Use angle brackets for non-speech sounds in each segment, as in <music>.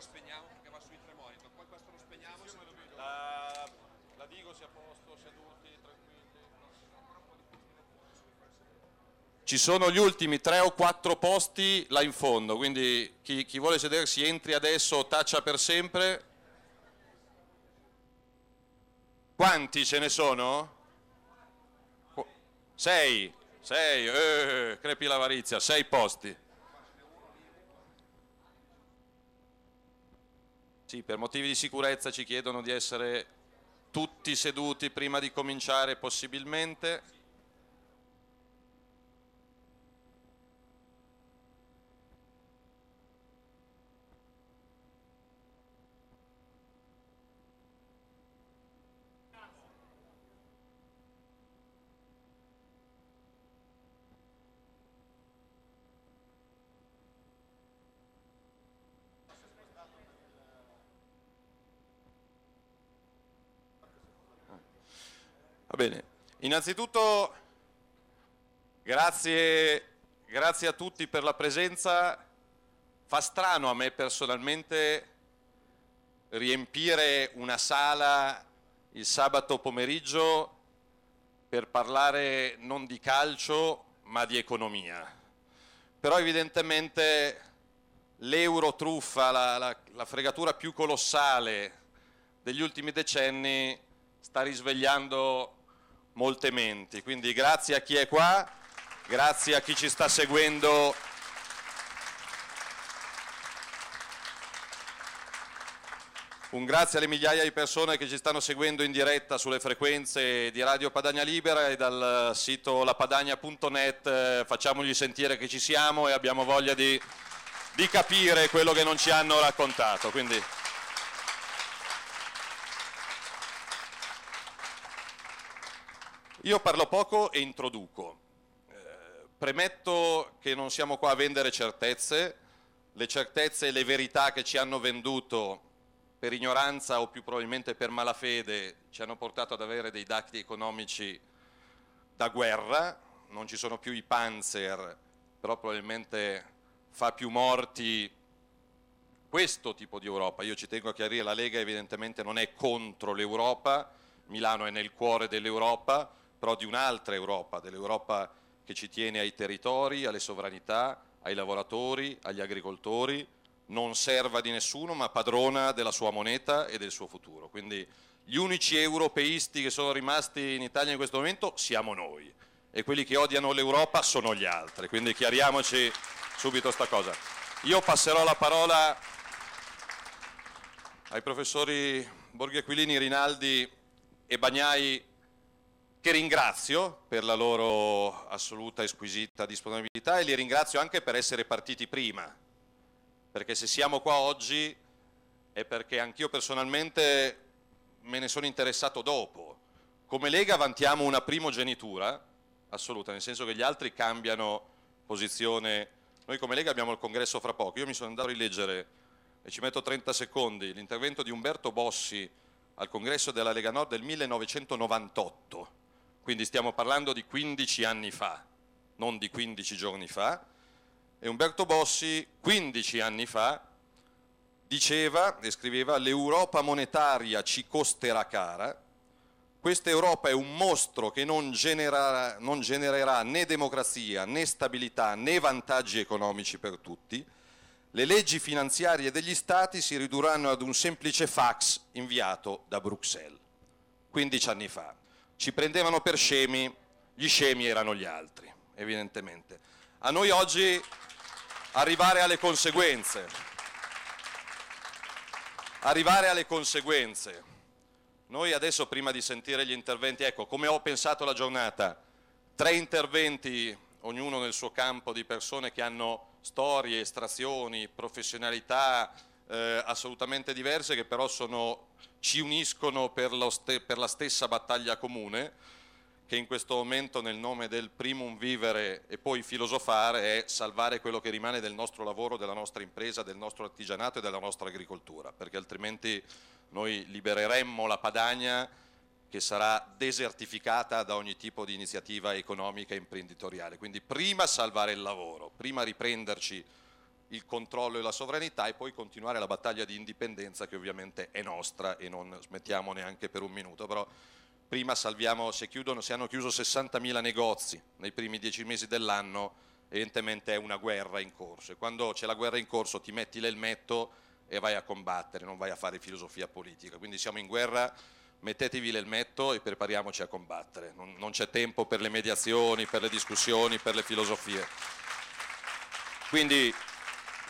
poi spegniamo perché va sui tre monitor, poi questo lo spegniamo e se lo vedo. La, la digo sia a posto, seduti, tranquilli. Ci sono gli ultimi tre o quattro posti là in fondo, quindi chi, chi vuole sedersi entri adesso, o taccia per sempre. Quanti ce ne sono? Sei, sei, eh, eh, eh, crepi l'avarizia, sei posti. Sì, per motivi di sicurezza ci chiedono di essere tutti seduti prima di cominciare possibilmente. Bene, innanzitutto grazie, grazie a tutti per la presenza. Fa strano a me personalmente riempire una sala il sabato pomeriggio per parlare non di calcio ma di economia. Però evidentemente l'euro truffa, la, la, la, fregatura più colossale degli ultimi decenni sta risvegliando molte menti. Quindi grazie a chi è qua, grazie a chi ci sta seguendo. Un grazie alle migliaia di persone che ci stanno seguendo in diretta sulle frequenze di Radio Padania Libera e dal sito lapadagna.net. Eh, facciamogli sentire che ci siamo e abbiamo voglia di, di capire quello che non ci hanno raccontato. Quindi... Io parlo poco e introduco. Eh, premetto che non siamo qua a vendere certezze, le certezze e le verità che ci hanno venduto per ignoranza o più probabilmente per malafede ci hanno portato ad avere dei dati economici da guerra, non ci sono più i panzer, però probabilmente fa più morti questo tipo di Europa. Io ci tengo a chiarire, la Lega evidentemente non è contro l'Europa, Milano è nel cuore dell'Europa, però di un'altra Europa, dell'Europa che ci tiene ai territori, alle sovranità, ai lavoratori, agli agricoltori, non serva di nessuno ma padrona della sua moneta e del suo futuro. Quindi gli unici europeisti che sono rimasti in Italia in questo momento siamo noi e quelli che odiano l'Europa sono gli altri, quindi chiariamoci subito questa cosa. Io passerò la parola ai professori Borghi Aquilini, Rinaldi e Bagnai che ringrazio per la loro assoluta e squisita disponibilità e li ringrazio anche per essere partiti prima, perché se siamo qua oggi è perché anch'io personalmente me ne sono interessato dopo. Come Lega vantiamo una primogenitura assoluta, nel senso che gli altri cambiano posizione. Noi come Lega abbiamo il congresso fra poco, io mi sono andato a rileggere, e ci metto 30 secondi, l'intervento di Umberto Bossi al congresso della Lega Nord del 1998 quindi stiamo parlando di 15 anni fa, non di 15 giorni fa, e Umberto Bossi 15 anni fa diceva e scriveva l'Europa monetaria ci costerà cara, questa Europa è un mostro che non genererà, non genererà né democrazia né stabilità né vantaggi economici per tutti, le leggi finanziarie degli Stati si ridurranno ad un semplice fax inviato da Bruxelles, 15 anni fa ci prendevano per scemi, gli scemi erano gli altri, evidentemente. A noi oggi arrivare alle conseguenze, arrivare alle conseguenze. Noi adesso prima di sentire gli interventi, ecco come ho pensato la giornata, tre interventi, ognuno nel suo campo, di persone che hanno storie, estrazioni, professionalità, eh, assolutamente diverse che però sono, ci uniscono per, ste, per la stessa battaglia comune che in questo momento nel nome del primum vivere e poi filosofare è salvare quello che rimane del nostro lavoro, della nostra impresa, del nostro artigianato e della nostra agricoltura, perché altrimenti noi libereremmo la Padania che sarà desertificata da ogni tipo di iniziativa economica e imprenditoriale. Quindi prima salvare il lavoro, prima riprenderci il controllo e la sovranità e poi continuare la battaglia di indipendenza che ovviamente è nostra e non smettiamo neanche per un minuto, però prima salviamo, se, chiudono, se hanno chiuso 60.000 negozi nei primi dieci mesi dell'anno, evidentemente è una guerra in corso e quando c'è la guerra in corso ti metti l'elmetto e vai a combattere, non vai a fare filosofia politica, quindi siamo in guerra, mettetevi l'elmetto e prepariamoci a combattere, non, non c'è tempo per le mediazioni, per le discussioni, per le filosofie. Quindi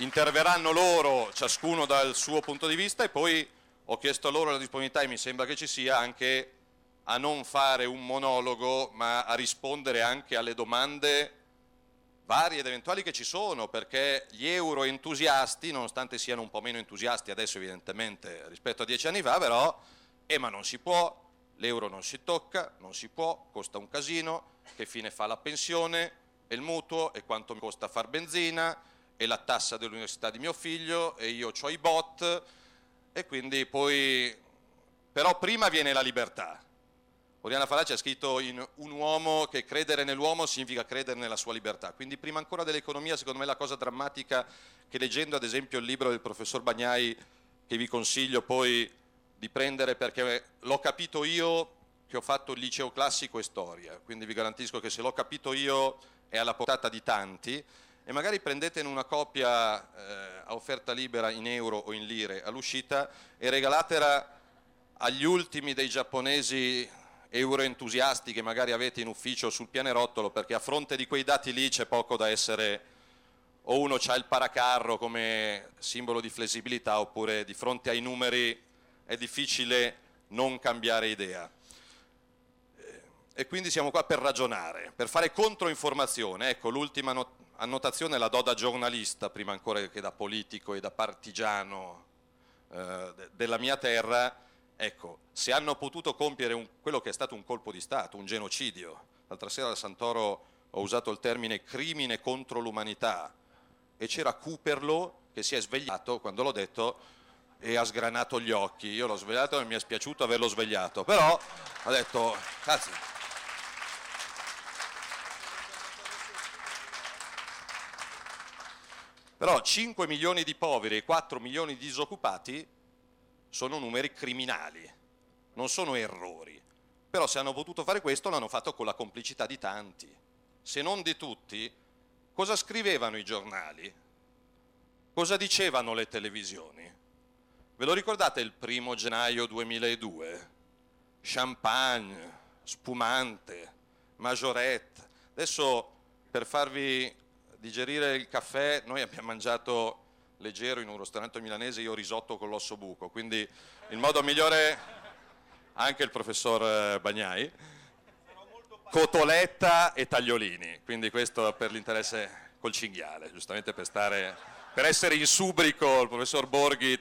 interverranno loro, ciascuno dal suo punto di vista, e poi ho chiesto loro la disponibilità e mi sembra che ci sia anche a non fare un monologo, ma a rispondere anche alle domande varie ed eventuali che ci sono, perché gli euro entusiasti nonostante siano un po' meno entusiasti adesso evidentemente rispetto a dieci anni fa, però, eh ma non si può, l'euro non si tocca, non si può, costa un casino, che fine fa la pensione, e il mutuo, e quanto mi costa far benzina, e la tassa dell'università di mio figlio e io ho i bot e quindi poi... però prima viene la libertà. Oriana Falaci ha scritto in un uomo che credere nell'uomo significa credere nella sua libertà, quindi prima ancora dell'economia secondo me la cosa drammatica che leggendo ad esempio il libro del professor Bagnai che vi consiglio poi di prendere perché l'ho capito io che ho fatto il liceo classico e storia, quindi vi garantisco che se l'ho capito io è alla portata di tanti, e magari prendetene una copia eh, a offerta libera in euro o in lire all'uscita e regalatela agli ultimi dei giapponesi euroentusiasti che magari avete in ufficio sul pianerottolo perché a fronte di quei dati lì c'è poco da essere o uno ha il paracarro come simbolo di flessibilità oppure di fronte ai numeri è difficile non cambiare idea. E quindi siamo qua per ragionare, per fare controinformazione. Ecco, l'ultima not- annotazione la do da giornalista, prima ancora che da politico e da partigiano eh, della mia terra, ecco, se hanno potuto compiere un, quello che è stato un colpo di Stato, un genocidio, l'altra sera da Santoro ho usato il termine crimine contro l'umanità e c'era Cooperlo che si è svegliato quando l'ho detto e ha sgranato gli occhi, io l'ho svegliato e mi è spiaciuto averlo svegliato, però ha detto, cazzo, Però 5 milioni di poveri e 4 milioni di disoccupati sono numeri criminali, non sono errori. Però se hanno potuto fare questo l'hanno fatto con la complicità di tanti, se non di tutti. Cosa scrivevano i giornali? Cosa dicevano le televisioni? Ve lo ricordate il primo gennaio 2002? Champagne, spumante, majorette. Adesso per farvi digerire il caffè, noi abbiamo mangiato leggero in un ristorante milanese, io risotto con l'osso buco, quindi il modo migliore, anche il professor eh, Bagnai, cotoletta e tagliolini, quindi questo per l'interesse col cinghiale, giustamente per, stare, per essere in subrico il professor Borghi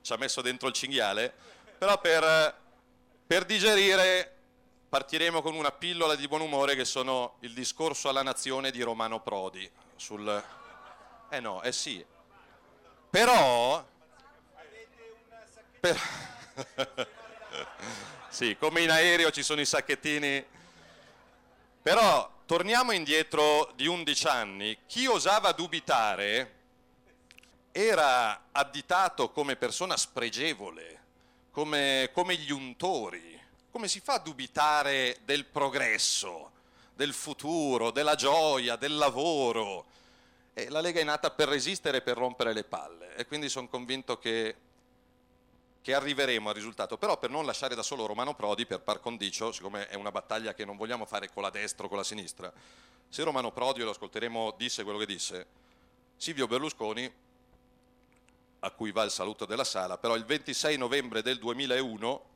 ci ha messo dentro il cinghiale, però per, per digerire Partiremo con una pillola di buon umore che sono il discorso alla nazione di Romano Prodi. Sul... Eh no, eh sì. Però... Per... <laughs> sì, come in aereo ci sono i sacchettini. Però torniamo indietro di 11 anni. Chi osava dubitare era additato come persona spregevole, come, come gli untori come si fa a dubitare del progresso, del futuro, della gioia, del lavoro? E la Lega è nata per resistere e per rompere le palle e quindi sono convinto che, che, arriveremo al risultato, però per non lasciare da solo Romano Prodi per par condicio, siccome è una battaglia che non vogliamo fare con la destra o con la sinistra, se Romano Prodi, e lo ascolteremo, disse quello che disse, Silvio Berlusconi, a cui va il saluto della sala, però il 26 novembre del 2001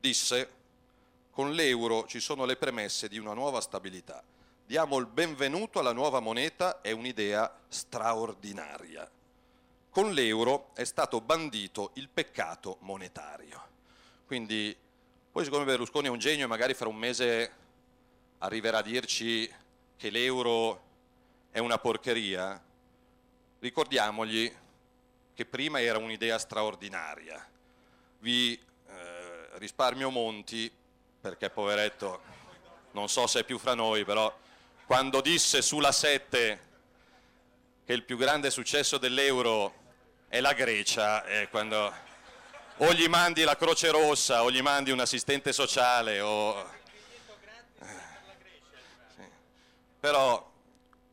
disse con l'euro ci sono le premesse di una nuova stabilità. Diamo il benvenuto alla nuova moneta, è un'idea straordinaria. Con l'euro è stato bandito il peccato monetario. Quindi, poi siccome Berlusconi è un genio e magari fra un mese arriverà a dirci che l'euro è una porcheria, ricordiamogli che prima era un'idea straordinaria. Vi risparmio Monti, perché poveretto non so se è più fra noi, però quando disse sulla 7 che il più grande successo dell'euro è la Grecia, eh, quando o gli mandi la Croce Rossa o gli mandi un assistente sociale o... Eh, però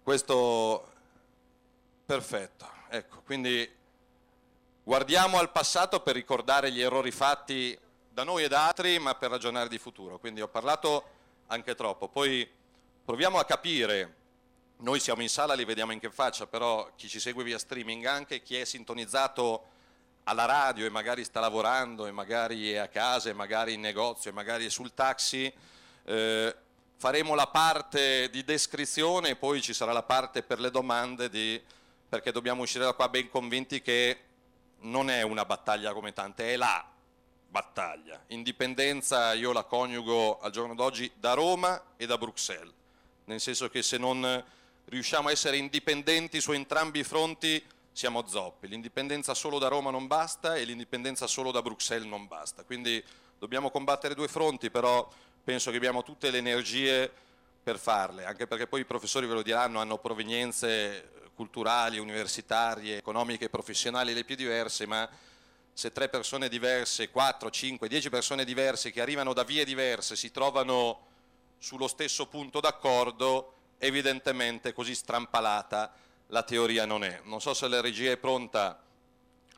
questo... Perfetto, ecco, quindi guardiamo al passato per ricordare gli errori fatti da noi e da altri, ma per ragionare di futuro. Quindi ho parlato anche troppo. Poi proviamo a capire, noi siamo in sala, li vediamo in che faccia, però chi ci segue via streaming anche, chi è sintonizzato alla radio e magari sta lavorando e magari è a casa e magari in negozio e magari è sul taxi, eh, faremo la parte di descrizione e poi ci sarà la parte per le domande di, perché dobbiamo uscire da qua ben convinti che non è una battaglia come tante, è là, battaglia. Indipendenza io la coniugo al giorno d'oggi da Roma e da Bruxelles, nel senso che se non riusciamo a essere indipendenti su entrambi i fronti siamo zoppi. L'indipendenza solo da Roma non basta e l'indipendenza solo da Bruxelles non basta. Quindi dobbiamo combattere due fronti, però penso che abbiamo tutte le energie per farle, anche perché poi i professori ve lo diranno, hanno provenienze culturali, universitarie, economiche e professionali le più diverse, ma se tre persone diverse, 4, 5, 10 persone diverse che arrivano da vie diverse si trovano sullo stesso punto d'accordo, evidentemente così strampalata la teoria non è. Non so se la regia è pronta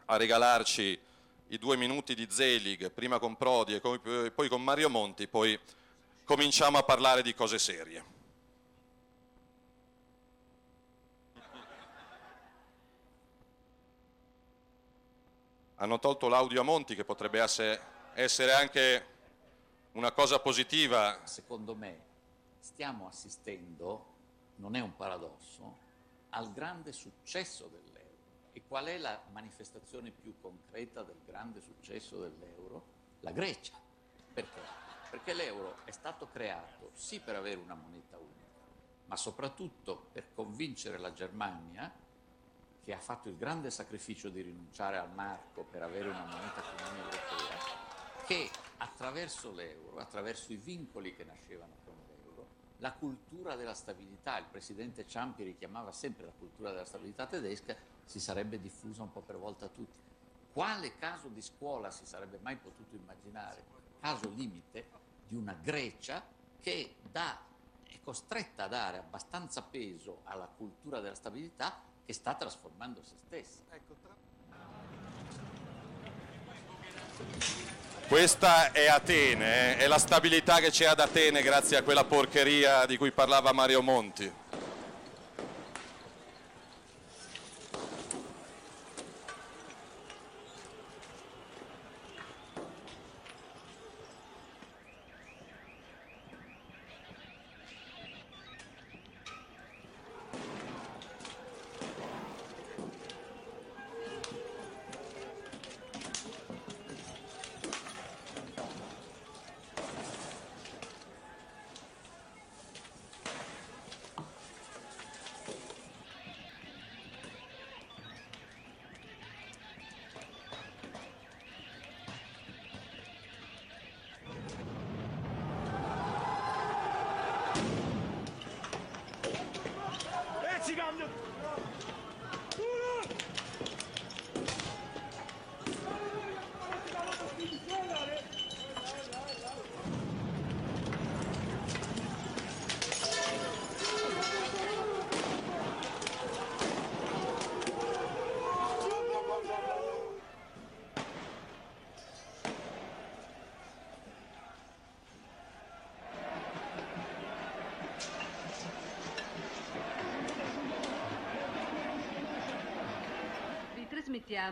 a regalarci i due minuti di Zelig, prima con Prodi e poi con Mario Monti, poi cominciamo a parlare di cose serie. hanno tolto l'audio a Monti che potrebbe essere anche una cosa positiva. Secondo me stiamo assistendo, non è un paradosso, al grande successo dell'euro. E qual è la manifestazione più concreta del grande successo dell'euro? La Grecia. Perché? Perché l'euro è stato creato sì per avere una moneta unica, ma soprattutto per convincere la Germania che ha fatto il grande sacrificio di rinunciare al marco per avere una moneta comune europea, che attraverso l'euro, attraverso i vincoli che nascevano con l'euro, la cultura della stabilità, il presidente Ciampi richiamava sempre la cultura della stabilità tedesca, si sarebbe diffusa un po' per volta a tutti. Quale caso di scuola si sarebbe mai potuto immaginare? Caso limite di una Grecia che dà, è costretta a dare abbastanza peso alla cultura della stabilità e sta trasformando se stessa. Questa è Atene, eh, è la stabilità che c'è ad Atene grazie a quella porcheria di cui parlava Mario Monti.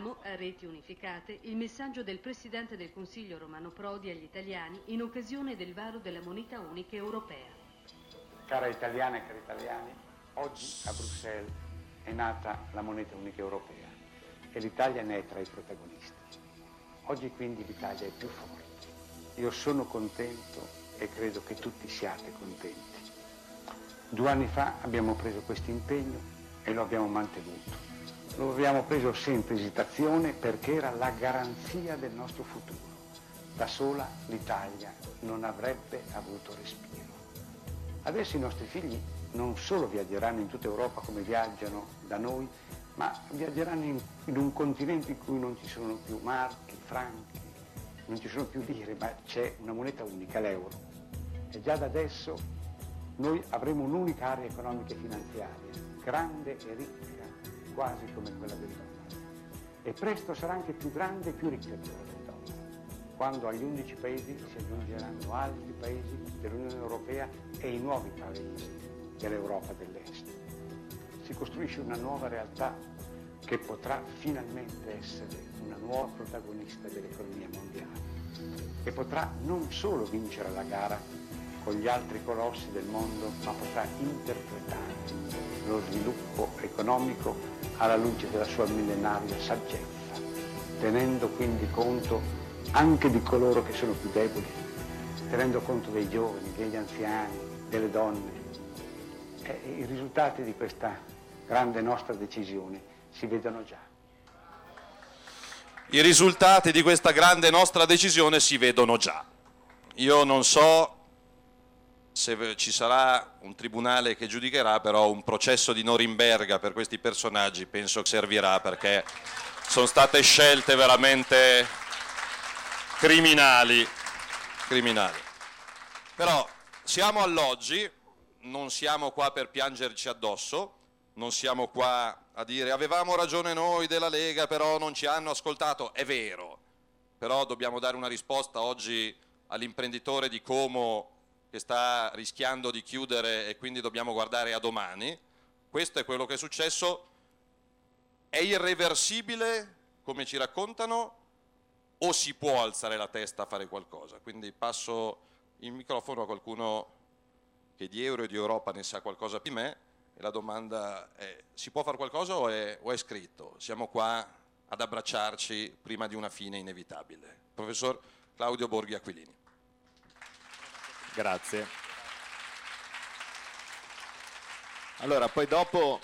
Sentiamo a eh, reti unificate il messaggio del Presidente del Consiglio Romano Prodi agli italiani in occasione del varo della moneta unica europea. Cara italiana e cari italiani, oggi a Bruxelles è nata la moneta unica europea e l'Italia ne è tra i protagonisti. Oggi quindi l'Italia è più forte. Io sono contento e credo che tutti siate contenti. Due anni fa abbiamo preso questo impegno e lo abbiamo mantenuto lo abbiamo preso senza esitazione perché era la garanzia del nostro futuro. Da sola l'Italia non avrebbe avuto respiro. Adesso i nostri figli non solo viaggeranno in tutta Europa come viaggiano da noi, ma viaggeranno in, in un continente in cui non ci sono più marchi, franchi, non ci sono più lire, ma c'è una moneta unica, l'euro. E già da adesso noi avremo un'unica area economica e finanziaria, grande e ricca quasi come quella del dollaro. E presto sarà anche più grande e più ricca di quella del dollaro, quando agli 11 paesi si aggiungeranno altri paesi dell'Unione Europea e i nuovi paesi dell'Europa dell'Est. Si costruisce una nuova realtà che potrà finalmente essere una nuova protagonista dell'economia mondiale e potrà non solo vincere la gara con gli altri colossi del mondo, ma potrà interpretare lo sviluppo economico alla luce della sua millenaria saggezza, tenendo quindi conto anche di coloro che sono più deboli, tenendo conto dei giovani, degli anziani, delle donne. E I risultati di questa grande nostra decisione si vedono già. I risultati di questa grande nostra decisione si vedono già. Io non so se ci sarà un tribunale che giudicherà, però un processo di Norimberga per questi personaggi penso che servirà perché sono state scelte veramente criminali. criminali. Però siamo all'oggi, non siamo qua per piangerci addosso, non siamo qua a dire avevamo ragione noi della Lega, però non ci hanno ascoltato, è vero, però dobbiamo dare una risposta oggi all'imprenditore di Como che sta rischiando di chiudere e quindi dobbiamo guardare a domani, questo è quello che è successo, è irreversibile come ci raccontano o si può alzare la testa a fare qualcosa? Quindi passo il microfono a qualcuno che di euro e di Europa ne sa qualcosa più di me e la domanda è si può fare qualcosa o è, o è scritto? Siamo qua ad abbracciarci prima di una fine inevitabile. Professor Claudio Borghi Aquilini. Grazie. Allora, poi dopo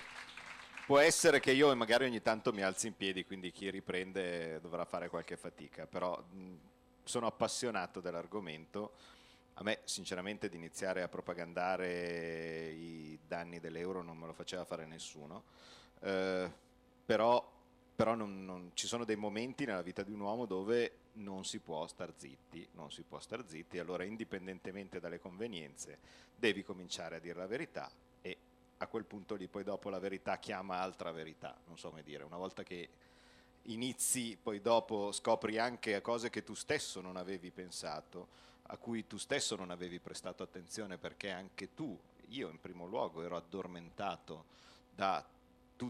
può essere che io magari ogni tanto mi alzi in piedi, quindi chi riprende dovrà fare qualche fatica, però mh, sono appassionato dell'argomento. A me sinceramente di iniziare a propagandare i danni dell'euro non me lo faceva fare nessuno, eh, però però non, non, ci sono dei momenti nella vita di un uomo dove non si può star zitti, non si può star zitti, allora indipendentemente dalle convenienze devi cominciare a dire la verità e a quel punto lì poi dopo la verità chiama altra verità, non so come dire, una volta che inizi poi dopo scopri anche cose che tu stesso non avevi pensato, a cui tu stesso non avevi prestato attenzione perché anche tu, io in primo luogo, ero addormentato da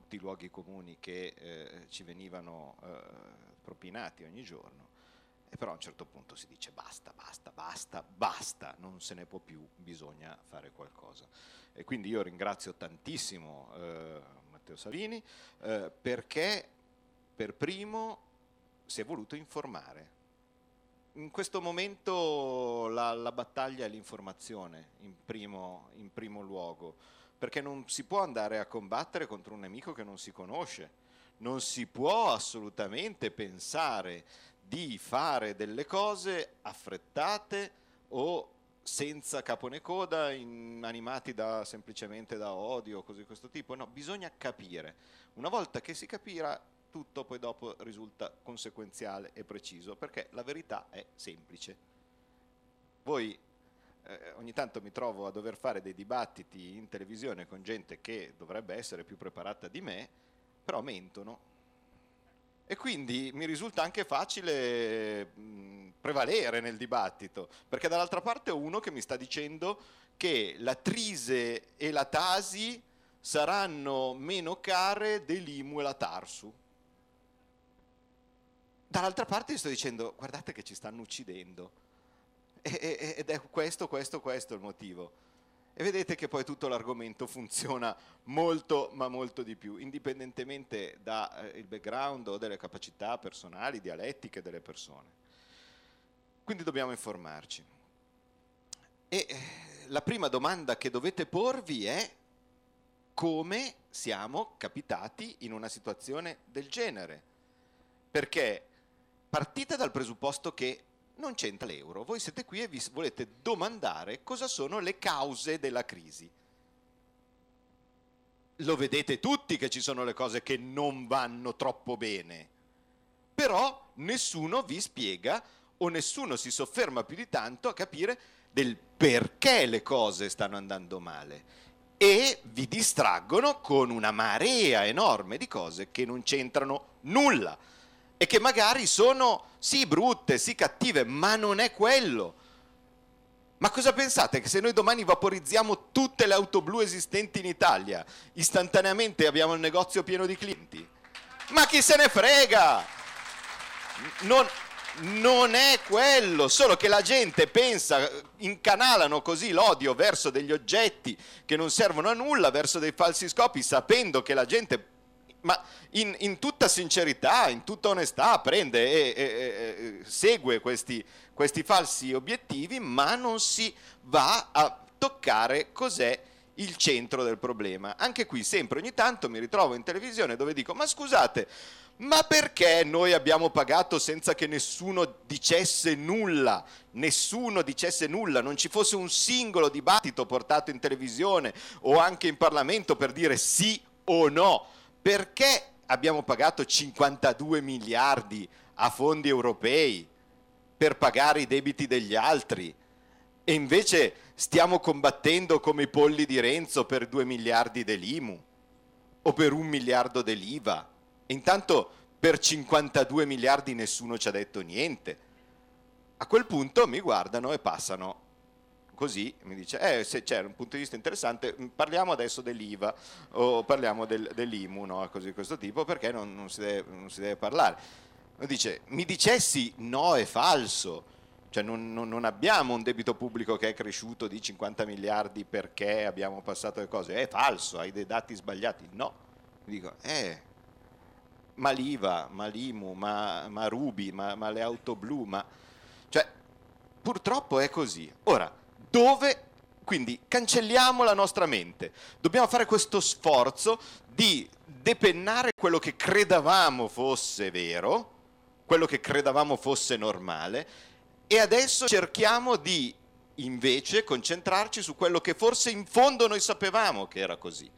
tutti i luoghi comuni che eh, ci venivano eh, propinati ogni giorno, e però a un certo punto si dice basta, basta, basta, basta, non se ne può più, bisogna fare qualcosa. E quindi io ringrazio tantissimo eh, Matteo Salini eh, perché per primo si è voluto informare, in questo momento la, la battaglia è l'informazione in primo, in primo luogo perché non si può andare a combattere contro un nemico che non si conosce. Non si può assolutamente pensare di fare delle cose affrettate o senza capo né coda, in, animati da, semplicemente da odio o cose di questo tipo. No, bisogna capire. Una volta che si capirà, tutto poi dopo risulta conseguenziale e preciso, perché la verità è semplice. Voi eh, ogni tanto mi trovo a dover fare dei dibattiti in televisione con gente che dovrebbe essere più preparata di me, però mentono. E quindi mi risulta anche facile mh, prevalere nel dibattito, perché dall'altra parte ho uno che mi sta dicendo che la Trise e la Tasi saranno meno care dell'Imu e la Tarsu. Dall'altra parte sto dicendo, guardate che ci stanno uccidendo ed è questo, questo, questo il motivo. E vedete che poi tutto l'argomento funziona molto, ma molto di più, indipendentemente dal eh, background o dalle capacità personali, dialettiche delle persone. Quindi dobbiamo informarci. E eh, la prima domanda che dovete porvi è come siamo capitati in una situazione del genere. Perché partite dal presupposto che non c'entra l'euro. Voi siete qui e vi volete domandare cosa sono le cause della crisi. Lo vedete tutti che ci sono le cose che non vanno troppo bene, però nessuno vi spiega o nessuno si sofferma più di tanto a capire del perché le cose stanno andando male e vi distraggono con una marea enorme di cose che non c'entrano nulla e che magari sono sì brutte, sì cattive, ma non è quello. Ma cosa pensate? Che se noi domani vaporizziamo tutte le auto blu esistenti in Italia, istantaneamente abbiamo il negozio pieno di clienti? Ma chi se ne frega? Non, non è quello, solo che la gente pensa, incanalano così l'odio verso degli oggetti che non servono a nulla, verso dei falsi scopi, sapendo che la gente ma in, in, tutta sincerità, in tutta onestà, prende e, e, e segue questi, questi, falsi obiettivi, ma non si va a toccare cos'è il centro del problema. Anche qui sempre ogni tanto mi ritrovo in televisione dove dico ma scusate, ma perché noi abbiamo pagato senza che nessuno dicesse nulla? Nessuno dicesse nulla, non ci fosse un singolo dibattito portato in televisione o anche in Parlamento per dire sì o no perché abbiamo pagato 52 miliardi a fondi europei per pagare i debiti degli altri e invece stiamo combattendo come i polli di Renzo per 2 miliardi dell'IMU o per un miliardo dell'IVA. E intanto per 52 miliardi nessuno ci ha detto niente. A quel punto mi guardano e passano così mi dice, eh, se c'era un punto di vista interessante, mm, parliamo adesso dell'IVA o parliamo del, dell'IMU, no? cose di questo tipo, perché non, non, si deve, non, si deve, parlare. Mi dice, mi dicessi no è falso, cioè non, non, abbiamo un debito pubblico che è cresciuto di 50 miliardi perché abbiamo passato le cose, è falso, hai dei dati sbagliati, no. Mi dico, eh, ma l'IVA, ma l'IMU, ma, ma Rubi, ma, ma le auto blu, ma... Cioè, purtroppo è così. Ora, dove quindi cancelliamo la nostra mente. Dobbiamo fare questo sforzo di depennare quello che credevamo fosse vero, quello che credevamo fosse normale, e adesso cerchiamo di invece concentrarci su quello che forse in fondo noi sapevamo che era così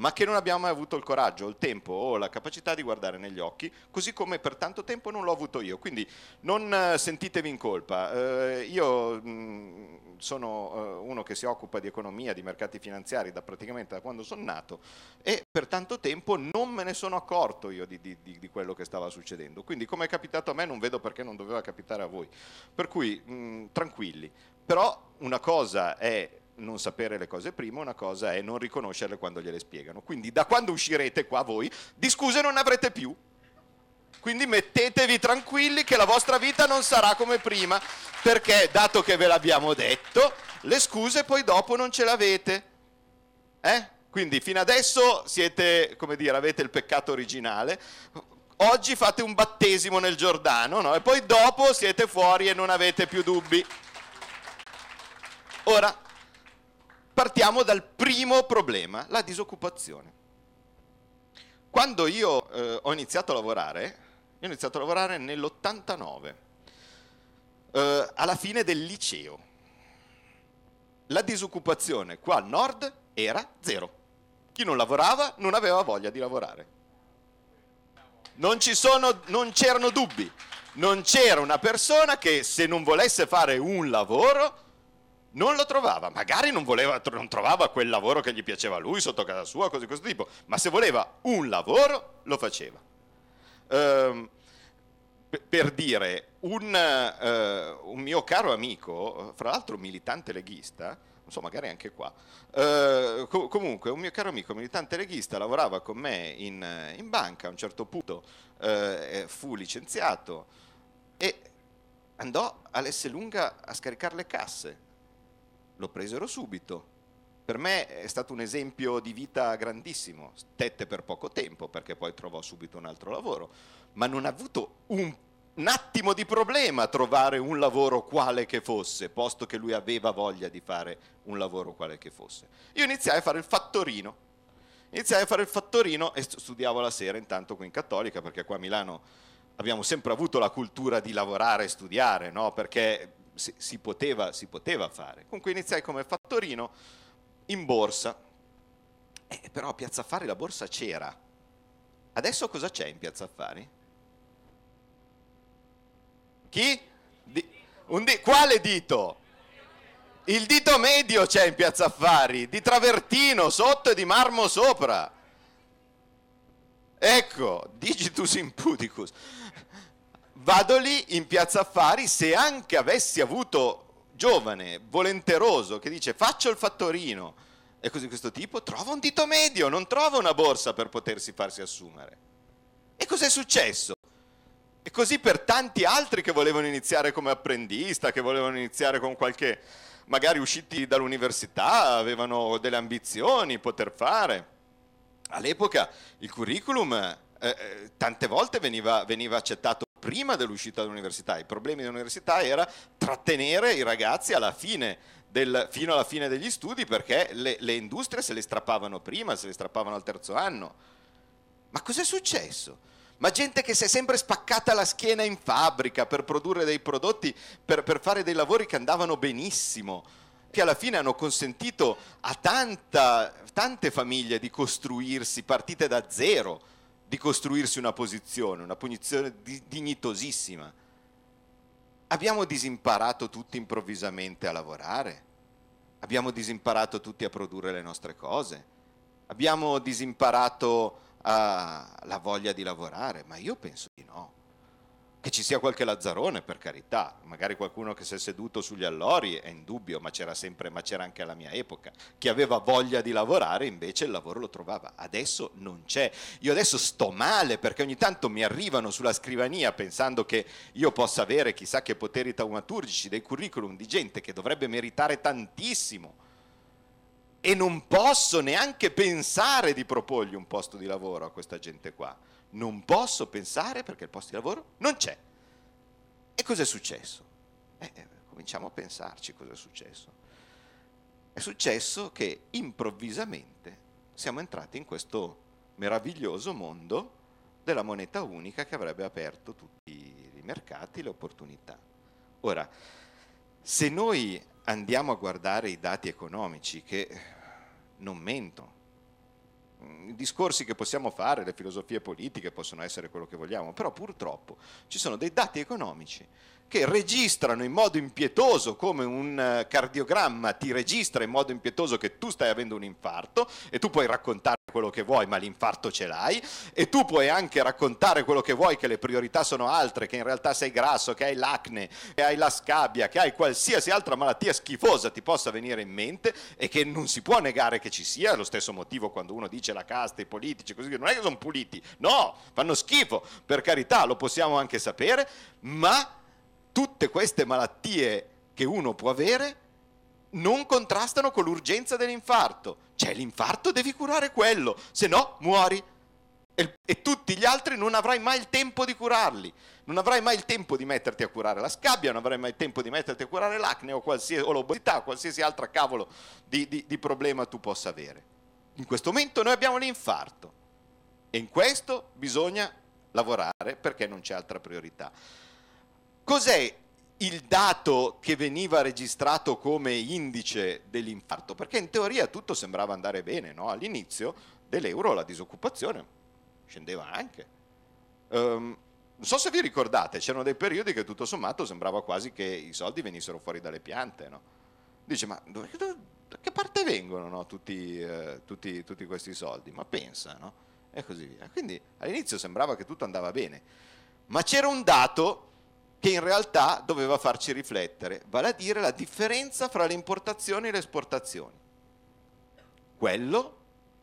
ma che non abbiamo mai avuto il coraggio, il tempo o la capacità di guardare negli occhi, così come per tanto tempo non l'ho avuto io. Quindi non eh, sentitevi in colpa. Eh, io mh, sono eh, uno che si occupa di economia, di mercati finanziari da praticamente da quando sono nato e per tanto tempo non me ne sono accorto io di, di, di quello che stava succedendo. Quindi come è capitato a me non vedo perché non doveva capitare a voi. Per cui mh, tranquilli. Però una cosa è non sapere le cose prima, una cosa è non riconoscerle quando gliele spiegano. Quindi da quando uscirete qua voi, di scuse non ne avrete più. Quindi mettetevi tranquilli che la vostra vita non sarà come prima, perché dato che ve l'abbiamo detto, le scuse poi dopo non ce l'avete. Eh? Quindi fino adesso siete, come dire, avete il peccato originale, oggi fate un battesimo nel Giordano, no? e poi dopo siete fuori e non avete più dubbi. Ora, partiamo dal primo problema, la disoccupazione. Quando io eh, ho iniziato a lavorare, ho iniziato a lavorare nell'89, eh, alla fine del liceo. La disoccupazione qua al nord era zero. Chi non lavorava non aveva voglia di lavorare. Non, sono, non c'erano dubbi, non c'era una persona che se non volesse fare un lavoro non lo trovava, magari non, voleva, non, trovava quel lavoro che gli piaceva a lui sotto casa sua, cose di questo tipo, ma se voleva un lavoro lo faceva. Ehm, per dire, un, eh, un, mio caro amico, fra l'altro militante leghista, non so, magari anche qua, eh, co- comunque un mio caro amico militante leghista lavorava con me in, in banca, a un certo punto eh, fu licenziato e andò all'Esselunga a scaricare le casse lo presero subito. Per me è stato un esempio di vita grandissimo, stette per poco tempo perché poi trovò subito un altro lavoro, ma non ha avuto un, un attimo di problema a trovare un lavoro quale che fosse, posto che lui aveva voglia di fare un lavoro quale che fosse. Io iniziai a fare il fattorino, iniziai a fare il fattorino e studiavo la sera intanto qui in Cattolica perché qua a Milano abbiamo sempre avuto la cultura di lavorare e studiare, no? perché si, si, poteva, si poteva fare. Comunque iniziai come fattorino in borsa. Eh, però a Piazza Affari la borsa c'era. Adesso cosa c'è in Piazza Affari? Chi? Di, di, quale dito? Il dito medio c'è in Piazza Affari, di travertino sotto e di marmo sopra. Ecco, digitus impudicus vado lì in piazza affari, se anche avessi avuto giovane, volenteroso, che dice faccio il fattorino e così questo tipo, trova un dito medio, non trova una borsa per potersi farsi assumere. E cos'è successo? E così per tanti altri che volevano iniziare come apprendista, che volevano iniziare con qualche, magari usciti dall'università, avevano delle ambizioni poter fare. All'epoca il curriculum eh, eh tante volte veniva, veniva accettato prima dell'uscita dall'università. I problemi dell'università era trattenere i ragazzi alla fine del, fino alla fine degli studi perché le, le industrie se le strappavano prima, se le strappavano al terzo anno. Ma cos'è successo? ma gente che si è sempre spaccata la schiena in fabbrica per produrre dei prodotti, per, per, fare dei lavori che andavano benissimo, che alla fine hanno consentito a tanta, tante famiglie di costruirsi partite da zero di costruirsi una posizione, una punizione di, dignitosissima. Abbiamo disimparato tutti improvvisamente a lavorare, abbiamo disimparato tutti a produrre le nostre cose, abbiamo disimparato uh, la voglia di lavorare, ma io penso di no. Che ci sia qualche lazzarone, per carità, magari qualcuno che si è seduto sugli allori è in dubbio, ma c'era sempre, ma c'era anche alla mia epoca. Chi aveva voglia di lavorare invece il lavoro lo trovava. Adesso non c'è. Io adesso sto male perché ogni tanto mi arrivano sulla scrivania pensando che io possa avere chissà che poteri taumaturgici dei curriculum di gente che dovrebbe meritare tantissimo e non posso neanche pensare di proporgli un posto di lavoro a questa gente qua non posso pensare perché il posto di lavoro non c'è. E cos'è successo? Eh, eh cominciamo a pensarci cosa è successo. È successo che improvvisamente siamo entrati in questo meraviglioso mondo della moneta unica che avrebbe aperto tutti i mercati, le opportunità. Ora, se noi andiamo a guardare i dati economici che non mentono, i discorsi che possiamo fare, le filosofie politiche possono essere quello che vogliamo, però purtroppo ci sono dei dati economici che registrano in modo impietoso, come un eh, cardiogramma ti registra in modo impietoso che tu stai avendo un infarto e tu puoi raccontare quello che vuoi, ma l'infarto ce l'hai, e tu puoi anche raccontare quello che vuoi, che le priorità sono altre, che in realtà sei grasso, che hai l'acne, che hai la scabbia, che hai qualsiasi altra malattia schifosa ti possa venire in mente e che non si può negare che ci sia, lo stesso motivo quando uno dice la casta, i politici, così non è che sono puliti, no, fanno schifo, per carità, lo possiamo anche sapere, ma tutte queste malattie che uno può avere non contrastano con l'urgenza dell'infarto. C'è cioè, l'infarto, devi curare quello, se no muori. E, e, tutti gli altri non avrai mai il tempo di curarli. Non avrai mai il tempo di metterti a curare la scabbia, non avrai mai il tempo di metterti a curare l'acne o, o l'obesità, qualsiasi altro cavolo di, di, di problema tu possa avere. In questo momento noi abbiamo l'infarto e in questo bisogna lavorare perché non c'è altra priorità. Cos'è il dato che veniva registrato come indice dell'infarto? Perché in teoria tutto sembrava andare bene, no? All'inizio dell'euro la disoccupazione scendeva anche. Um, non so se vi ricordate, c'erano dei periodi che tutto sommato sembrava quasi che i soldi venissero fuori dalle piante, no? Dice, ma da che parte vengono no? tutti, eh, tutti, tutti, questi soldi? Ma pensa, no? E così via. Quindi all'inizio sembrava che tutto andava bene, ma c'era un dato che in realtà doveva farci riflettere, vale a dire la differenza fra le importazioni e le esportazioni. Quello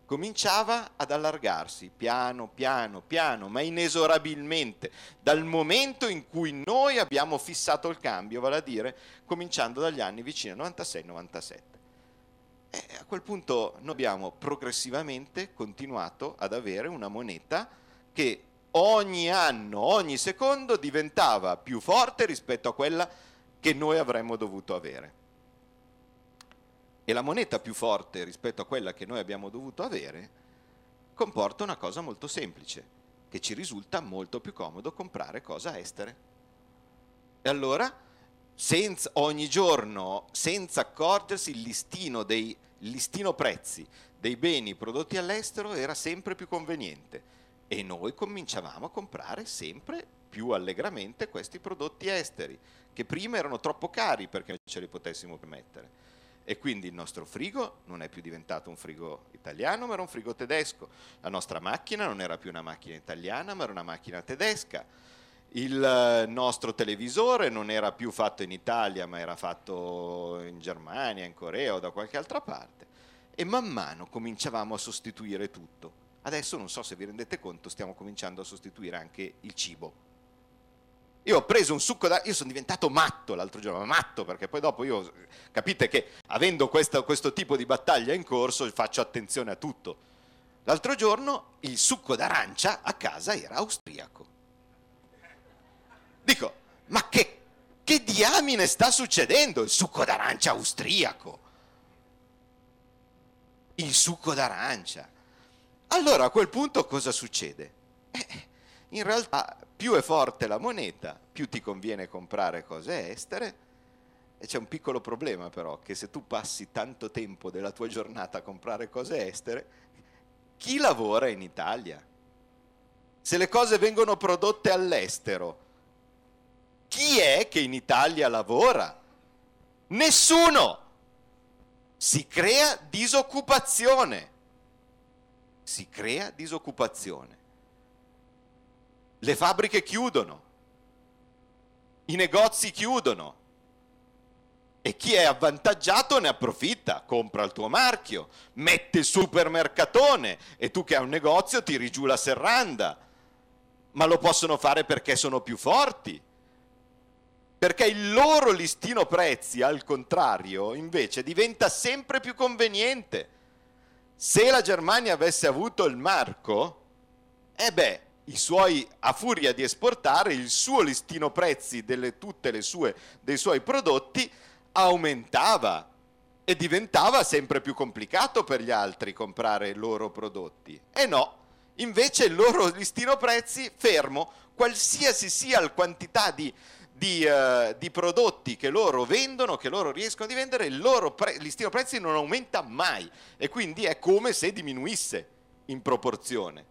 cominciava ad allargarsi piano, piano, piano, ma inesorabilmente, dal momento in cui noi abbiamo fissato il cambio, vale a dire cominciando dagli anni vicini al 96-97. E a quel punto noi abbiamo progressivamente continuato ad avere una moneta che ogni anno, ogni secondo diventava più forte rispetto a quella che noi avremmo dovuto avere. E la moneta più forte rispetto a quella che noi abbiamo dovuto avere comporta una cosa molto semplice, che ci risulta molto più comodo comprare cosa estere. E allora, senza, ogni giorno, senza accorgersi, il listino, dei, il listino prezzi dei beni prodotti all'estero era sempre più conveniente e noi cominciavamo a comprare sempre più allegramente questi prodotti esteri, che prima erano troppo cari perché ce li potessimo permettere. E quindi il nostro frigo non è più diventato un frigo italiano, ma era un frigo tedesco. La nostra macchina non era più una macchina italiana, ma era una macchina tedesca. Il eh, nostro televisore non era più fatto in Italia, ma era fatto in Germania, in Corea o da qualche altra parte. E man mano cominciavamo a sostituire tutto Adesso non so se vi rendete conto, stiamo cominciando a sostituire anche il cibo. Io ho preso un succo d'arancia, Io sono diventato matto l'altro giorno, matto perché poi dopo io... Capite che avendo questo, questo tipo di battaglia in corso faccio attenzione a tutto. L'altro giorno il succo d'arancia a casa era austriaco. Dico, ma che, che diamine sta succedendo il succo d'arancia austriaco? Il succo d'arancia. Allora a quel punto cosa succede? Eh, in realtà più è forte la moneta, più ti conviene comprare cose estere. E c'è un piccolo problema però, che se tu passi tanto tempo della tua giornata a comprare cose estere, chi lavora in Italia? Se le cose vengono prodotte all'estero, chi è che in Italia lavora? Nessuno! Si crea disoccupazione si crea disoccupazione. Le fabbriche chiudono, i negozi chiudono e chi è avvantaggiato ne approfitta, compra il tuo marchio, mette il supermercatone e tu che hai un negozio tiri giù la serranda. Ma lo possono fare perché sono più forti. Perché il loro listino prezzi, al contrario, invece diventa sempre più conveniente se la Germania avesse avuto il marco, eh beh, suoi, a furia di esportare, il suo listino prezzi delle, tutte le sue, dei suoi prodotti aumentava e diventava sempre più complicato per gli altri comprare i loro prodotti. E no, invece il loro listino prezzi fermo, qualsiasi sia la quantità di di, uh, di, prodotti che loro vendono, che loro riescono a vendere, il loro pre- listino prezzi non aumenta mai e quindi è come se diminuisse in proporzione.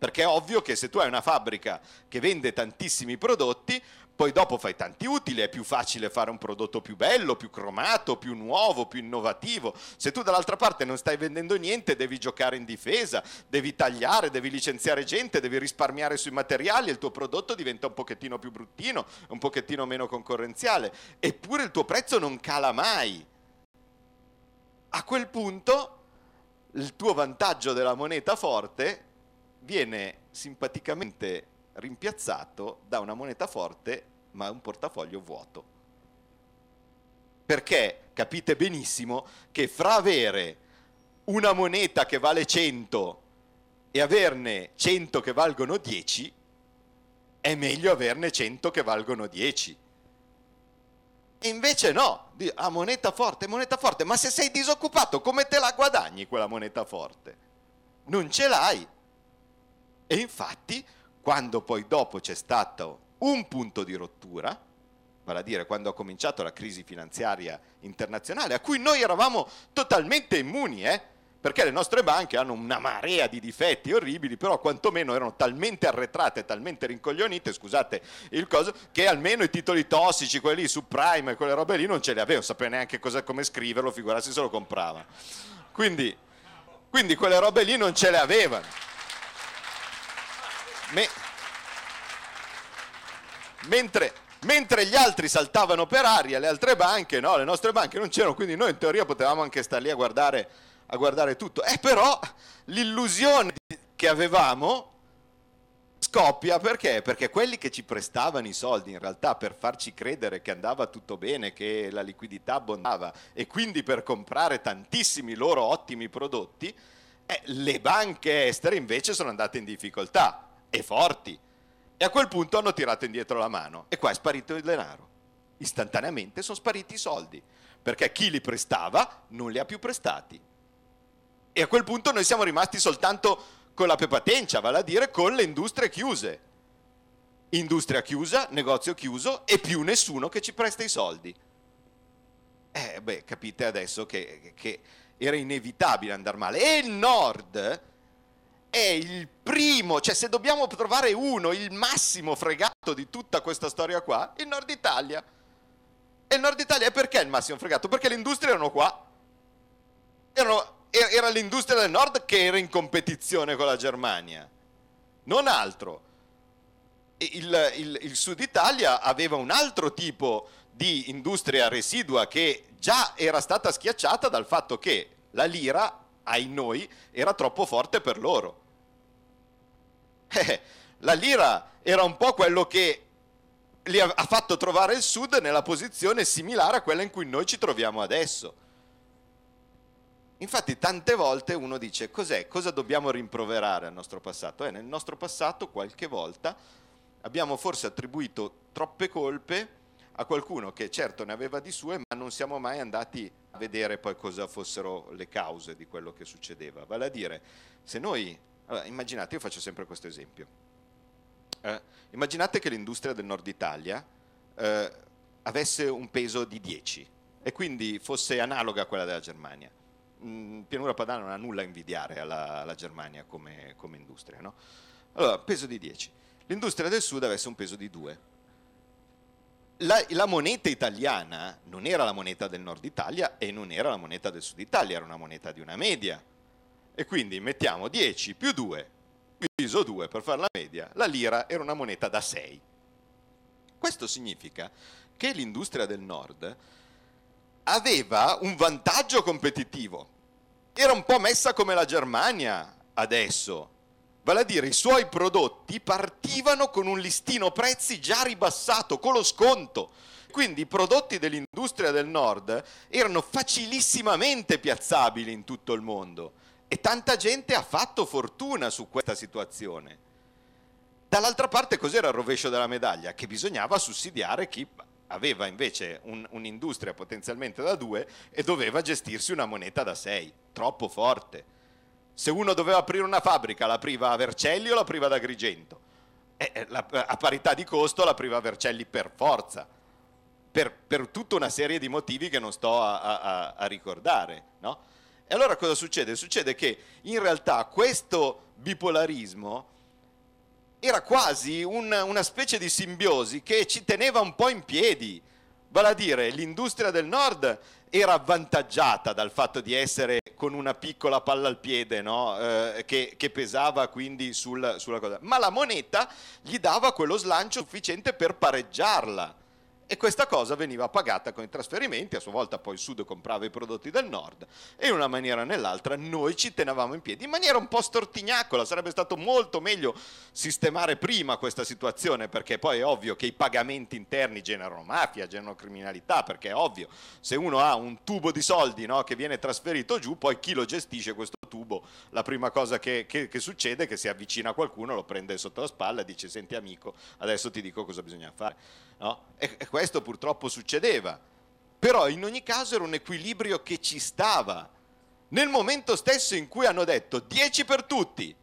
Perché è ovvio che se tu hai una fabbrica che vende tantissimi prodotti, poi dopo fai tanti utili, è più facile fare un prodotto più bello, più cromato, più nuovo, più innovativo. Se tu dall'altra parte non stai vendendo niente, devi giocare in difesa, devi tagliare, devi licenziare gente, devi risparmiare sui materiali e il tuo prodotto diventa un pochettino più bruttino, un pochettino meno concorrenziale. Eppure il tuo prezzo non cala mai. A quel punto il tuo vantaggio della moneta forte viene simpaticamente rimpiazzato da una moneta forte ma è un portafoglio vuoto. Perché capite benissimo che fra avere una moneta che vale 100 e averne 100 che valgono 10, è meglio averne 100 che valgono 10. invece no, a ah, moneta forte, moneta forte, ma se sei disoccupato come te la guadagni quella moneta forte? Non ce l'hai. E infatti, quando poi dopo c'è stato un punto di rottura, vale a dire quando ha cominciato la crisi finanziaria internazionale, a cui noi eravamo totalmente immuni, eh? perché le nostre banche hanno una marea di difetti orribili, però quantomeno erano talmente arretrate, talmente rincoglionite, scusate il coso, che almeno i titoli tossici, quelli subprime e quelle robe lì non ce li avevano, sapeva neanche cosa, come scriverlo, figurarsi se lo comprava. Quindi, quindi quelle robe lì non ce le avevano. Me- Mentre, mentre gli altri saltavano per aria, le altre banche, no, le nostre banche non c'erano, quindi noi in teoria potevamo anche stare lì a guardare, a guardare tutto. E eh, però l'illusione che avevamo scoppia perché? Perché quelli che ci prestavano i soldi in realtà per farci credere che andava tutto bene, che la liquidità abbondava e quindi per comprare tantissimi loro ottimi prodotti, eh, le banche estere invece sono andate in difficoltà e forti. E a quel punto hanno tirato indietro la mano e qua è sparito il denaro. Istantaneamente sono spariti i soldi, perché chi li prestava non li ha più prestati. E a quel punto noi siamo rimasti soltanto con la pepatencia, vale a dire con le industrie chiuse. Industria chiusa, negozio chiuso e più nessuno che ci presta i soldi. Eh beh, capite adesso che, che era inevitabile andare male. E il nord è il primo, cioè se dobbiamo trovare uno, il massimo fregato di tutta questa storia qua, il Nord Italia. E il Nord Italia perché è il massimo fregato? Perché le industrie erano qua. Erano, era l'industria del Nord che era in competizione con la Germania, non altro. Il, il, il Sud Italia aveva un altro tipo di industria residua che già era stata schiacciata dal fatto che la lira ai noi era troppo forte per loro. Eh, eh, la lira era un po' quello che li ha fatto trovare il Sud nella posizione similare a quella in cui noi ci troviamo adesso. Infatti tante volte uno dice cos'è, cosa dobbiamo rimproverare al nostro passato? Eh, nel nostro passato qualche volta abbiamo forse attribuito troppe colpe a qualcuno che certo ne aveva di sue, ma non siamo mai andati a vedere poi cosa fossero le cause di quello che succedeva. Vale a dire, se noi, allora, immaginate, io faccio sempre questo esempio, eh, immaginate che l'industria del nord Italia eh, avesse un peso di 10 e quindi fosse analoga a quella della Germania. Mm, Pianura Padana non ha nulla a invidiare alla, alla Germania come, come industria. No? Allora, peso di 10. L'industria del sud avesse un peso di 2 la, la, moneta italiana non era la moneta del nord Italia e non era la moneta del sud Italia, era una moneta di una media. E quindi mettiamo 10 più 2, diviso 2 per fare la media, la lira era una moneta da 6. Questo significa che l'industria del nord aveva un vantaggio competitivo, era un po' messa come la Germania adesso, Vale a dire, i suoi prodotti partivano con un listino prezzi già ribassato, con lo sconto. Quindi i prodotti dell'industria del nord erano facilissimamente piazzabili in tutto il mondo e tanta gente ha fatto fortuna su questa situazione. Dall'altra parte cos'era il rovescio della medaglia? Che bisognava sussidiare chi aveva invece un, un'industria potenzialmente da due e doveva gestirsi una moneta da sei, troppo forte. Se uno doveva aprire una fabbrica, l'apriva a Vercelli o la priva ad Agrigento? Eh, eh, la, a parità di costo l'apriva a Vercelli per forza, per, per, tutta una serie di motivi che non sto a, a, a ricordare. No? E allora cosa succede? Succede che in realtà questo bipolarismo era quasi un, una specie di simbiosi che ci teneva un po' in piedi, vale a dire l'industria del nord era avvantaggiata dal fatto di essere con una piccola palla al piede no? eh, che, che, pesava quindi sul, sulla cosa, ma la moneta gli dava quello slancio sufficiente per pareggiarla e questa cosa veniva pagata con i trasferimenti, a sua volta poi il sud comprava i prodotti del nord e in una maniera o nell'altra noi ci tenevamo in piedi in maniera un po' stortignacola, sarebbe stato molto meglio sistemare prima questa situazione perché poi è ovvio che i pagamenti interni generano mafia, generano criminalità, perché è ovvio se uno ha un tubo di soldi no, che viene trasferito giù, poi chi lo gestisce questo tubo, la prima cosa che, che, che succede è che si avvicina a qualcuno, lo prende sotto la spalla e dice senti amico, adesso ti dico cosa bisogna fare. No? E, e questo purtroppo succedeva. Però in ogni caso era un equilibrio che ci stava. Nel momento stesso in cui hanno detto 10 per tutti,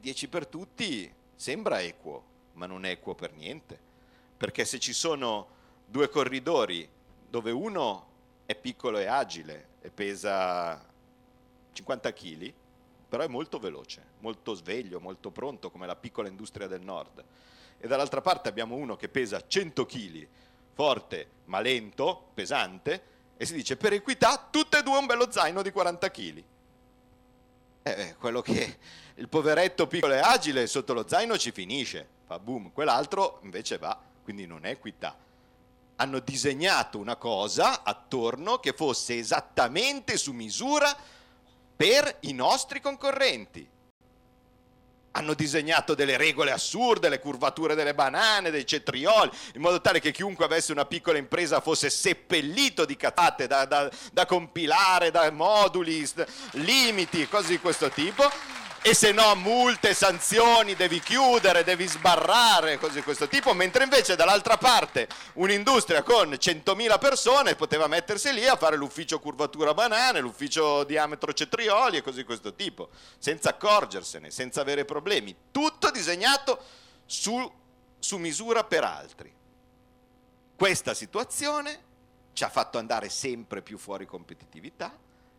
10 eh, per tutti sembra equo, ma non è equo per niente. Perché se ci sono due corridori dove uno è piccolo e agile e pesa 50 kg, però è molto veloce, molto sveglio, molto pronto come la piccola industria del nord e dall'altra parte abbiamo uno che pesa 100 kg, forte ma lento, pesante, e si dice per equità tutte e due un bello zaino di 40 kg. Eh, eh, quello che il poveretto piccolo e agile sotto lo zaino ci finisce, fa boom, quell'altro invece va, quindi non è equità. Hanno disegnato una cosa attorno che fosse esattamente su misura per i nostri concorrenti hanno disegnato delle regole assurde, le curvature delle banane, dei cetrioli, in modo tale che chiunque avesse una piccola impresa fosse seppellito di catate da, da, da compilare, da moduli, limiti, cose di questo tipo e se no multe, sanzioni, devi chiudere, devi sbarrare, cose di questo tipo, mentre invece dall'altra parte un'industria con 100.000 persone poteva mettersi lì a fare l'ufficio curvatura banane, l'ufficio diametro cetrioli e cose di questo tipo, senza accorgersene, senza avere problemi, tutto disegnato su, su misura per altri. Questa situazione ci ha fatto andare sempre più fuori competitività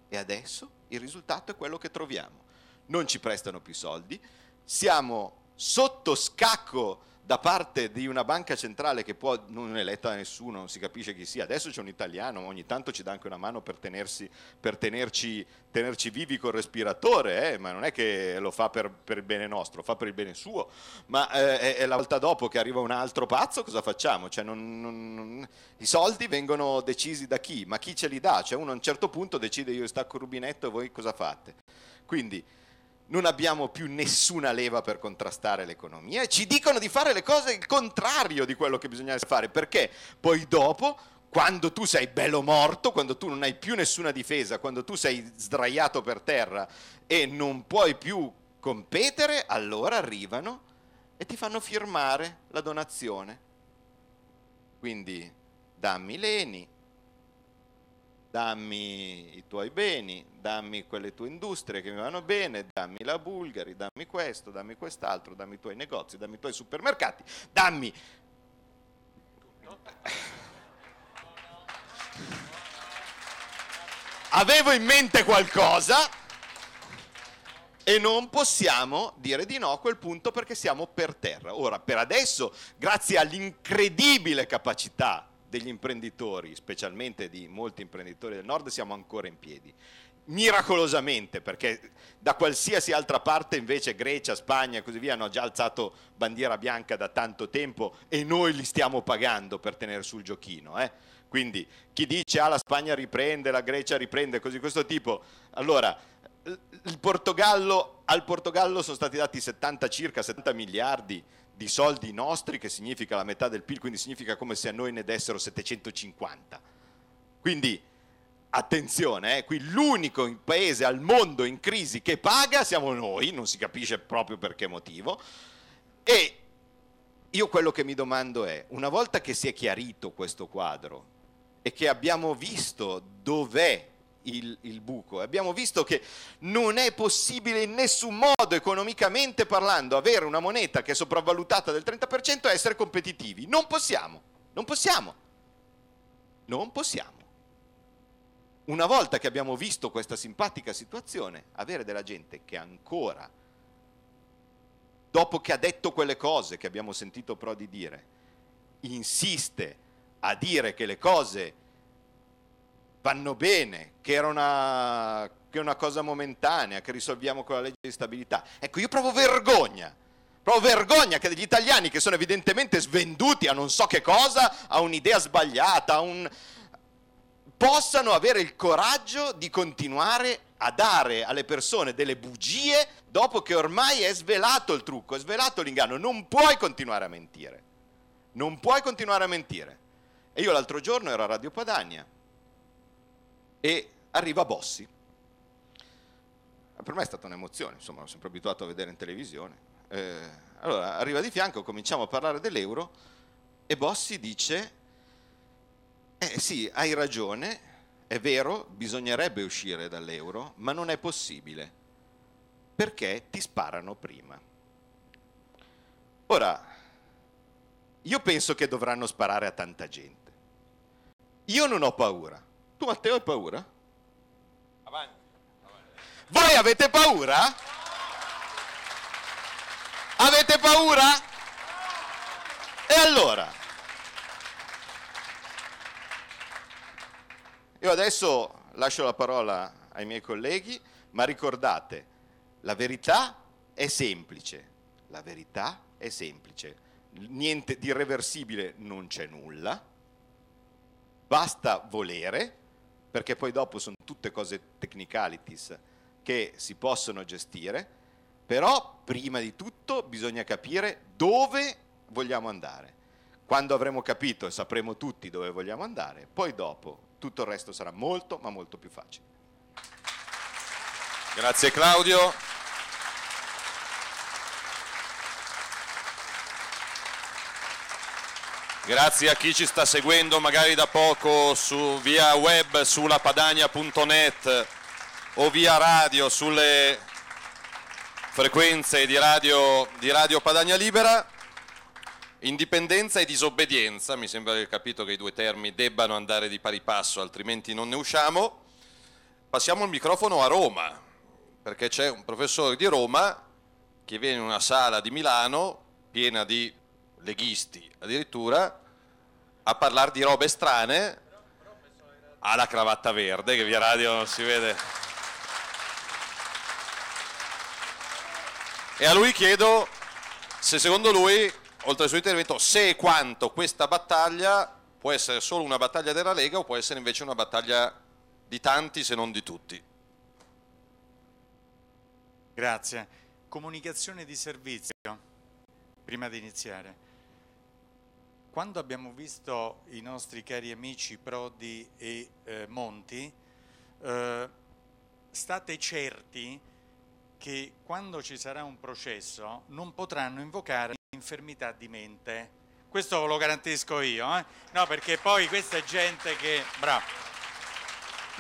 e adesso il risultato è quello che troviamo non ci prestano più soldi, siamo sotto scacco da parte di una banca centrale che può, non è eletta da nessuno, non si capisce chi sia, adesso c'è un italiano, ogni tanto ci dà anche una mano per, tenersi, per tenerci, tenerci, vivi col respiratore, eh? ma non è che lo fa per, per, il bene nostro, lo fa per il bene suo, ma eh, è la volta dopo che arriva un altro pazzo cosa facciamo? Cioè, non, non, I soldi vengono decisi da chi? Ma chi ce li dà? Cioè, uno a un certo punto decide io stacco il rubinetto e voi cosa fate? Quindi non abbiamo più nessuna leva per contrastare l'economia e ci dicono di fare le cose il contrario di quello che bisogna fare, perché poi dopo, quando tu sei bello morto, quando tu non hai più nessuna difesa, quando tu sei sdraiato per terra e non puoi più competere, allora arrivano e ti fanno firmare la donazione. Quindi dammi leni, dammi i tuoi beni, dammi quelle tue industrie che mi vanno bene, dammi la Bulgari, dammi questo, dammi quest'altro, dammi i tuoi negozi, dammi i tuoi supermercati, dammi... Avevo in mente qualcosa e non possiamo dire di no a quel punto perché siamo per terra. Ora, per adesso, grazie all'incredibile capacità degli imprenditori, specialmente di molti imprenditori del nord, siamo ancora in piedi. Miracolosamente, perché da qualsiasi altra parte invece Grecia, Spagna e così via hanno già alzato bandiera bianca da tanto tempo e noi li stiamo pagando per tenere sul giochino. Eh? Quindi chi dice ah la Spagna riprende, la Grecia riprende, così questo tipo, allora Portogallo, al Portogallo sono stati dati 70 circa 70 miliardi di soldi nostri, che significa la metà del PIL, quindi significa come se a noi ne dessero 750. Quindi attenzione, eh, qui l'unico paese al mondo in crisi che paga siamo noi, non si capisce proprio per che motivo. E io quello che mi domando è, una volta che si è chiarito questo quadro e che abbiamo visto dov'è il, il, buco. Abbiamo visto che non è possibile in nessun modo, economicamente parlando, avere una moneta che è sopravvalutata del 30% e essere competitivi. Non possiamo, non possiamo, non possiamo. Una volta che abbiamo visto questa simpatica situazione, avere della gente che ancora, dopo che ha detto quelle cose che abbiamo sentito Prodi dire, insiste a dire che le cose vanno bene, che era una, che è una cosa momentanea, che risolviamo con la legge di stabilità. Ecco, io provo vergogna. Provo vergogna che degli italiani che sono evidentemente svenduti a non so che cosa, a un'idea sbagliata, a un... possano avere il coraggio di continuare a dare alle persone delle bugie dopo che ormai è svelato il trucco, è svelato l'inganno. Non puoi continuare a mentire. Non puoi continuare a mentire. E io l'altro giorno ero a Radio Padania e arriva Bossi. Per me è stata un'emozione, insomma, sono sempre abituato a vedere in televisione. Eh, allora, arriva di fianco, cominciamo a parlare dell'euro e Bossi dice, eh sì, hai ragione, è vero, bisognerebbe uscire dall'euro, ma non è possibile, perché ti sparano prima. Ora, io penso che dovranno sparare a tanta gente. Io non ho paura tu Matteo hai paura? Avanti. Voi avete paura? Avete paura? E allora? Io adesso lascio la parola ai miei colleghi, ma ricordate, la verità è semplice, la verità è semplice, niente di irreversibile non c'è nulla, basta volere perché poi dopo sono tutte cose technicalities che si possono gestire, però prima di tutto bisogna capire dove vogliamo andare. Quando avremo capito e sapremo tutti dove vogliamo andare, poi dopo tutto il resto sarà molto ma molto più facile. Grazie Claudio. Grazie a chi ci sta seguendo magari da poco su, via web sulla padania.net o via radio sulle frequenze di radio, di radio Padania Libera. Indipendenza e disobbedienza, mi sembra di aver capito che i due termini debbano andare di pari passo, altrimenti non ne usciamo. Passiamo il microfono a Roma, perché c'è un professore di Roma che viene in una sala di Milano piena di leghisti addirittura a parlare di robe strane ha la cravatta verde che via radio non si vede. E a lui chiedo se secondo lui, oltre al suo intervento, se e quanto questa battaglia può essere solo una battaglia della Lega o può essere invece una battaglia di tanti se non di tutti. Grazie. Comunicazione di servizio, prima di iniziare. Quando abbiamo visto i nostri cari amici Prodi e eh, Monti, eh, state certi che quando ci sarà un processo non potranno invocare infermità di mente. Questo ve lo garantisco io, eh? no, perché poi questa è gente che... Bravo.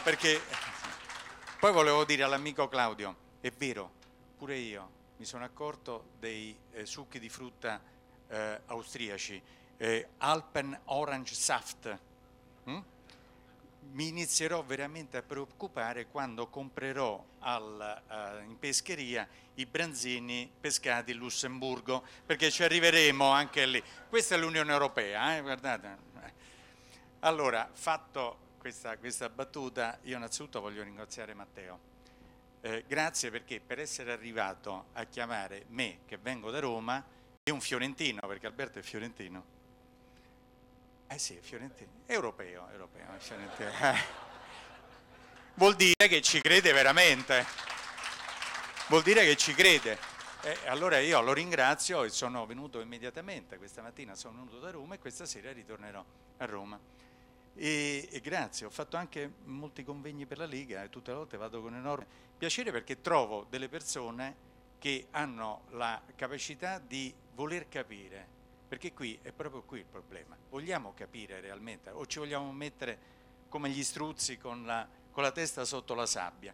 Perché... Poi volevo dire all'amico Claudio, è vero, pure io mi sono accorto dei eh, succhi di frutta eh, austriaci eh, Alpen Orange Saft. Mm? Mi inizierò veramente a preoccupare quando comprerò al, uh, in pescheria i branzini pescati in Lussemburgo, perché ci arriveremo anche lì. Questa è l'Unione Europea, eh? guardate. Allora, fatto questa, questa, battuta, io innanzitutto voglio ringraziare Matteo. Eh, grazie perché per essere arrivato a chiamare me, che vengo da Roma, e un fiorentino, perché Alberto è fiorentino, eh sì, Fiorentino. Europeo, europeo, eh, Fiorentino. Eh. Vuol dire che ci crede veramente. Vuol dire che ci crede. Eh, allora io lo ringrazio e sono venuto immediatamente. Questa mattina sono venuto da Roma e questa sera ritornerò a Roma. E, e grazie, ho fatto anche molti convegni per la Liga e tutte le volte vado con enorme piacere perché trovo delle persone che hanno la capacità di voler capire perché qui è proprio qui il problema. Vogliamo capire realmente o ci vogliamo mettere come gli struzzi con la, con la testa sotto la sabbia?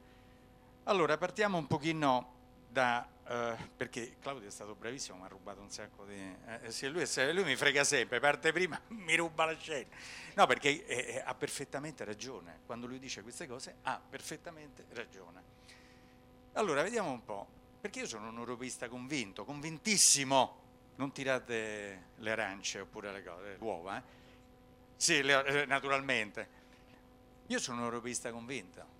Allora partiamo un pochino da... Eh, perché Claudio è stato bravissimo, mi ha rubato un sacco di... Eh, eh sì, lui, lui, mi frega sempre, parte prima, <laughs> mi ruba la scena. No, perché eh, eh, ha perfettamente ragione. Quando lui dice queste cose ha perfettamente ragione. Allora, vediamo un po', perché io sono un europeista convinto, convintissimo, non tirate le arance oppure le, cose, le uova. Eh? Sì, le, eh, naturalmente. Io sono un europeista convinto.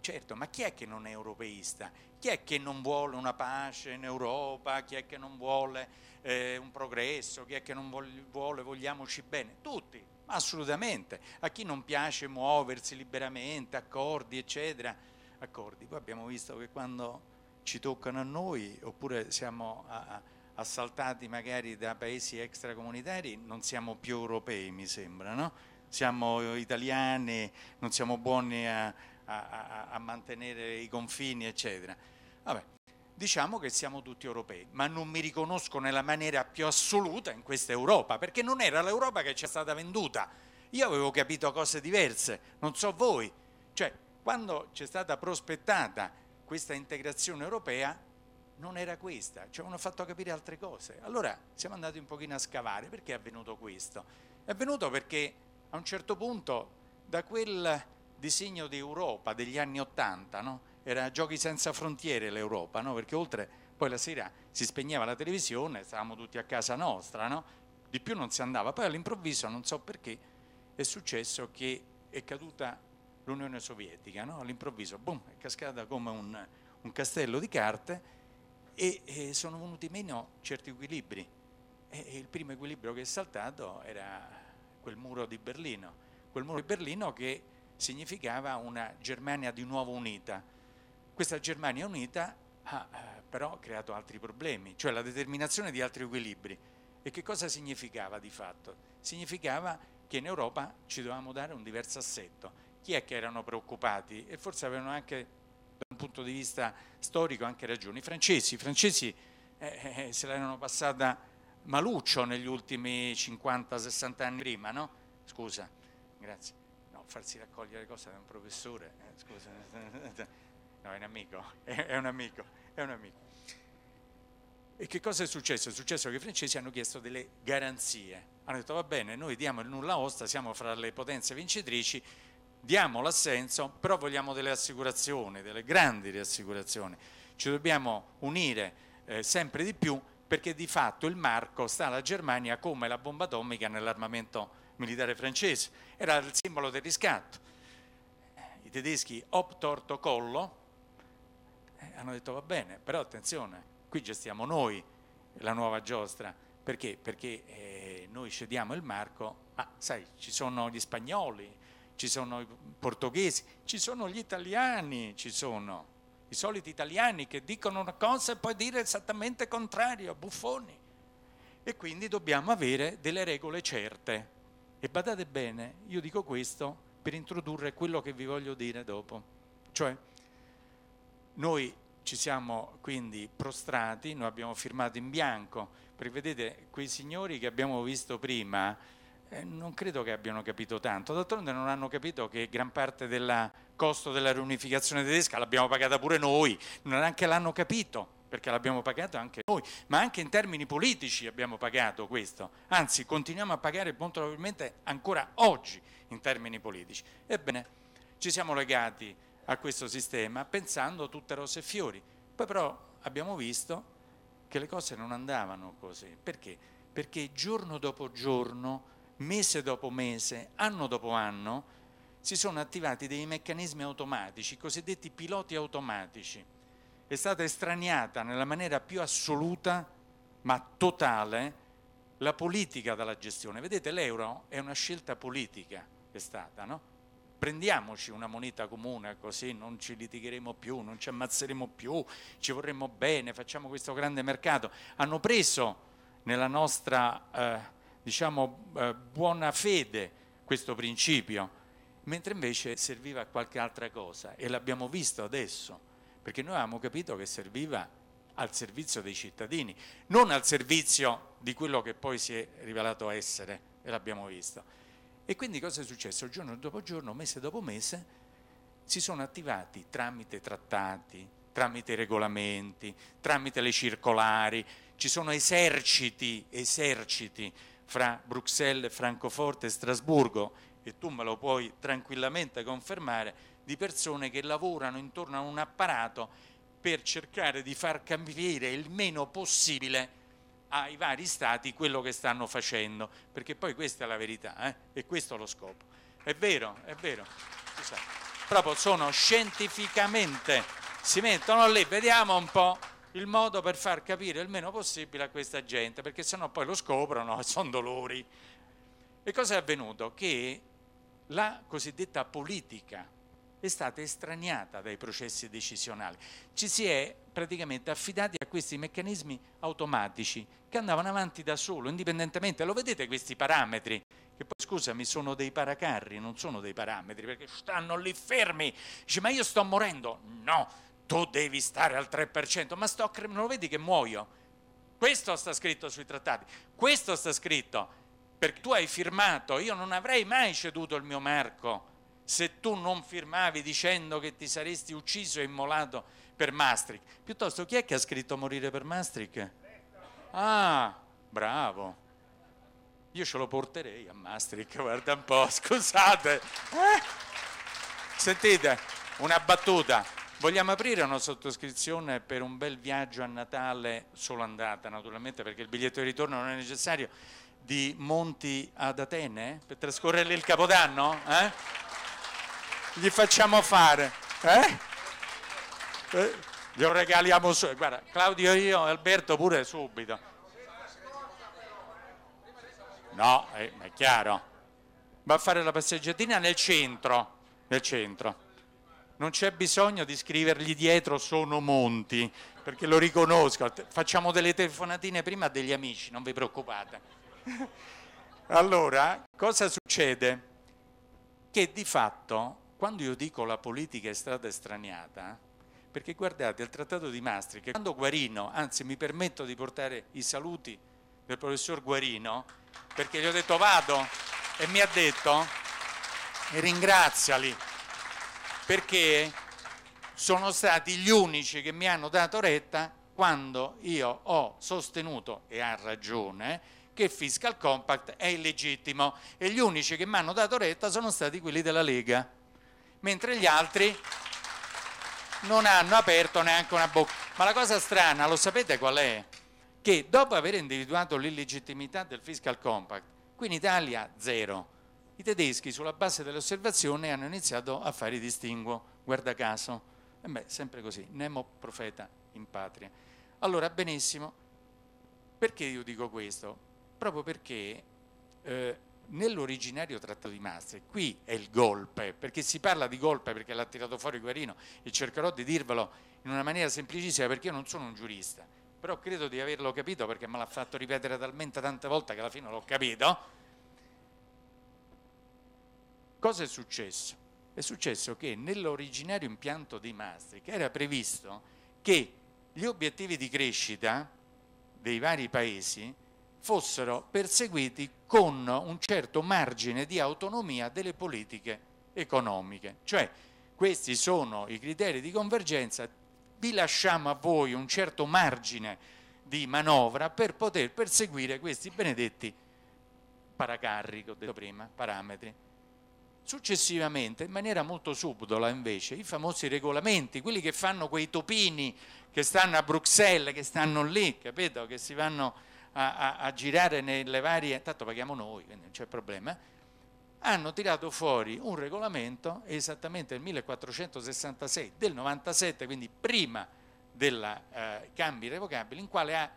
Certo, ma chi è che non è europeista? Chi è che non vuole una pace in Europa? Chi è che non vuole eh, un progresso? Chi è che non vuole vogliamoci bene? Tutti, assolutamente. A chi non piace muoversi liberamente, accordi, eccetera. Accordi. Poi abbiamo visto che quando ci toccano a noi, oppure siamo a, a assaltati magari da paesi extracomunitari, non siamo più europei, mi sembra, no? Siamo italiani, non siamo buoni a, a, a mantenere i confini, eccetera. Vabbè, diciamo che siamo tutti europei, ma non mi riconosco nella maniera più assoluta in questa Europa, perché non era l'Europa che ci è stata venduta. Io avevo capito cose diverse, non so voi. Cioè, quando c'è stata prospettata questa integrazione europea, non era questa, ci cioè avevano fatto capire altre cose. Allora siamo andati un pochino a scavare, perché è avvenuto questo? È avvenuto perché a un certo punto da quel disegno di Europa degli anni Ottanta, no? era Giochi senza frontiere l'Europa, no? perché oltre poi la sera si spegneva la televisione, stavamo tutti a casa nostra, no? di più non si andava, poi all'improvviso, non so perché, è successo che è caduta l'Unione Sovietica, all'improvviso, boom, è cascata come un, un castello di carte e, e eh, sono venuti meno certi equilibri. E, e il primo equilibrio che è saltato era quel muro di Berlino, quel muro di Berlino che significava una Germania di nuovo unita. Questa Germania unita ha eh, però creato altri problemi, cioè la determinazione di altri equilibri. E che cosa significava di fatto? Significava che in Europa ci dovevamo dare un diverso assetto. Chi è che erano preoccupati e forse avevano anche un punto di vista storico anche ragioni. I francesi, i francesi eh, eh se l'erano passata maluccio negli ultimi 50-60 anni prima, no? Scusa, grazie. No, farsi raccogliere cose da un professore, eh, scusa. <laughs> No, è un amico, è un amico, è un amico. E che cosa è successo? È successo che i francesi hanno chiesto delle garanzie. Hanno detto va bene, noi diamo il nulla osta, siamo fra le potenze vincitrici, diamo l'assenso, però vogliamo delle assicurazioni, delle grandi riassicurazioni. Ci dobbiamo unire eh, sempre di più perché di fatto il marco sta alla Germania come la bomba atomica nell'armamento militare francese, era il simbolo del riscatto. I tedeschi op torto collo eh, hanno detto va bene, però attenzione, qui gestiamo noi la nuova giostra, perché? Perché eh, noi cediamo il marco, ma sai, ci sono gli spagnoli, ci sono i portoghesi, ci sono gli italiani, ci sono i soliti italiani che dicono una cosa e poi dire esattamente il contrario, buffoni. E quindi dobbiamo avere delle regole certe. E badate bene, io dico questo per introdurre quello che vi voglio dire dopo. Cioè, noi ci siamo quindi prostrati, noi abbiamo firmato in bianco, perché vedete quei signori che abbiamo visto prima, eh, non credo che abbiano capito tanto, d'altronde non hanno capito che gran parte del costo della riunificazione tedesca l'abbiamo pagata pure noi, non anche l'hanno capito perché l'abbiamo pagato anche noi, ma anche in termini politici abbiamo pagato questo, anzi continuiamo a pagare molto probabilmente ancora oggi in termini politici. Ebbene, ci siamo legati a questo sistema pensando tutte rose e fiori, poi però abbiamo visto che le cose non andavano così, perché? Perché giorno dopo giorno mese dopo mese, anno dopo anno, si sono attivati dei meccanismi automatici, i cosiddetti piloti automatici. È stata estraniata nella maniera più assoluta, ma totale, la politica dalla gestione. Vedete, l'euro è una scelta politica, è stata, no? Prendiamoci una moneta comune così non ci litigheremo più, non ci ammazzeremo più, ci vorremmo bene, facciamo questo grande mercato. Hanno preso nella nostra... Eh, diciamo, eh, buona fede questo principio, mentre invece serviva a qualche altra cosa e l'abbiamo visto adesso, perché noi avevamo capito che serviva al servizio dei cittadini, non al servizio di quello che poi si è rivelato essere, e l'abbiamo visto. E quindi cosa è successo? Giorno dopo giorno, mese dopo mese, si sono attivati tramite trattati, tramite regolamenti, tramite le circolari, ci sono eserciti, eserciti fra Bruxelles, Francoforte e Strasburgo, e tu me lo puoi tranquillamente confermare, di persone che lavorano intorno a un apparato per cercare di far capire il meno possibile ai vari stati quello che stanno facendo, perché poi questa è la verità eh? e questo è lo scopo. È vero, è vero, proprio sono scientificamente, si mettono lì, vediamo un po' il modo per far capire il meno possibile a questa gente, perché sennò poi lo scoprono e <laughs> sono dolori. E cosa è avvenuto? Che la cosiddetta politica è stata estraniata dai processi decisionali. Ci si è praticamente affidati a questi meccanismi automatici che andavano avanti da solo, indipendentemente. Lo vedete questi parametri? Che poi, scusami, sono dei paracarri, non sono dei parametri, perché stanno lì fermi. Dice, ma io sto morendo. No, tu devi stare al 3%, ma sto, non lo vedi che muoio? Questo sta scritto sui trattati, questo sta scritto, perché tu hai firmato, io non avrei mai ceduto il mio marco se tu non firmavi dicendo che ti saresti ucciso e immolato per Maastricht. Piuttosto chi è che ha scritto morire per Maastricht? Ah, bravo. Io ce lo porterei a Maastricht, guarda un po', <laughs> scusate. Eh? Sentite, una battuta. Vogliamo aprire una sottoscrizione per un bel viaggio a Natale, solo andata naturalmente perché il biglietto di ritorno non è necessario, di Monti ad Atene per trascorrere lì il Capodanno? Eh? Gli facciamo fare, eh? eh? Glielo regaliamo su. Guarda, Claudio, io e Alberto pure subito. No, eh, ma è chiaro. Va a fare la passeggiatina nel centro, nel centro non c'è bisogno di scrivergli dietro sono Monti, perché lo riconosco, facciamo delle telefonatine prima a degli amici, non vi preoccupate. <laughs> Allora, cosa succede? Che di fatto, quando io dico la politica è stata estraniata, perché guardate, il Trattato di Maastricht, quando Guarino, anzi mi permetto di portare i saluti del professor Guarino, perché gli ho detto vado e mi ha detto e ringraziali perché sono stati gli unici che mi hanno dato retta quando io ho sostenuto, e ha ragione, che Fiscal Compact è illegittimo e gli unici che mi hanno dato retta sono stati quelli della Lega, mentre gli altri non hanno aperto neanche una bocca. Ma la cosa strana, lo sapete qual è? Che dopo aver individuato l'illegittimità del Fiscal Compact, qui in Italia zero, i tedeschi sulla base dell'osservazione hanno iniziato a fare distinguo, guarda caso. E beh, sempre così, Nemo profeta in patria. Allora, benissimo, perché io dico questo? Proprio perché eh, nell'originario trattato di Maastricht, qui è il golpe, perché si parla di golpe perché l'ha tirato fuori Guarino e cercherò di dirvelo in una maniera semplicissima perché io non sono un giurista, però credo di averlo capito perché me l'ha fatto ripetere talmente tante volte che alla fine l'ho capito Cosa è successo? È successo che nell'originario impianto di Maastricht era previsto che gli obiettivi di crescita dei vari paesi fossero perseguiti con un certo margine di autonomia delle politiche economiche. Cioè questi sono i criteri di convergenza, vi lasciamo a voi un certo margine di manovra per poter perseguire questi benedetti paracarri che ho detto prima, parametri. Successivamente, in maniera molto subdola invece, i famosi regolamenti, quelli che fanno quei topini che stanno a Bruxelles, che stanno lì, capito? Che si vanno a, a, a girare nelle varie... Tanto paghiamo noi, quindi non c'è problema. Hanno tirato fuori un regolamento esattamente il 1466 del 97, quindi prima dei eh, cambi revocabili, in quale ha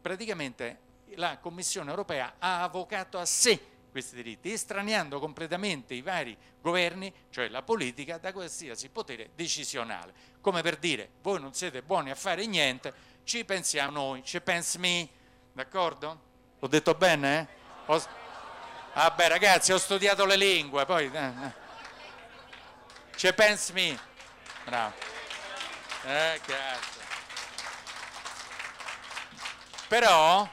praticamente la Commissione europea ha avvocato a sé questi diritti, estraneando completamente i vari governi, cioè la politica, da qualsiasi potere decisionale. Come per dire, voi non siete buoni a fare niente, ci pensiamo noi, ci pens me, d'accordo? Ho detto bene? Eh? Ho... Vabbè ah, ragazzi, ho studiato le lingue, poi... Eh, eh. Ci pens me. Bravo. Eh, cazzo. Certo. Però,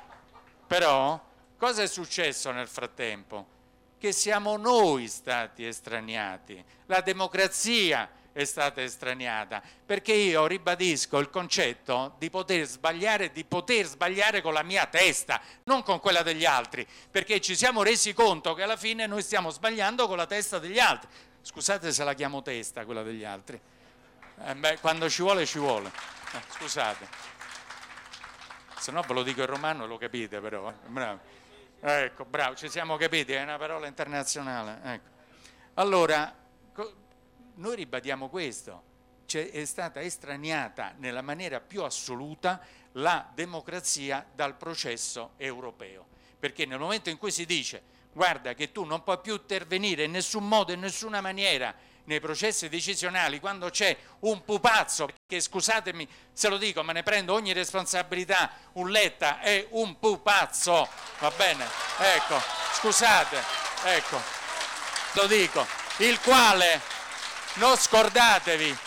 però, Cosa è successo nel frattempo? Che siamo noi stati estraniati, la democrazia è stata estraniata, perché io ribadisco il concetto di poter sbagliare, di poter sbagliare con la mia testa, non con quella degli altri, perché ci siamo resi conto che alla fine noi stiamo sbagliando con la testa degli altri. Scusate se la chiamo testa quella degli altri. Eh beh, quando ci vuole ci vuole. Eh, scusate. Se no ve lo dico in romano lo capite però. Eh. Bravo. Ecco, bravo, ci siamo capiti, è una parola internazionale. Ecco. Allora, noi ribadiamo questo, C'è, è stata estraniata nella maniera più assoluta la democrazia dal processo europeo, perché nel momento in cui si dice guarda che tu non puoi più intervenire in nessun modo, in nessuna maniera, nei processi decisionali quando c'è un pupazzo, perché scusatemi se lo dico, ma ne prendo ogni responsabilità, un letta è un pupazzo, va bene? Ecco, scusate, ecco, lo dico, il quale, non scordatevi,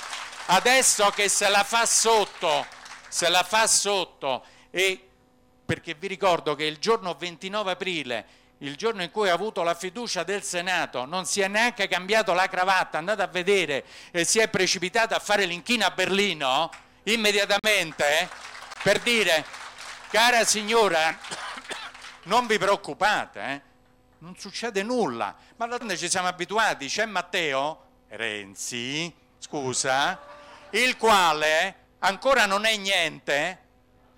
adesso che se la fa sotto, se la fa sotto, e perché vi ricordo che il giorno 29 aprile il giorno in cui ha avuto la fiducia del Senato, non si è neanche cambiato la cravatta, andate a vedere, e eh, si è precipitato a fare l'inchino a Berlino, immediatamente, eh. per dire, cara signora, <coughs> non vi preoccupate, eh, non succede nulla, ma d'altronde ci siamo abituati, c'è Matteo Renzi, scusa, il quale ancora non è niente, eh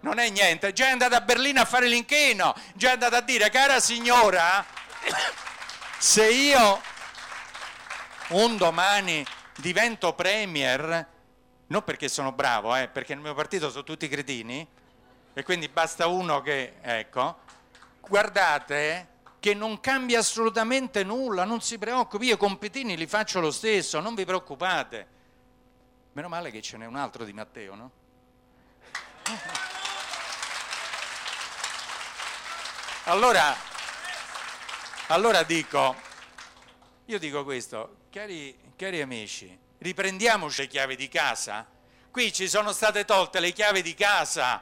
non è niente, è già andata a Berlino a fare l'inchino, già è andata a dire, cara signora, se io un domani divento premier, non perché sono bravo, eh, perché nel mio partito sono tutti cretini, e quindi basta uno che, ecco, guardate che non cambia assolutamente nulla, non si preoccupi, io con Petini li faccio lo stesso, non vi preoccupate. Meno male che ce n'è un altro di Matteo, no? Allora, allora dico, io dico questo, cari, cari amici, riprendiamoci le chiavi di casa. Qui ci sono state tolte le chiavi di casa.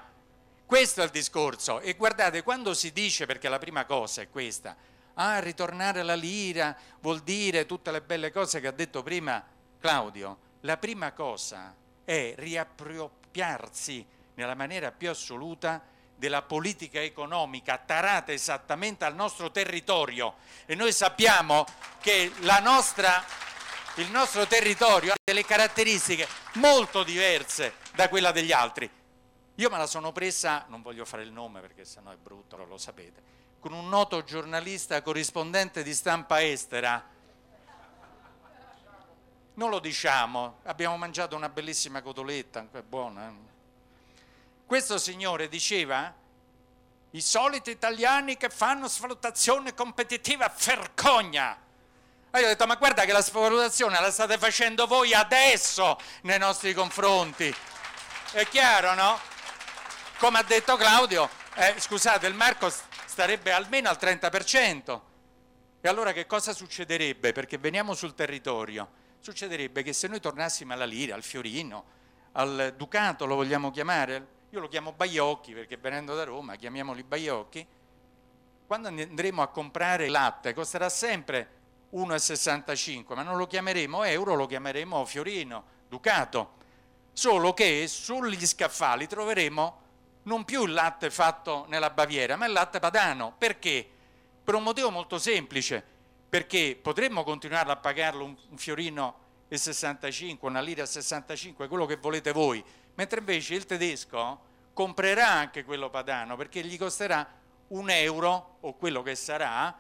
Questo è il discorso. E guardate, quando si dice, perché la prima cosa è questa, ah, ritornare alla lira vuol dire tutte le belle cose che ha detto prima Claudio, la prima cosa è riappropriarsi nella maniera più assoluta della politica economica tarata esattamente al nostro territorio e noi sappiamo che nostra, il nostro territorio ha delle caratteristiche molto diverse da quella degli altri. Io me la sono presa, non voglio fare il nome perché sennò è brutto, lo sapete, con un noto giornalista corrispondente di stampa estera. Non lo diciamo, abbiamo mangiato una bellissima cotoletta, è buona. Eh? Questo signore diceva, i soliti italiani che fanno sfruttazione competitiva, vergogna! E io ho detto, ma guarda che la sfruttazione la state facendo voi adesso nei nostri confronti. È chiaro, no? Come ha detto Claudio, eh, scusate, il Marco starebbe almeno al 30%. E allora che cosa succederebbe? Perché veniamo sul territorio. Succederebbe che se noi tornassimo alla lira, al fiorino, al ducato, lo vogliamo chiamare, io lo chiamo Baiocchi perché venendo da Roma chiamiamoli Baiocchi. Quando andremo a comprare latte costerà sempre 1,65, ma non lo chiameremo euro, lo chiameremo fiorino, ducato. Solo che sugli scaffali troveremo non più il latte fatto nella Baviera, ma il latte padano. Perché? Per un motivo molto semplice, perché potremmo continuare a pagarlo un fiorino e 65, una lira e 65, quello che volete voi, mentre invece il tedesco comprerà anche quello padano perché gli costerà un euro o quello che sarà,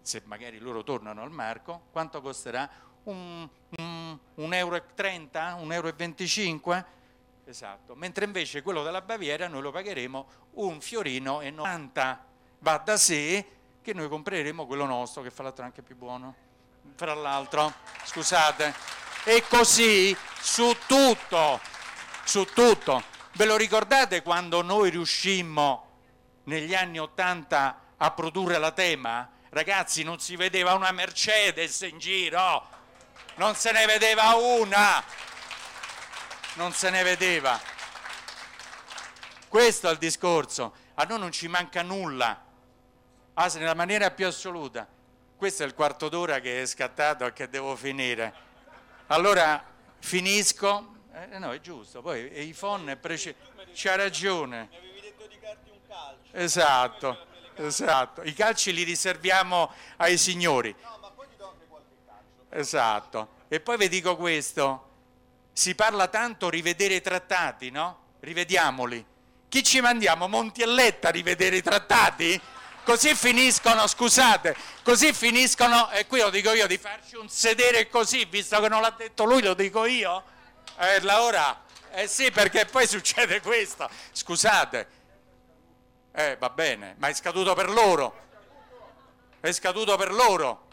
se magari loro tornano al marco, quanto costerà? Un, un, un euro e 30, un euro e 25? Esatto, mentre invece quello della Baviera noi lo pagheremo un fiorino e 90. Va da sé che noi compreremo quello nostro, che fa l'altro anche più buono, fra l'altro, scusate. E così su tutto su tutto. Ve lo ricordate quando noi riuscimmo negli anni Ottanta a produrre la tema? Ragazzi, non si vedeva una Mercedes in giro, non se ne vedeva una, non se ne vedeva. Questo è il discorso. A noi non ci manca nulla, ah, nella maniera più assoluta. Questo è il quarto d'ora che è scattato e che devo finire. Allora finisco eh, no, è giusto. Poi e i FON è preciso. C'ha ragione. Mi avevi detto di carti un calcio. Esatto, esatto. I calci li riserviamo ai signori. No, ma poi ti do anche qualche calcio. Esatto. E poi vi dico questo. Si parla tanto rivedere i trattati, no? Rivediamoli. Chi ci mandiamo? Montielletta a rivedere i trattati? Così finiscono, scusate, così finiscono, e qui lo dico io, di farci un sedere così, visto che non l'ha detto lui, lo dico io eh, Laura, eh sì, perché poi succede questo. Scusate, eh, va bene, ma è scaduto per loro. È scaduto per loro.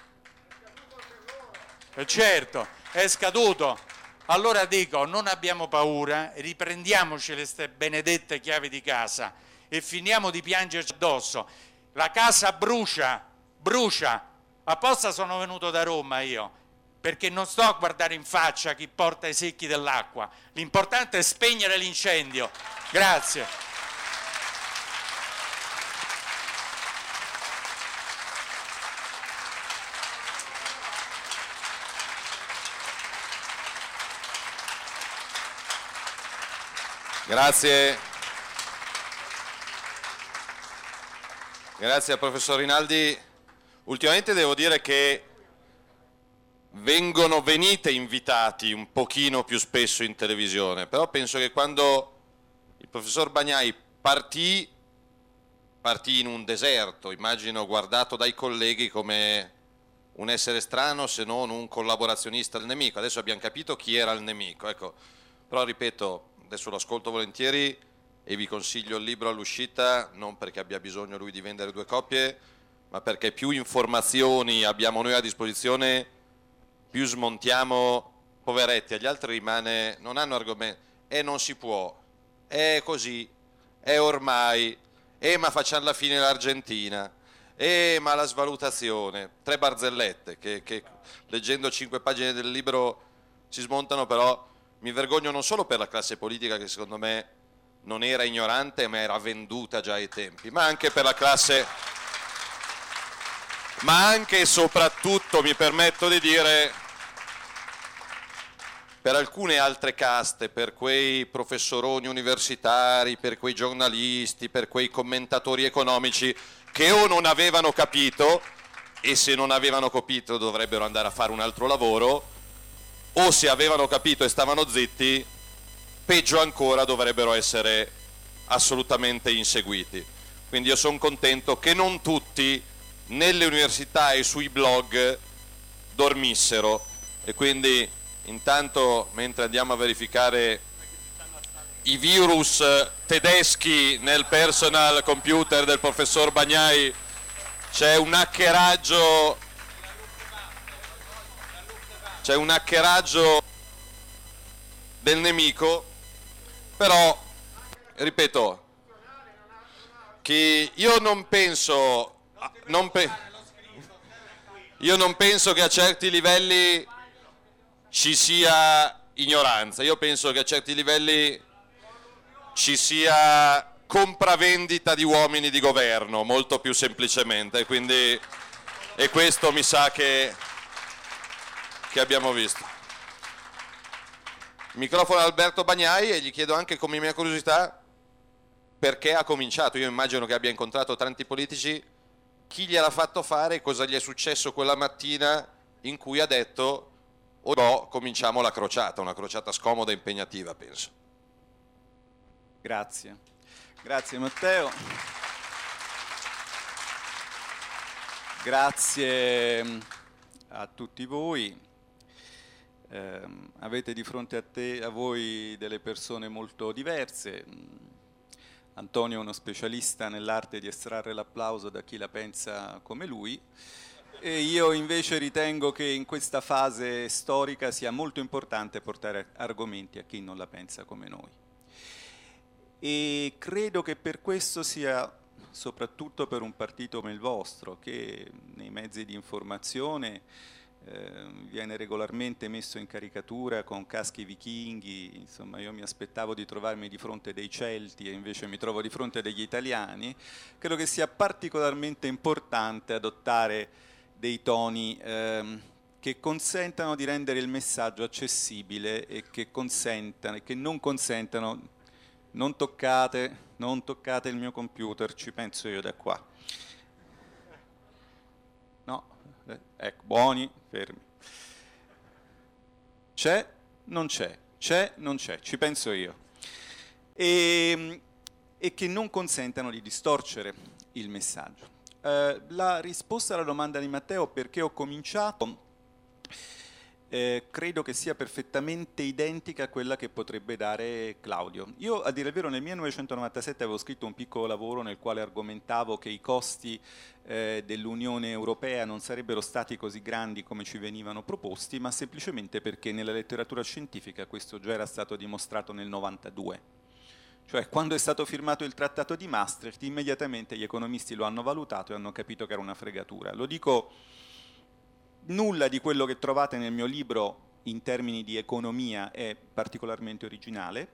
Eh, certo, è scaduto. Allora dico, non abbiamo paura, riprendiamoci le ste benedette chiavi di casa e finiamo di piangerci addosso. La casa brucia, brucia. Apposta sono venuto da Roma io perché non sto a guardare in faccia chi porta i secchi dell'acqua, l'importante è spegnere l'incendio. Grazie. Grazie. Grazie al professor Rinaldi. Ultimamente devo dire che vengono, venite invitati un pochino più spesso in televisione, però penso che quando il professor Bagnai partì, partì in un deserto, immagino guardato dai colleghi come un essere strano se non un collaborazionista del nemico. Adesso abbiamo capito chi era il nemico, ecco. però ripeto, adesso lo ascolto volentieri e vi consiglio il libro all'uscita, non perché abbia bisogno lui di vendere due copie, ma perché più informazioni abbiamo noi a disposizione più smontiamo, poveretti, agli altri rimane, non hanno argomenti, e non si può, è così, è ormai, e ma facciamo la fine l'Argentina, e ma la svalutazione, tre barzellette che, che leggendo cinque pagine del libro si smontano però, mi vergogno non solo per la classe politica che secondo me non era ignorante ma era venduta già ai tempi, ma anche per la classe ma anche e soprattutto, mi permetto di dire, per alcune altre caste, per quei professoroni universitari, per quei giornalisti, per quei commentatori economici che o non avevano capito e se non avevano capito dovrebbero andare a fare un altro lavoro, o se avevano capito e stavano zitti, peggio ancora dovrebbero essere assolutamente inseguiti. Quindi io sono contento che non tutti nelle università e sui blog dormissero e quindi intanto mentre andiamo a verificare i virus tedeschi nel personal computer del professor Bagnai c'è un hackeraggio c'è un hackeraggio del nemico però ripeto che io non penso non pe- io non penso che a certi livelli ci sia ignoranza, io penso che a certi livelli ci sia compravendita di uomini di governo, molto più semplicemente, quindi, è questo mi sa che, che abbiamo visto. Il microfono ad Alberto Bagnai e gli chiedo anche come mia curiosità perché ha cominciato, io immagino che abbia incontrato tanti politici chi gliel'ha fatto fare e cosa gli è successo quella mattina in cui ha detto o oh, no, cominciamo la crociata, una crociata scomoda e impegnativa, penso. Grazie. Grazie Matteo. Grazie mm, a tutti voi. Eh, avete di fronte a, te, a voi delle persone molto diverse, mm, Antonio è uno specialista nell'arte di estrarre l'applauso da chi la pensa come lui. E io invece ritengo che in questa fase storica sia molto importante portare argomenti a chi non la pensa come noi. E credo che per questo sia, soprattutto per un partito come il vostro, che nei mezzi di informazione Ehm, viene regolarmente messo in caricatura con caschi vichinghi, insomma io mi aspettavo di trovarmi di fronte dei Celti e invece mi trovo di fronte degli italiani, credo che sia particolarmente importante adottare dei toni ehm, che consentano di rendere il messaggio accessibile e che, consentano, e che non consentano non toccate, non toccate il mio computer, ci penso io da qua. No, eh, ecco, buoni, fermi. C'è, non c'è, c'è, non c'è, ci penso io. E, ehm, e che non consentano di distorcere il messaggio. Eh, la risposta alla domanda di Matteo, perché ho cominciato, eh, credo che sia perfettamente identica a quella che potrebbe dare Claudio. Io a dire il vero nel 1997 avevo scritto un piccolo lavoro nel quale argomentavo che i costi eh, dell'Unione Europea non sarebbero stati così grandi come ci venivano proposti, ma semplicemente perché nella letteratura scientifica questo già era stato dimostrato nel 92. Cioè, quando è stato firmato il trattato di Maastricht, immediatamente gli economisti lo hanno valutato e hanno capito che era una fregatura. Lo dico nulla di quello che trovate nel mio libro in termini di economia è particolarmente originale.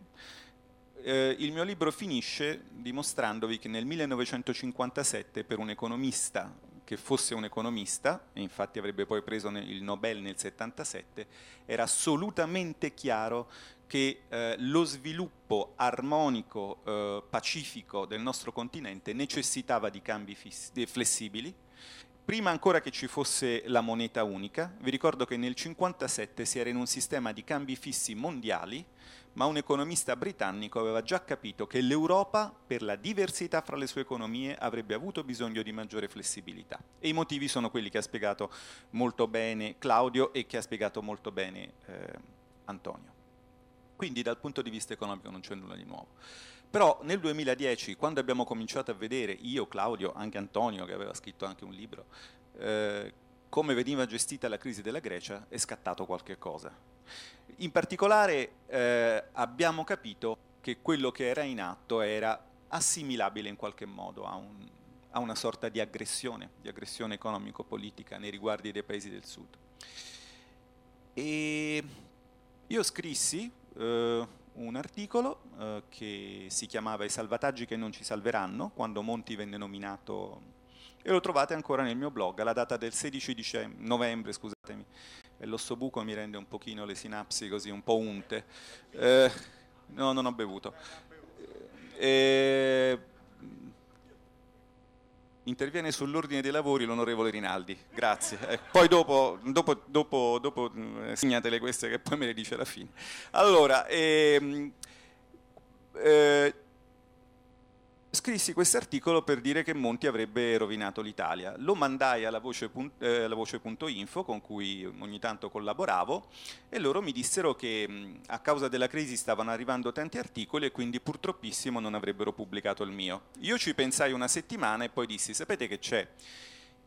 Eh, il mio libro finisce dimostrandovi che nel 1957 per un economista che fosse un economista, e infatti avrebbe poi preso il Nobel nel 77, era assolutamente chiaro che eh, lo sviluppo armonico, eh, pacifico del nostro continente necessitava di cambi fissi, flessibili, prima ancora che ci fosse la moneta unica, vi ricordo che nel 1957 si era in un sistema di cambi fissi mondiali, ma un economista britannico aveva già capito che l'Europa, per la diversità fra le sue economie, avrebbe avuto bisogno di maggiore flessibilità. E i motivi sono quelli che ha spiegato molto bene Claudio e che ha spiegato molto bene eh, Antonio. Quindi dal punto di vista economico non c'è nulla di nuovo. Però nel 2010, quando abbiamo cominciato a vedere, io, Claudio, anche Antonio, che aveva scritto anche un libro, eh, come veniva gestita la crisi della Grecia, è scattato qualche cosa. In particolare eh, abbiamo capito che quello che era in atto era assimilabile in qualche modo a, un, a una sorta di aggressione, di aggressione economico-politica nei riguardi dei paesi del sud. E io scrissi, eh, un articolo eh, che si chiamava I salvataggi che non ci salveranno, quando Monti venne nominato, e lo trovate ancora nel mio blog, alla data del 16 dicembre, novembre, scusatemi, e buco mi rende un pochino le sinapsi così un po' unte. Eh, no, non ho bevuto. Eh, Interviene sull'ordine dei lavori l'onorevole Rinaldi, grazie. Eh, poi dopo, dopo, dopo, dopo eh, segnatele queste che poi me le dice alla fine. Allora, ehm, eh, scrissi questo articolo per dire che Monti avrebbe rovinato l'Italia. Lo mandai alla voce.info eh, con cui ogni tanto collaboravo e loro mi dissero che mm, a causa della crisi stavano arrivando tanti articoli e quindi purtroppissimo non avrebbero pubblicato il mio. Io ci pensai una settimana e poi dissi sapete che c'è?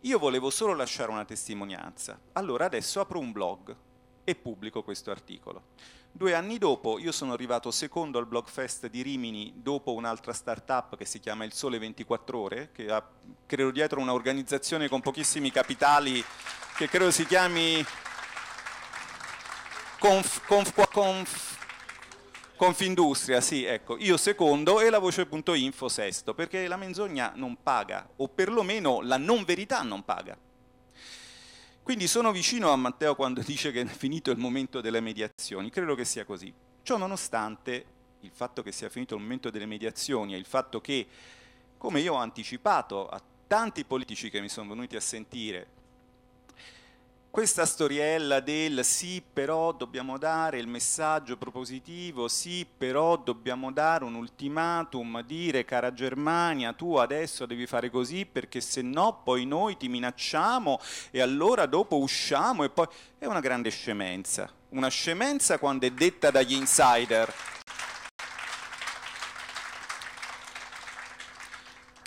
Io volevo solo lasciare una testimonianza. Allora adesso apro un blog e pubblico questo articolo. Due anni dopo io sono arrivato secondo al Blockfest di Rimini dopo un'altra startup che si chiama Il Sole 24 Ore, che ha, credo dietro un'organizzazione con pochissimi capitali che credo si chiami Conf, Conf, Conf, Confindustria, sì, ecco, io secondo e la voce.info sesto, perché la menzogna non paga, o perlomeno la non verità non paga. Quindi sono vicino a Matteo quando <laughs> dice che è finito il momento delle mediazioni, credo che sia così. Ciò nonostante il fatto che sia finito il momento delle mediazioni e il fatto che, come io ho anticipato a tanti politici che mi sono venuti a sentire, questa storiella del sì però dobbiamo dare il messaggio propositivo, sì però dobbiamo dare un ultimatum, dire cara Germania tu adesso devi fare così perché se no poi noi ti minacciamo e allora dopo usciamo e poi... È una grande scemenza, una scemenza quando è detta dagli insider.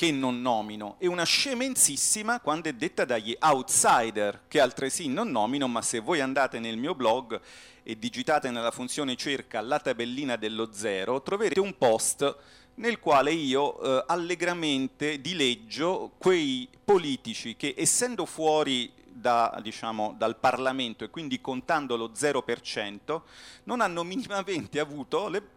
che non nomino e una scemenzissima quando è detta dagli outsider che altresì non nomino, ma se voi andate nel mio blog e digitate nella funzione cerca la tabellina dello zero, troverete un post nel quale io eh, allegramente dileggio quei politici che essendo fuori da, diciamo, dal Parlamento e quindi contando lo 0%, non hanno minimamente avuto le,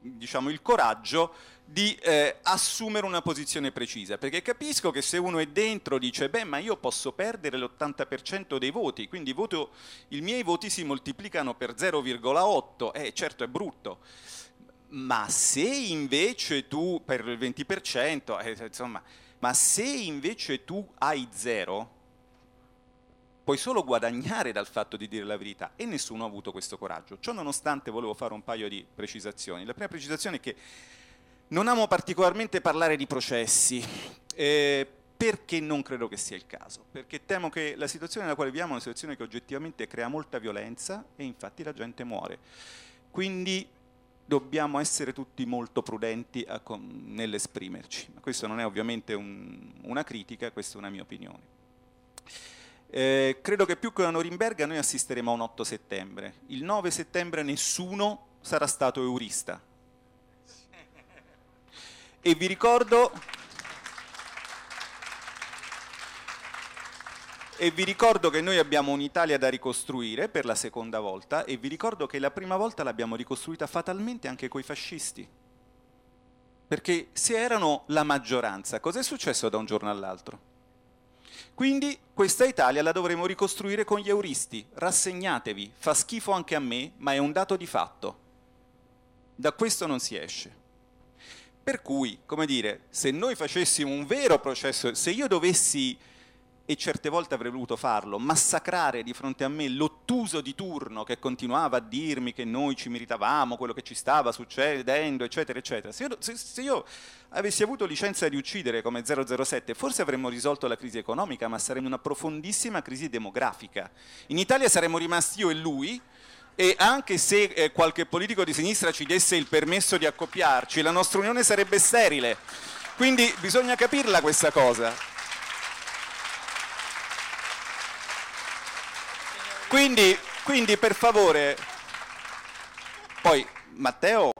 diciamo, il coraggio di eh, assumere una posizione precisa, perché capisco che se uno è dentro dice beh ma io posso perdere l'80% dei voti, quindi voto, i miei voti si moltiplicano per 0,8, eh certo è brutto, ma se invece tu per il 20%, eh, insomma, ma se invece tu hai 0, puoi solo guadagnare dal fatto di dire la verità e nessuno ha avuto questo coraggio. Ciò nonostante volevo fare un paio di precisazioni. La prima precisazione è che non amo particolarmente parlare di processi, eh, perché non credo che sia il caso, perché temo che la situazione nella quale viviamo è una situazione che oggettivamente crea molta violenza e infatti la gente muore. Quindi dobbiamo essere tutti molto prudenti nell'esprimerci. Ma questo non è ovviamente un, una critica, questa è una mia opinione. Eh, credo che più che a Norimberga noi assisteremo a un 8 settembre. Il 9 settembre nessuno sarà stato eurista, e vi ricordo E vi ricordo che noi abbiamo un'Italia da ricostruire per la seconda volta e vi ricordo che la prima volta l'abbiamo ricostruita fatalmente anche coi fascisti. Perché se erano la maggioranza, cos'è successo da un giorno all'altro? Quindi questa Italia la dovremo ricostruire con gli euristi. Rassegnatevi, fa schifo anche a me, ma è un dato di fatto. Da questo non si esce. Per cui, come dire, se noi facessimo un vero processo, se io dovessi, e certe volte avrei voluto farlo, massacrare di fronte a me l'ottuso di turno che continuava a dirmi che noi ci meritavamo quello che ci stava succedendo, eccetera, eccetera, se io, se, se io avessi avuto licenza di uccidere come 007, forse avremmo risolto la crisi economica, ma saremmo in una profondissima crisi demografica. In Italia saremmo rimasti io e lui e anche se eh, qualche politico di sinistra ci desse il permesso di accoppiarci, la nostra unione sarebbe sterile. Quindi bisogna capirla questa cosa. Quindi, quindi per favore, poi Matteo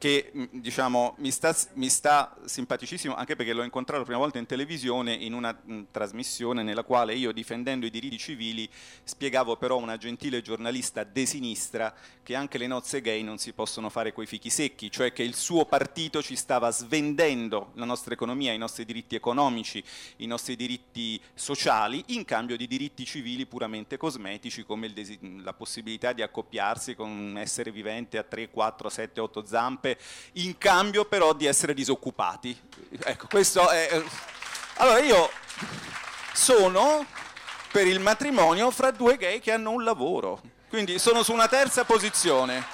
che mm, diciamo, mi, sta, mi, sta, simpaticissimo anche perché l'ho incontrato la prima volta in televisione in una mh, mm, trasmissione nella quale io difendendo i diritti civili spiegavo però a una gentile giornalista de sinistra che anche le nozze gay non si possono fare coi fichi secchi, cioè che il suo partito ci stava svendendo la nostra economia, i nostri diritti economici, i nostri diritti sociali in cambio di diritti civili puramente cosmetici come desi- la possibilità di accoppiarsi con un essere vivente a 3, 4, 7, 8 zampe lavorate in cambio però di essere disoccupati. Ecco, questo è... Eh, allora io sono per il matrimonio fra due gay che hanno un lavoro, quindi sono su una terza posizione.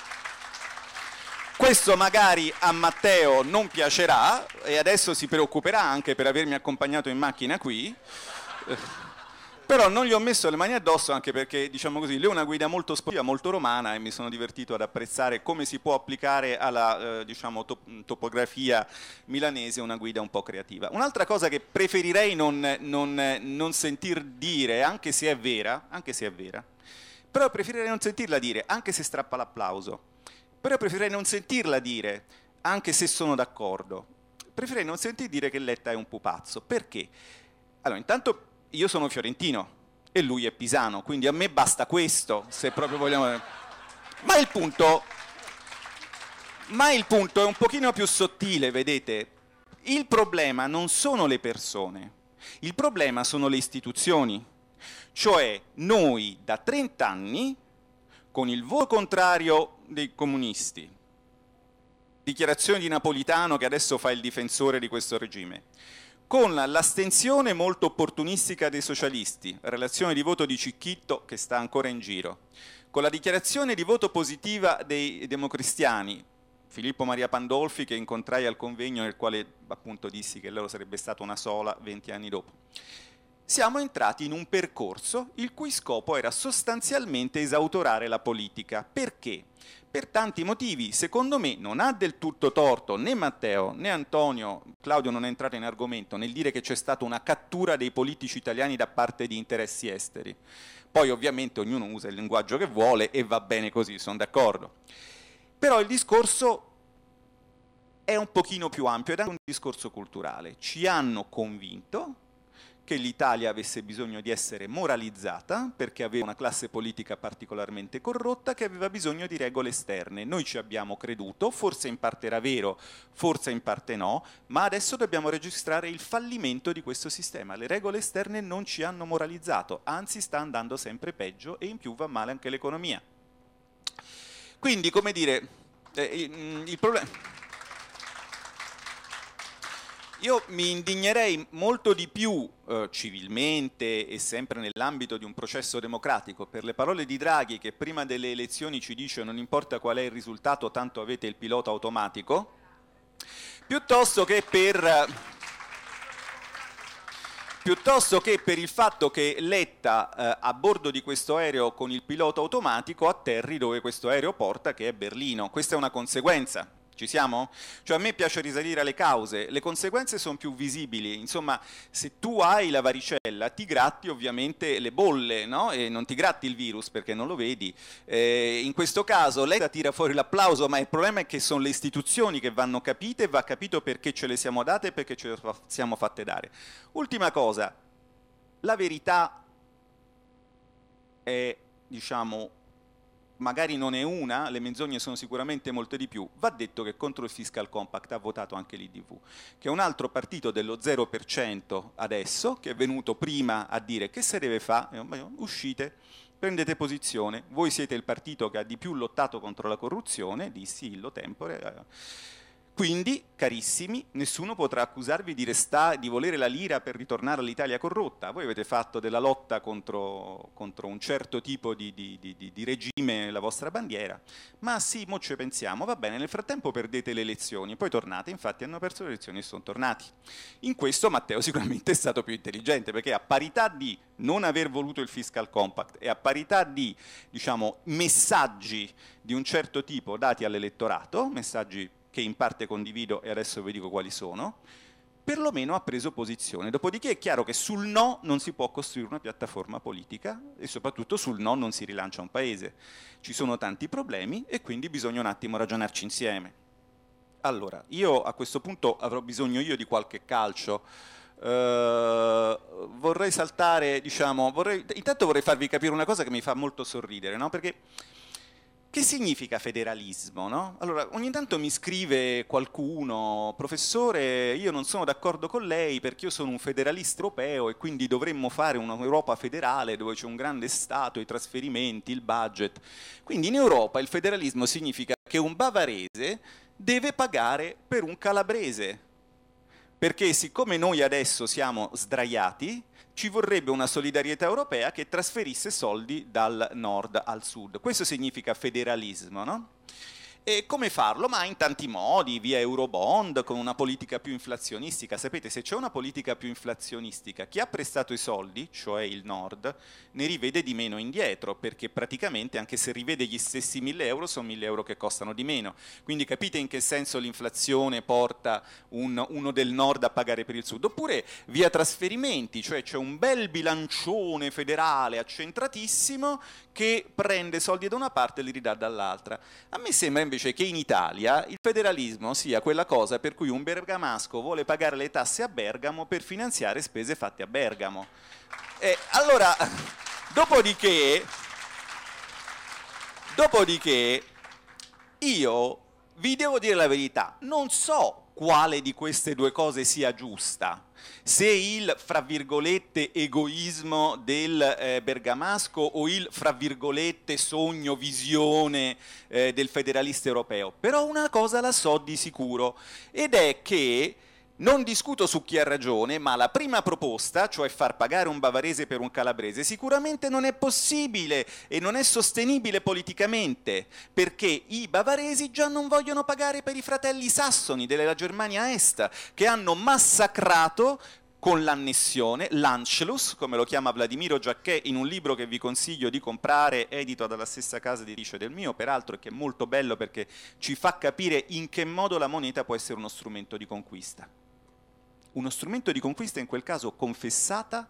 Questo magari a Matteo non piacerà e adesso si preoccuperà anche per avermi accompagnato in macchina qui però non gli ho messo le mani addosso anche perché diciamo così lei è una guida molto sportiva molto romana e mi sono divertito ad apprezzare come si può applicare alla eh, diciamo, top- topografia milanese una guida un po' creativa un'altra cosa che preferirei non, non, non sentir dire anche se è vera anche se è vera però preferirei non sentirla dire anche se strappa l'applauso però preferirei non sentirla dire anche se sono d'accordo preferirei non sentir dire che Letta è un pupazzo perché allora intanto io sono fiorentino e lui è pisano, quindi a me basta questo, se proprio vogliamo... Ma il punto, ma il punto è un pochino più sottile, vedete? Il problema non sono le persone, il problema sono le istituzioni. Cioè noi da 30 anni, con il voto contrario dei comunisti, dichiarazione di Napolitano che adesso fa il difensore di questo regime, con l'astensione molto opportunistica dei socialisti, relazione di voto di Cicchitto che sta ancora in giro, con la dichiarazione di voto positiva dei democristiani, Filippo Maria Pandolfi che incontrai al convegno nel quale appunto dissi che loro sarebbe stata una sola 20 anni dopo. Siamo entrati in un percorso il cui scopo era sostanzialmente esautorare la politica. Perché? per tanti motivi. Secondo me non ha del tutto torto né Matteo né Antonio, Claudio non è entrato in argomento, nel dire che c'è stata una cattura dei politici italiani da parte di interessi esteri. Poi ovviamente ognuno usa il linguaggio che vuole e va bene così, sono d'accordo. Però il discorso è un pochino più ampio ed è un discorso culturale. Ci hanno convinto che l'Italia avesse bisogno di essere moralizzata perché aveva una classe politica particolarmente corrotta che aveva bisogno di regole esterne. Noi ci abbiamo creduto, forse in parte era vero, forse in parte no, ma adesso dobbiamo registrare il fallimento di questo sistema. Le regole esterne non ci hanno moralizzato, anzi sta andando sempre peggio e in più va male anche l'economia. Quindi, come dire, eh, il, il problema... Io mi indignerei molto di più eh, civilmente e sempre nell'ambito di un processo democratico per le parole di Draghi che prima delle elezioni ci dice non importa qual è il risultato, tanto avete il pilota automatico, piuttosto che per... piuttosto che per il fatto che Letta eh, a bordo di questo aereo con il pilota automatico atterri dove questo aereo porta, che è Berlino. Questa è una conseguenza ci siamo? Cioè a me piace risalire alle cause, le conseguenze sono più visibili, insomma se tu hai la varicella ti gratti ovviamente le bolle no? e non ti gratti il virus perché non lo vedi, eh, in questo caso lei tira fuori l'applauso ma il problema è che sono le istituzioni che vanno capite e va capito perché ce le siamo date e perché ce le siamo fatte dare. Ultima cosa, la verità è diciamo magari non è una, le menzogne sono sicuramente molte di più, va detto che contro il fiscal compact ha votato anche l'IDV, che è un altro partito dello 0% adesso, che è venuto prima a dire che se deve fare, eh, uscite, prendete posizione, voi siete il partito che ha di più lottato contro la corruzione, dissi illo tempore. Eh, quindi, carissimi, nessuno potrà accusarvi di, resta- di volere la lira per ritornare all'Italia corrotta. Voi avete fatto della lotta contro, contro un certo tipo di, di, di, regime la vostra bandiera. Ma sì, mo ci pensiamo, va bene, nel frattempo perdete le elezioni, poi tornate, infatti hanno perso le elezioni e sono tornati. In questo Matteo <laughs> sicuramente è stato più intelligente, perché a parità di non aver voluto il fiscal compact e a parità di diciamo, messaggi di un certo tipo dati all'elettorato, messaggi che in parte condivido e adesso vi dico quali sono, perlomeno ha preso posizione. Dopodiché è chiaro che sul no non si può costruire una piattaforma politica e soprattutto sul no non si rilancia un paese. Ci sono tanti problemi e quindi bisogna un attimo ragionarci insieme. Allora, io a questo punto avrò bisogno io di qualche calcio. Eh, vorrei saltare, diciamo, vorrei, intanto vorrei farvi capire una cosa che mi fa molto sorridere, no? perché che significa federalismo? No? Allora, ogni tanto mi scrive qualcuno, professore, io non sono d'accordo con lei perché io sono un federalista europeo e quindi dovremmo fare un'Europa federale dove c'è un grande Stato, i trasferimenti, il budget. Quindi in Europa il federalismo significa che un bavarese deve pagare per un calabrese, perché siccome noi adesso siamo sdraiati, ci vorrebbe una solidarietà europea che trasferisse soldi dal nord al sud. Questo significa federalismo, no? E come farlo? Ma in tanti modi, via Eurobond, con una politica più inflazionistica. Sapete, se c'è una politica più inflazionistica, chi ha prestato i soldi, cioè il Nord, ne rivede di meno indietro, perché praticamente anche se rivede gli stessi 1000 euro, sono 1000 euro che costano di meno. Quindi capite in che senso l'inflazione porta un, uno del Nord a pagare per il Sud. Oppure via trasferimenti, cioè c'è un bel bilancione federale accentratissimo che prende soldi da una parte e li ridà dall'altra. A me sembra invece semplice che in Italia il federalismo sia quella cosa per cui un bergamasco vuole pagare le tasse a Bergamo per finanziare spese fatte a Bergamo. E allora, <laughs> dopodiché, dopodiché, io vi devo dire la verità, non so quale di queste due cose sia giusta. Se il, fra virgolette, egoismo del eh, bergamasco o il, fra virgolette, sogno, visione eh, del federalista europeo. Però una cosa la so di sicuro ed è che non discuto su chi ha ragione, ma la prima proposta, cioè far pagare un bavarese per un calabrese, sicuramente non è possibile e non è sostenibile politicamente, perché i bavaresi già non vogliono pagare per i fratelli sassoni della Germania Est, che hanno massacrato con l'annessione, l'Anschluss, come lo chiama Vladimiro Giacchè in un libro che vi consiglio di comprare, edito dalla stessa casa editrice del mio, peraltro, e che è molto bello perché ci fa capire in che modo la moneta può essere uno strumento di conquista uno strumento di conquista in quel caso confessata,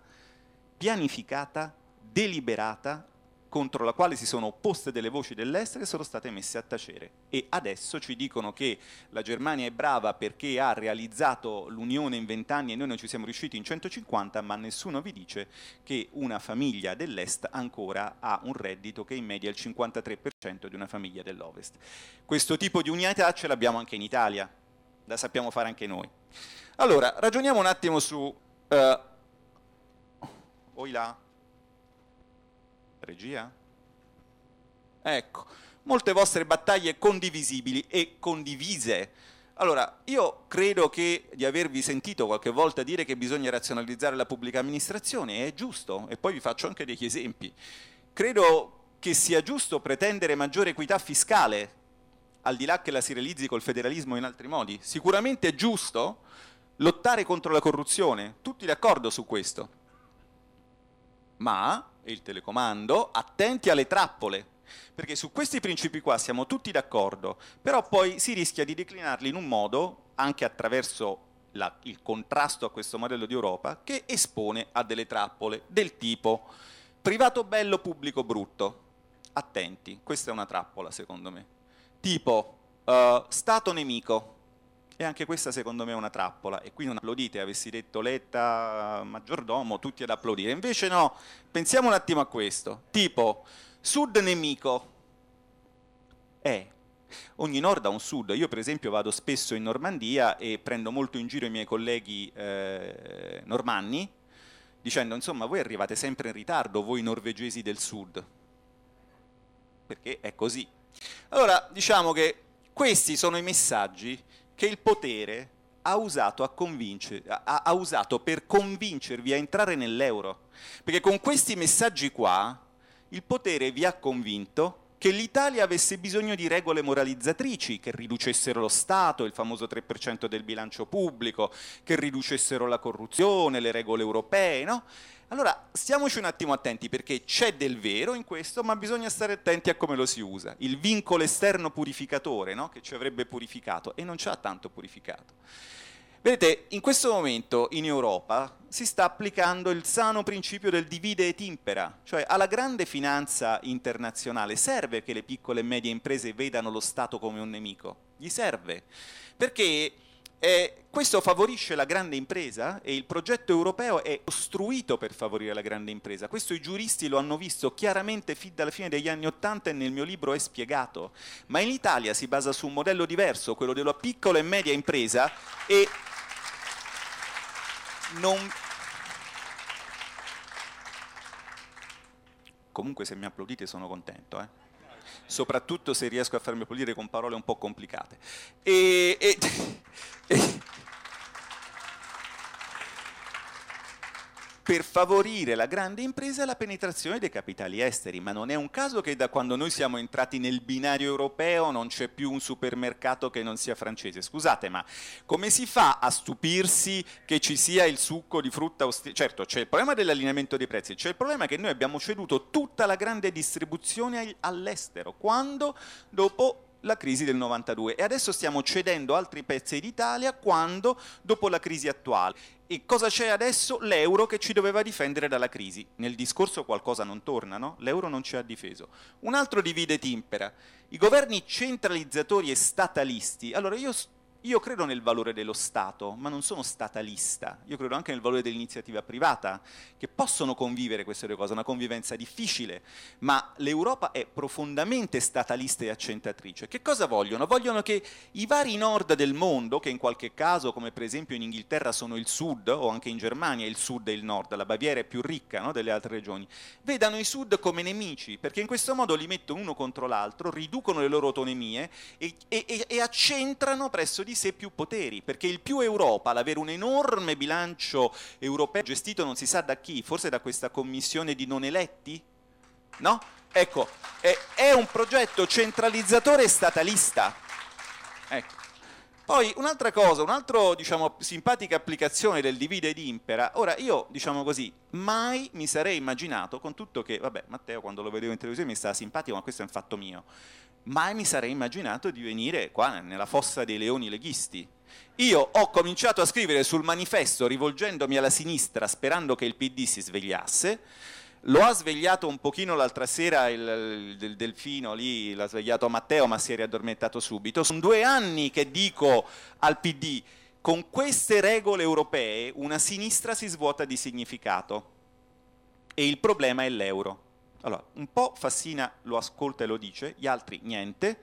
pianificata, deliberata, contro la quale si sono opposte delle voci dell'est che sono state messe a tacere. E adesso ci dicono che la Germania è brava perché ha realizzato l'Unione in vent'anni e noi non ci siamo riusciti in 150, ma nessuno vi dice che una famiglia dell'Est ancora ha un reddito che in media è il 53% di una famiglia dell'Ovest. Questo tipo di unità ce l'abbiamo anche in Italia la sappiamo fare anche noi. Allora, ragioniamo un attimo su... Eh, oi là? Regia? Ecco, molte vostre battaglie condivisibili e condivise. Allora, io credo che di avervi sentito qualche volta dire che bisogna razionalizzare la pubblica amministrazione, è giusto, e poi vi faccio anche degli esempi. Credo che sia giusto pretendere maggiore equità fiscale, al di là che la si realizzi col federalismo in altri modi. Sicuramente è giusto lottare contro la corruzione, tutti d'accordo su questo. Ma e il telecomando, attenti alle trappole, perché su questi principi qua siamo tutti d'accordo, però poi si rischia di declinarli in un modo, anche attraverso la, il contrasto a questo modello di Europa, che espone a delle trappole del tipo privato bello, pubblico brutto. Attenti, questa è una trappola secondo me tipo uh, stato nemico, e anche questa secondo me è una trappola, e qui non applaudite, avessi detto letta, maggiordomo, tutti ad applaudire, invece no, pensiamo un attimo a questo, tipo sud nemico, eh, ogni nord ha un sud, io per esempio vado spesso in Normandia e prendo molto in giro i miei colleghi eh, normanni, dicendo insomma voi arrivate sempre in ritardo, voi norvegesi del sud, perché è così, allora, diciamo che questi sono i messaggi che il potere ha usato, ha, ha usato, per convincervi a entrare nell'euro. Perché con questi messaggi qua il potere vi ha convinto che l'Italia avesse bisogno di regole moralizzatrici che riducessero lo Stato, il famoso 3% del bilancio pubblico, che riducessero la corruzione, le regole europee, no? Allora stiamoci un attimo attenti perché c'è del vero in questo, ma bisogna stare attenti a come lo si usa. Il vincolo esterno purificatore no? che ci avrebbe purificato e non ci ha tanto purificato. Vedete, in questo momento in Europa si sta applicando il sano principio del divide et impera, cioè alla grande finanza internazionale serve che le piccole e medie imprese vedano lo Stato come un nemico, gli serve, perché e questo favorisce la grande impresa e il progetto europeo è costruito per favorire la grande impresa. Questo i giuristi lo hanno visto chiaramente fin dalla fine degli anni Ottanta e nel mio libro è spiegato. Ma in Italia si basa su un modello diverso, quello della piccola e media impresa e non... Comunque se mi applaudite sono contento. Eh soprattutto se riesco a farmi pulire con parole un po' complicate. E, e, <laughs> per favorire la grande impresa e la penetrazione dei capitali esteri, ma non è un caso che da quando noi siamo entrati nel binario europeo non c'è più un supermercato che non sia francese. Scusate, ma come si fa a stupirsi che ci sia il succo di frutta? Austri- certo, c'è il problema dell'allineamento dei prezzi, c'è il problema che noi abbiamo ceduto tutta la grande distribuzione all'estero, quando dopo la crisi del 92 e adesso stiamo cedendo altri pezzi d'Italia quando dopo la crisi attuale e cosa c'è adesso? L'euro che ci doveva difendere dalla crisi. Nel discorso qualcosa non torna, no? L'euro non ci ha difeso. Un altro divide timpera. I governi centralizzatori e statalisti. Allora io st- io credo nel valore dello Stato, ma non sono statalista, io credo anche nel valore dell'iniziativa privata, che possono convivere queste due cose, una convivenza difficile, ma l'Europa è profondamente statalista e accentatrice. Che cosa vogliono? Vogliono che i vari nord del mondo, che in qualche caso, come per esempio in Inghilterra sono il sud, o anche in Germania il sud e il nord, la Baviera è più ricca no, delle altre regioni, vedano i sud come nemici, perché in questo modo li mettono uno contro l'altro, riducono le loro autonomie e, e, e accentrano presso di se più poteri, perché il più Europa, l'avere un enorme bilancio europeo gestito non si sa da chi, forse da questa commissione di non eletti? No? Ecco, è, è un progetto centralizzatore statalista. Ecco. Poi un'altra cosa, un'altra diciamo, simpatica applicazione del divide ed impera. Ora io, diciamo così, mai mi sarei immaginato, con tutto che, vabbè, Matteo quando lo vedevo in televisione mi stava simpatico, ma questo è un fatto mio mai mi sarei immaginato di venire qua nella fossa dei leoni leghisti. Io ho cominciato a scrivere sul manifesto rivolgendomi alla sinistra sperando che il PD si svegliasse. Lo ha svegliato un pochino l'altra sera il, il delfino lì, l'ha svegliato Matteo ma si è riaddormentato subito. Sono due anni che dico al PD con queste regole europee una sinistra si svuota di significato e il problema è l'euro. Allora, un po' Fassina lo ascolta e lo dice, gli altri niente.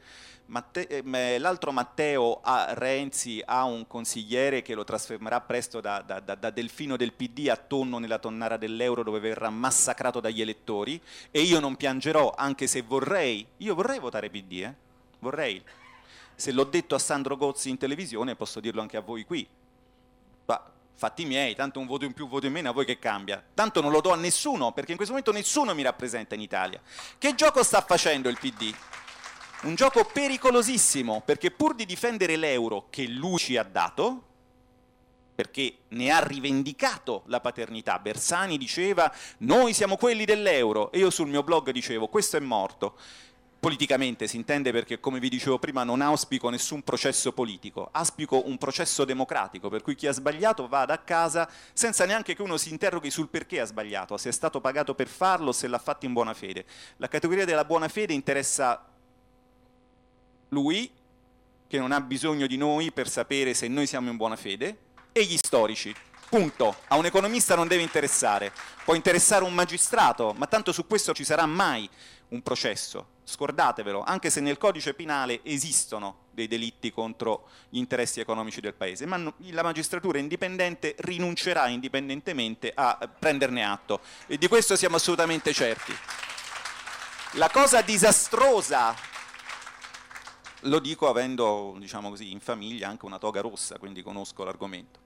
Matte- eh, l'altro Matteo a Renzi ha un consigliere che lo trasformerà presto da, da, da, da, delfino del PD a tonno nella tonnara dell'euro dove verrà massacrato dagli elettori e io non piangerò anche se vorrei, io vorrei votare PD, eh? vorrei. Se l'ho detto a Sandro Gozzi in televisione posso dirlo anche a voi qui. Ma fatti miei, tanto un voto in più, un voto in meno, a voi che cambia? Tanto non lo do a nessuno, perché in questo momento nessuno mi rappresenta in Italia. Che gioco sta facendo il PD? Un gioco pericolosissimo, perché pur di difendere l'euro che lui ci ha dato, perché ne ha rivendicato la paternità. Bersani diceva noi siamo quelli dell'euro e io sul mio blog dicevo questo è morto politicamente si intende perché, come vi dicevo prima, non auspico nessun processo politico, auspico un processo democratico, per cui chi ha sbagliato vada a casa senza neanche che uno si interroghi sul perché ha sbagliato, se è stato pagato per farlo, o se l'ha fatto in buona fede. La categoria della buona fede interessa lui, che non ha bisogno di noi per sapere se noi siamo in buona fede, e gli storici. Punto. A un economista non deve interessare, può interessare un magistrato, ma tanto su questo ci sarà mai un processo scordatevelo, anche se nel codice penale esistono dei delitti contro gli interessi economici del Paese, ma la magistratura indipendente rinuncerà indipendentemente a eh, prenderne atto e di questo siamo assolutamente certi. La cosa disastrosa, lo dico avendo diciamo così, in famiglia anche una toga rossa, quindi conosco l'argomento,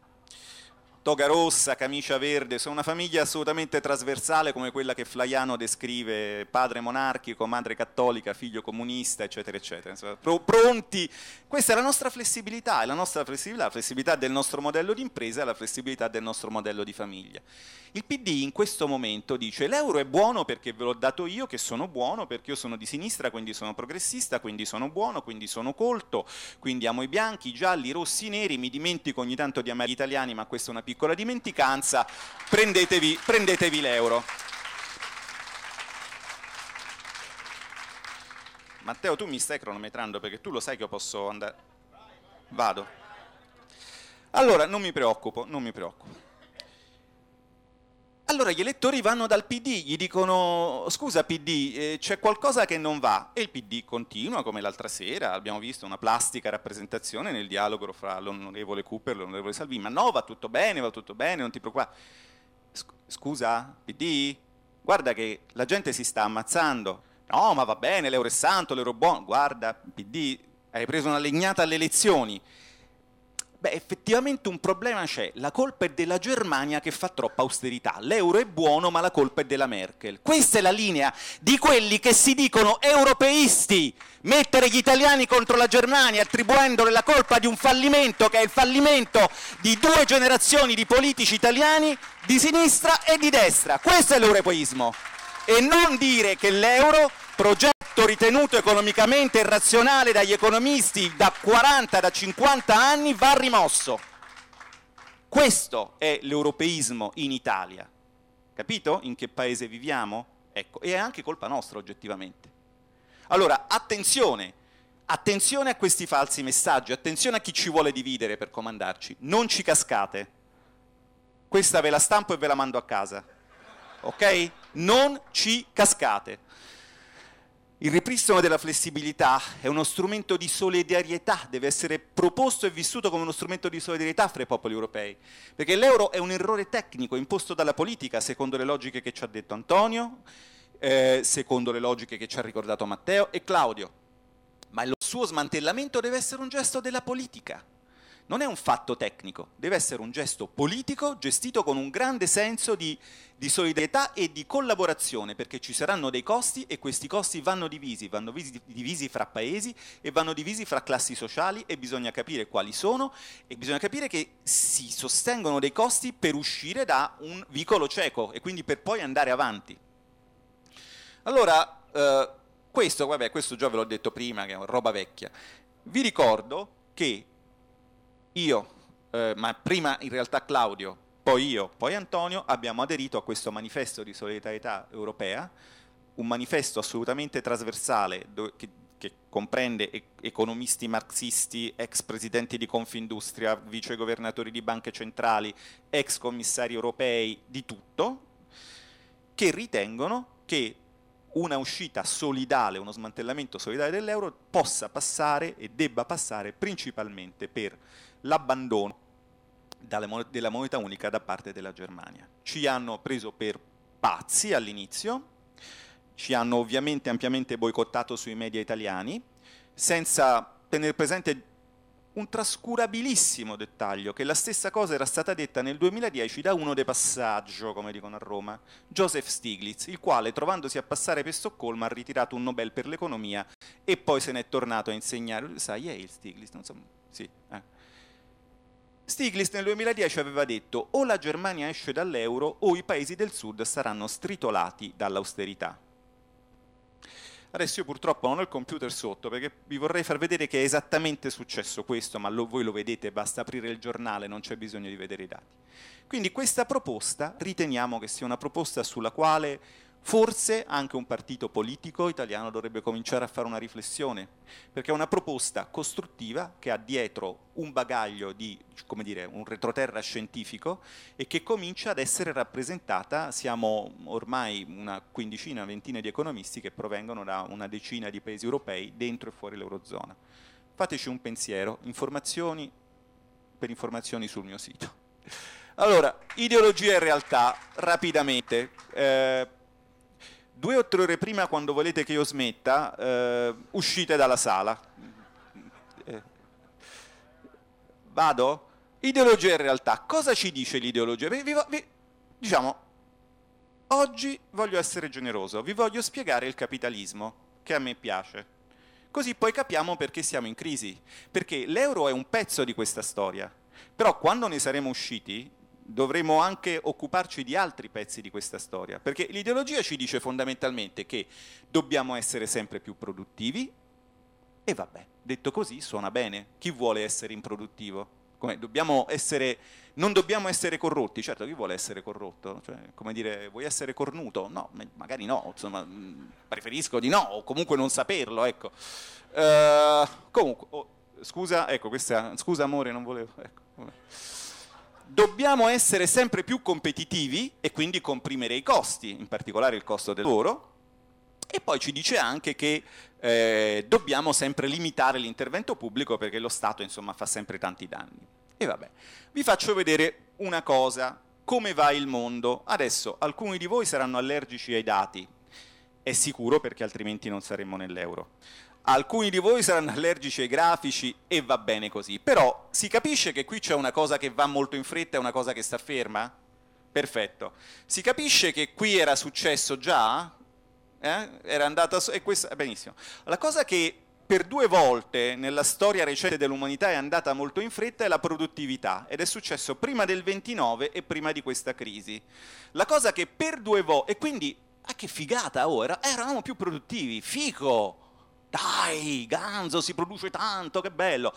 toga rossa, camicia verde, sono una famiglia assolutamente trasversale come quella che Flaiano descrive, padre monarchico, madre cattolica, figlio comunista, eccetera, eccetera. Insomma, pro- pronti, questa è la nostra flessibilità, è la nostra flessibilità, la flessibilità del nostro modello di impresa e la flessibilità del nostro modello di famiglia. Il PD in questo momento dice l'euro è buono perché ve l'ho dato io che sono buono, perché io sono di sinistra, quindi sono progressista, quindi sono buono, quindi sono colto, quindi amo i bianchi, i gialli, i rossi, i neri, mi dimentico ogni tanto di amare gli italiani, ma questa è una piccola dimenticanza, prendetevi, prendetevi l'euro. Matteo, tu mi stai cronometrando perché tu lo sai che io posso andare. Vado. Allora, non mi preoccupo, non mi preoccupo. Allora gli elettori vanno dal PD, gli dicono scusa PD, eh, c'è qualcosa che non va e il PD continua come l'altra sera, abbiamo visto una plastica rappresentazione nel dialogo fra l'onorevole Cooper e l'onorevole Salvini, ma no va tutto bene, va tutto bene, non ti preoccupare. Scusa PD, guarda che la gente si sta ammazzando, no ma va bene, l'euro è santo, l'euro è buono, guarda PD, hai preso una legnata alle elezioni. Beh, effettivamente un problema c'è. La colpa è della Germania che fa troppa austerità. L'euro è buono, ma la colpa è della Merkel. Questa è la linea di quelli che si dicono europeisti. Mettere gli italiani contro la Germania attribuendole la colpa di un fallimento che è il fallimento di due generazioni di politici italiani di sinistra e di destra. Questo è l'europeismo. E non dire che l'euro progetto ritenuto economicamente irrazionale dagli economisti da 40, da 50 anni, va rimosso. Questo è l'europeismo in Italia. Capito in che paese viviamo? Ecco, e è anche colpa nostra oggettivamente. Allora, attenzione, attenzione a questi falsi messaggi, attenzione a chi ci vuole dividere per comandarci, non ci cascate. Questa ve la stampo e ve la mando a casa. Ok? Non ci cascate. Il ripristino della flessibilità è uno strumento di solidarietà, deve essere proposto e vissuto come uno strumento di solidarietà fra i popoli europei, perché l'euro è un errore tecnico imposto dalla politica, secondo le logiche che ci ha detto Antonio, eh, secondo le logiche che ci ha ricordato Matteo e Claudio, ma il suo smantellamento deve essere un gesto della politica non è un fatto tecnico, deve essere un gesto politico gestito con un grande senso di, di solidarietà e di collaborazione, perché ci saranno dei costi e questi costi vanno divisi, vanno visi, divisi fra paesi e vanno divisi fra classi sociali e bisogna capire quali sono e bisogna capire che si sostengono dei costi per uscire da un vicolo cieco e quindi per poi andare avanti. Allora, eh, questo, vabbè, questo già ve l'ho detto prima, che è roba vecchia. Vi ricordo che io, eh, ma prima in realtà Claudio, poi io, poi Antonio, abbiamo aderito a questo manifesto di solidarietà europea, un manifesto assolutamente trasversale do, che, che, comprende e- economisti marxisti, ex presidenti di Confindustria, vice governatori di banche centrali, ex commissari europei, di tutto, che ritengono che una uscita solidale, uno smantellamento solidale dell'euro possa passare e debba passare principalmente per l'abbandono della moneta unica da parte della Germania. Ci hanno preso per pazzi all'inizio, ci hanno ovviamente ampiamente boicottato sui media italiani, senza tenere presente un trascurabilissimo dettaglio che la stessa cosa era stata detta nel 2010 da uno de passaggio, come dicono a Roma, Joseph Stiglitz, il quale trovandosi a passare per Stoccolma ha ritirato un Nobel per l'economia e poi se n'è tornato a insegnare, sai, è il Stiglitz, non so, sì, eh Stiglitz nel 2010 aveva detto o la Germania esce dall'euro o i paesi del sud saranno stritolati dall'austerità. Adesso io purtroppo non ho il computer sotto perché vi vorrei far vedere che è esattamente successo questo, ma lo, voi lo vedete, basta aprire il giornale, non c'è bisogno di vedere i dati. Quindi questa proposta riteniamo che sia una proposta sulla quale Forse anche un partito politico italiano dovrebbe cominciare a fare una riflessione, perché è una proposta costruttiva che ha dietro un bagaglio di, come dire, un retroterra scientifico e che comincia ad essere rappresentata, siamo ormai una quindicina, ventina di economisti che provengono da una decina di paesi europei dentro e fuori l'Eurozona. Fateci un pensiero, informazioni per informazioni sul mio sito. Allora, ideologia e realtà, rapidamente. Eh, due o tre ore prima quando volete che io smetta, eh, uscite dalla sala. Eh. Vado? Ideologia e realtà. Cosa ci dice l'ideologia? Vi, vi, vi, diciamo, oggi voglio essere generoso, vi voglio spiegare il capitalismo, che a me piace. Così poi capiamo perché siamo in crisi, perché l'euro è un pezzo di questa storia. Però quando ne saremo usciti, dovremmo anche occuparci di altri pezzi di questa storia, perché l'ideologia ci dice fondamentalmente che dobbiamo essere sempre più produttivi e vabbè, detto così suona bene, chi vuole essere improduttivo? Dobbiamo essere, non dobbiamo essere corrotti, certo chi vuole essere corrotto? Cioè, come dire, vuoi essere cornuto? No, magari no, insomma, mm, preferisco di no, o comunque non saperlo, ecco. Uh, comunque, oh, scusa, ecco, questa, scusa amore, non volevo... Ecco, dobbiamo essere sempre più competitivi e quindi comprimere i costi, in particolare il costo del lavoro, e poi ci dice anche che eh, dobbiamo sempre limitare l'intervento pubblico perché lo Stato insomma, fa sempre tanti danni. E vabbè, vi faccio vedere una cosa, come va il mondo. Adesso alcuni di voi saranno allergici ai dati, è sicuro perché altrimenti non saremmo nell'euro. Alcuni di voi saranno allergici ai grafici e va bene così, però si capisce che qui c'è una cosa che va molto in fretta e una cosa che sta ferma? Perfetto. Si capisce che qui era successo già? Eh? Era andata so- e questa- benissimo. La cosa che per due volte nella storia recente dell'umanità è andata molto in fretta è la produttività ed è successo prima del 29 e prima di questa crisi. La cosa che per due volte e quindi ah che figata ora, oh, eravamo più produttivi, fico. Dai, Ganzo, si produce tanto, che bello.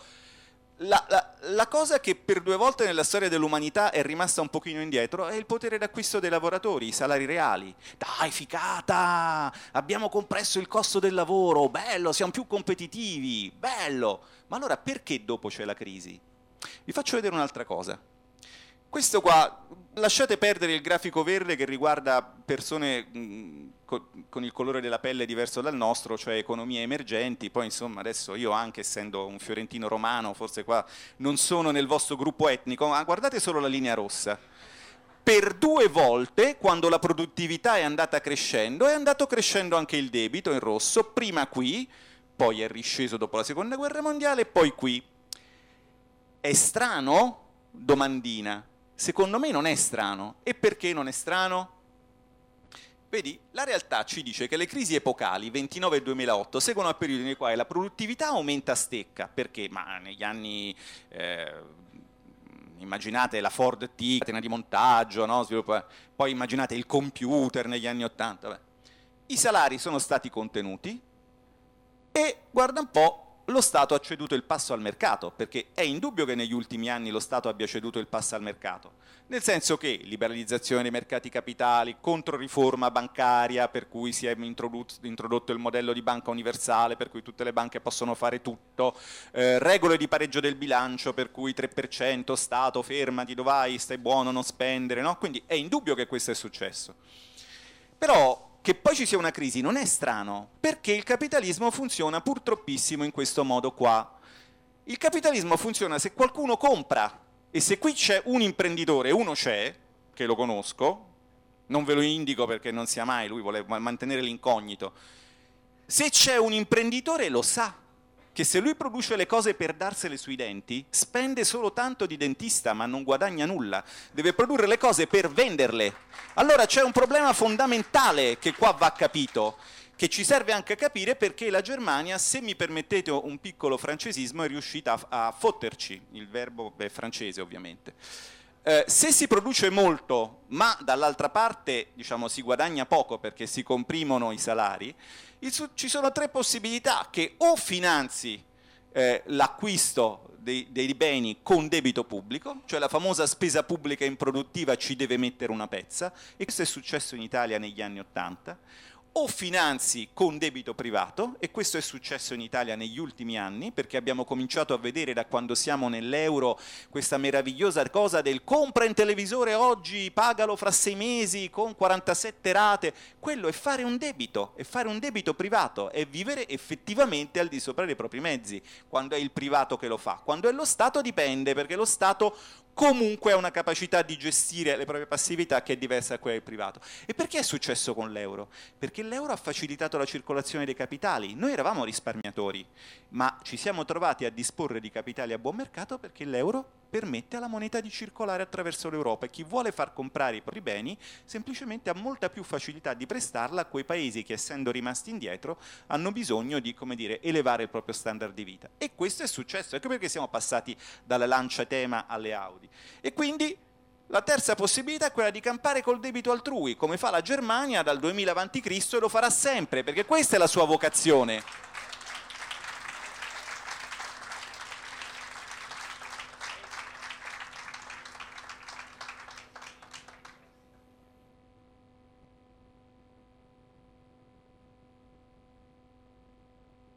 La, la, la, cosa che per due volte nella storia dell'umanità è rimasta un pochino indietro è il potere d'acquisto dei lavoratori, i salari reali. Dai, ficata! Abbiamo compresso il costo del lavoro, bello, siamo più competitivi, bello! Ma allora perché dopo c'è la crisi? Vi faccio vedere un'altra cosa. Questo qua, Lasciate perdere il grafico verde che riguarda persone mm, con il colore della pelle diverso dal nostro, cioè economie emergenti, poi insomma adesso io anche essendo un fiorentino romano, forse qua non sono nel vostro gruppo etnico, ma guardate solo la linea rossa. Per due volte, quando la produttività è andata crescendo, è andato crescendo anche il debito in rosso, prima qui, poi è risceso dopo la seconda guerra mondiale, poi qui. È strano? Domandina secondo me non è strano. E perché non è strano? Vedi, la realtà ci dice che le crisi epocali 29 e 2008 seguono a periodi nei quali la produttività aumenta a stecca, perché? Ma negli anni... Eh, immaginate la Ford T, catena di montaggio, no? Sviluppo, eh. poi immaginate il computer negli anni 80. Beh. I salari sono stati contenuti e guarda un po' lo Stato ha ceduto il passo al mercato, perché è indubbio che negli ultimi anni lo Stato abbia ceduto il passo al mercato, nel senso che liberalizzazione dei mercati capitali, controriforma bancaria, per cui si è introdotto il modello di banca universale, per cui tutte le banche possono fare tutto, eh, regole di pareggio del bilancio, per cui 3% Stato, fermati, dove vai, stai buono, non spendere, no? quindi è indubbio che questo è successo. Però che poi ci sia una crisi non è strano, perché il capitalismo funziona purtroppissimo in questo modo qua. Il capitalismo funziona se qualcuno compra e se qui c'è un imprenditore, uno c'è, che lo conosco, non ve lo indico perché non sia mai, lui vuole mantenere l'incognito. Se c'è un imprenditore lo sa che se lui produce le cose per darsele sui denti, spende solo tanto di dentista ma non guadagna nulla, deve produrre le cose per venderle. Allora c'è un problema fondamentale che qua va capito, che ci serve anche a capire perché la Germania, se mi permettete un piccolo francesismo, è riuscita a, fotterci, il verbo è francese ovviamente. Eh, se si produce molto, ma dall'altra parte diciamo, si guadagna poco perché si comprimono i salari, il, ci sono tre possibilità che o finanzi eh, l'acquisto dei, dei, beni con debito pubblico, cioè la famosa spesa pubblica improduttiva ci deve mettere una pezza, e questo è successo in Italia negli anni Ottanta, o finanzi con debito privato, e questo è successo in Italia negli ultimi anni, perché abbiamo cominciato a vedere da quando siamo nell'euro questa meravigliosa cosa del compra in televisore oggi, pagalo fra sei mesi con 47 rate, quello è fare un debito, è fare un debito privato, è vivere effettivamente al di sopra dei propri mezzi, quando è il privato che lo fa, quando è lo Stato dipende, perché lo Stato comunque ha una capacità di gestire le proprie passività che è diversa da quella del privato. E perché è successo con l'euro? Perché l'euro ha facilitato la circolazione dei capitali. Noi eravamo risparmiatori, ma ci siamo trovati a disporre di capitali a buon mercato perché l'euro permette alla moneta di circolare attraverso l'Europa e chi vuole far comprare i propri beni semplicemente ha molta più facilità di prestarla a quei paesi che essendo rimasti indietro hanno bisogno di dire, elevare il proprio standard di vita. E questo è successo, ecco perché siamo passati dalla lancia tema alle Audi. E quindi la terza possibilità è quella di campare col debito altrui, come fa la Germania dal 2000 a.C. e lo farà sempre, perché questa è la sua vocazione.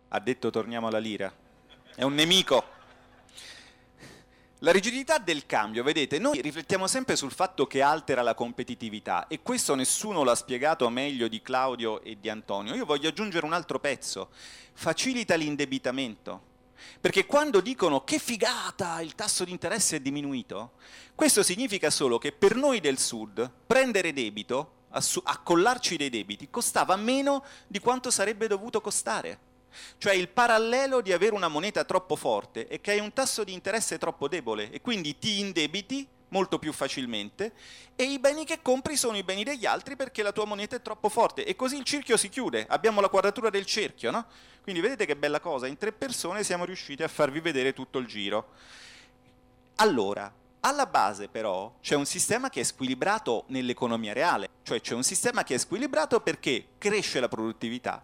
Ha detto torniamo alla lira. È un nemico. La rigidità del cambio, vedete, noi riflettiamo sempre sul fatto che altera la competitività e questo nessuno l'ha spiegato meglio di Claudio e di Antonio. Io voglio aggiungere un altro pezzo, facilita l'indebitamento. Perché quando dicono che figata il tasso di interesse è diminuito, questo significa solo che per noi del sud prendere debito, accollarci dei debiti, costava meno di quanto sarebbe dovuto costare cioè il parallelo di avere una moneta troppo forte è che hai un tasso di interesse troppo debole e quindi ti indebiti molto più facilmente e i beni che compri sono i beni degli altri perché la tua moneta è troppo forte e così il cerchio si chiude, abbiamo la quadratura del cerchio, no? Quindi vedete che bella cosa, in tre persone siamo riusciti a farvi vedere tutto il giro. Allora, alla base però c'è un sistema che è squilibrato nell'economia reale, cioè c'è un sistema che è squilibrato perché cresce la produttività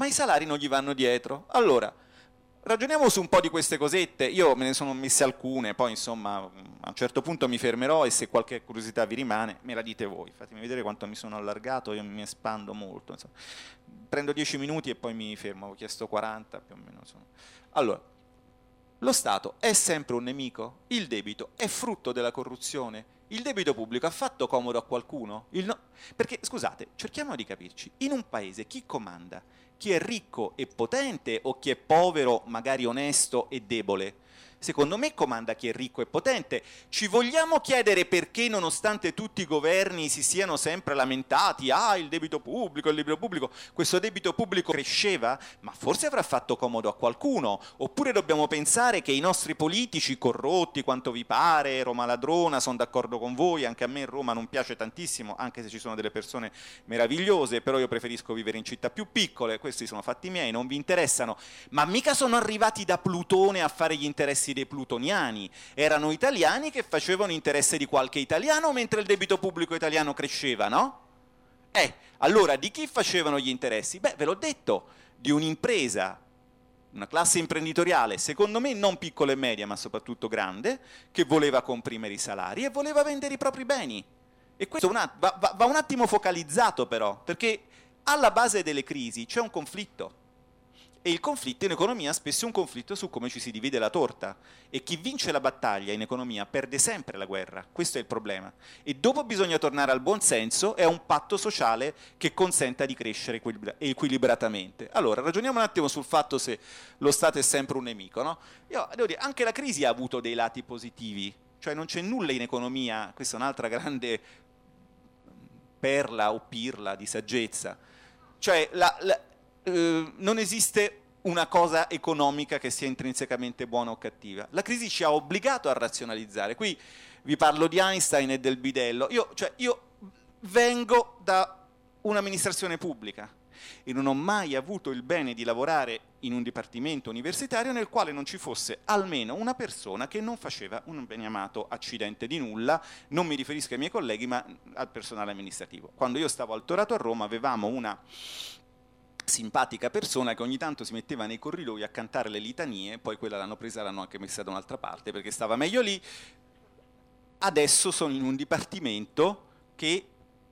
ma i salari non gli vanno dietro. Allora, ragioniamo su un po' di queste cosette, io me ne sono messe alcune, poi insomma a un certo punto mi fermerò e se qualche curiosità vi rimane me la dite voi, fatemi vedere quanto mi sono allargato, io mi espando molto, insomma. prendo 10 minuti e poi mi fermo, ho chiesto 40 più o meno. Insomma. Allora, lo Stato è sempre un nemico, il debito è frutto della corruzione, il debito pubblico ha fatto comodo a qualcuno? No... Perché scusate, cerchiamo di capirci, in un paese chi comanda? chi è ricco e potente o chi è povero, magari onesto e debole secondo me comanda chi è ricco e potente. Ci vogliamo chiedere perché nonostante tutti i governi si siano sempre lamentati, ah il debito pubblico, il debito pubblico, questo debito pubblico cresceva, ma forse avrà fatto comodo a qualcuno, oppure dobbiamo pensare che i nostri politici corrotti quanto vi pare, Roma ladrona, sono d'accordo con voi, anche a me Roma non piace tantissimo, anche se ci sono delle persone meravigliose, però io preferisco vivere in città più piccole, questi sono fatti miei, non vi interessano, ma mica sono arrivati da Plutone a fare gli interessi interessi dei plutoniani, erano italiani che facevano interesse di qualche italiano mentre il debito pubblico italiano cresceva, no? Eh, allora di chi facevano gli interessi? Beh, ve l'ho detto, di un'impresa, una classe imprenditoriale, secondo me non piccola e media, ma soprattutto grande, che voleva comprimere i salari e voleva vendere i propri beni. E questo va, va un attimo focalizzato però, perché alla base delle crisi c'è un conflitto. E il conflitto in economia spesso è un conflitto su come ci si divide la torta. E chi vince la battaglia in economia perde sempre la guerra. Questo è il problema. E dopo bisogna tornare al buonsenso e a un patto sociale che consenta di crescere equilibratamente. Allora, ragioniamo un attimo sul fatto se lo Stato è sempre un nemico. No? Io, devo dire, anche la crisi ha avuto dei lati positivi. Cioè non c'è nulla in economia, questa è un'altra grande perla o pirla di saggezza. Cioè la, la eh, non esiste una cosa economica che sia intrinsecamente buona o cattiva. La crisi ci ha obbligato a razionalizzare. Qui vi parlo di Einstein e del bidello. Io, cioè, io vengo da un'amministrazione pubblica e non ho mai avuto il bene di lavorare in un dipartimento universitario nel quale non ci fosse almeno una persona che non faceva un beniamato accidente di nulla, non mi riferisco ai miei colleghi ma al personale amministrativo. Quando io stavo al Torato a Roma avevamo una simpatica persona che ogni tanto si metteva nei corridoi a cantare le litanie, poi quella l'hanno presa e l'hanno anche messa da un'altra parte perché stava meglio lì. Adesso sono in un dipartimento che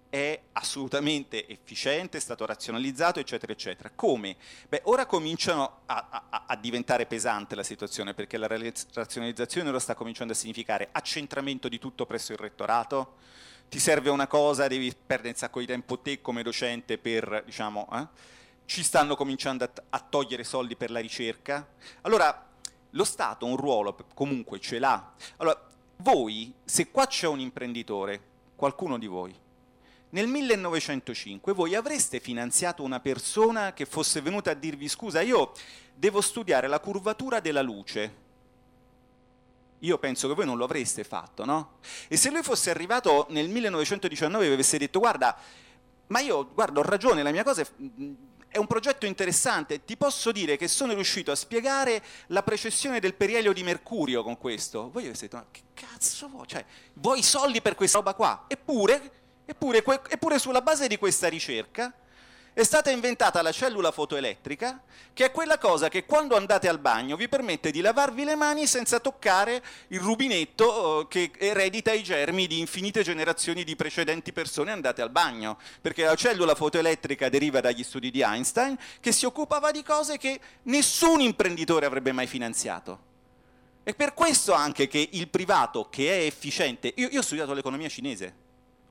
è assolutamente efficiente, è stato razionalizzato, eccetera, eccetera. Come? Beh, ora cominciano a, a, a, diventare pesante la situazione, perché la razionalizzazione ora sta cominciando a significare accentramento di tutto presso il rettorato, ti serve una cosa, devi perdere un sacco di tempo te come docente per, diciamo... Eh? ci stanno cominciando a, t- a togliere soldi per la ricerca. Allora, lo Stato un ruolo comunque ce l'ha. Allora, voi, se qua c'è un imprenditore, qualcuno di voi, nel 1905 voi avreste finanziato una persona che fosse venuta a dirvi scusa, io devo studiare la curvatura della luce. Io penso che voi non lo avreste fatto, no? E se lui fosse arrivato nel 1919 e vi avesse detto guarda, ma io guarda, ho ragione, la mia cosa è è un progetto interessante, ti posso dire che sono riuscito a spiegare la precessione del perielio di Mercurio con questo. Voi avete detto, ma che cazzo vuoi? Cioè, vuoi soldi per questa roba qua? Eppure, eppure, eppure sulla base di questa ricerca è stata inventata la cellula fotoelettrica, che è quella cosa che quando andate al bagno vi permette di lavarvi le mani senza toccare il rubinetto eh, che eredita i germi di infinite generazioni di precedenti persone andate al bagno, perché la cellula fotoelettrica deriva dagli studi di Einstein, che si occupava di cose che nessun imprenditore avrebbe mai finanziato. È per questo anche che il privato, che è efficiente, io, io ho studiato l'economia cinese,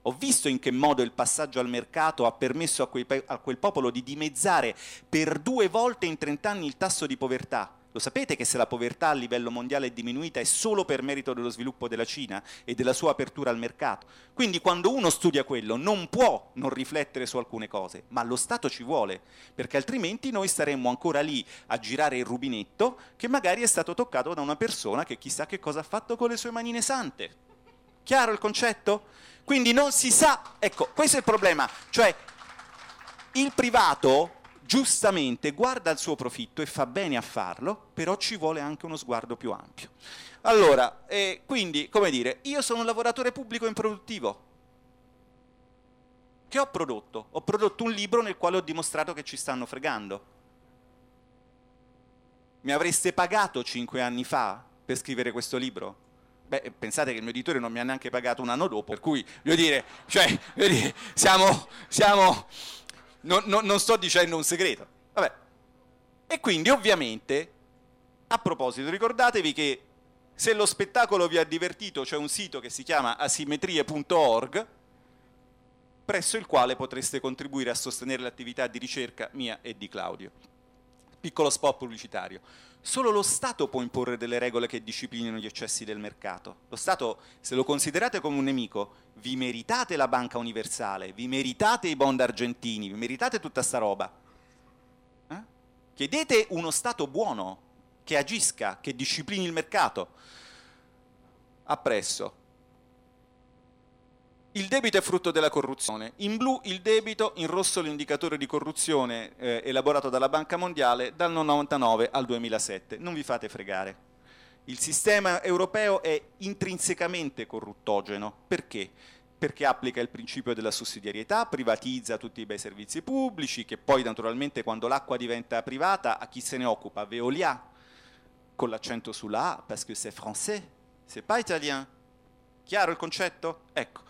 ho visto in che modo il passaggio al mercato ha permesso a, quei, a quel popolo di dimezzare per due volte in 30 anni il tasso di povertà. Lo sapete che se la povertà a livello mondiale è diminuita è solo per merito dello sviluppo della Cina e della sua apertura al mercato. Quindi quando uno studia quello non può non riflettere su alcune cose, ma lo Stato ci vuole, perché altrimenti noi staremmo ancora lì a girare il rubinetto che magari è stato toccato da una persona che chissà che cosa ha fatto con le sue manine sante. Chiaro il concetto? Quindi non si sa, ecco, questo è il problema, cioè il privato giustamente guarda il suo profitto e fa bene a farlo, però ci vuole anche uno sguardo più ampio. Allora, eh, quindi, come dire, io sono un lavoratore pubblico improduttivo. Che ho prodotto? Ho prodotto un libro nel quale ho dimostrato che ci stanno fregando. Mi avreste pagato cinque anni fa per scrivere questo libro? Beh, pensate che il mio editore non mi ha neanche pagato un anno dopo, per cui voglio dire, cioè, voglio dire siamo, siamo non, non, non sto dicendo un segreto. Vabbè. E quindi ovviamente, a proposito, ricordatevi che se lo spettacolo vi ha divertito c'è un sito che si chiama asimmetrie.org presso il quale potreste contribuire a sostenere l'attività di ricerca mia e di Claudio. Piccolo spot pubblicitario. Solo lo Stato può imporre delle regole che disciplinino gli eccessi del mercato. Lo Stato, se lo considerate come un nemico, vi meritate la banca universale, vi meritate i bond argentini, vi meritate tutta sta roba. Eh? Chiedete uno Stato buono, che agisca, che disciplini il mercato. Appresso. Il debito è frutto della corruzione. In blu il debito, in rosso l'indicatore di corruzione eh, elaborato dalla Banca Mondiale dal 1999 al 2007. Non vi fate fregare. Il sistema europeo è intrinsecamente corruttogeno. Perché? perché applica il principio della sussidiarietà, privatizza tutti i bei servizi pubblici, che poi naturalmente quando l'acqua diventa privata a chi se ne occupa? Veolia, con l'accento sulla A, perché c'est français, c'est pas italien. Chiaro il concetto? Ecco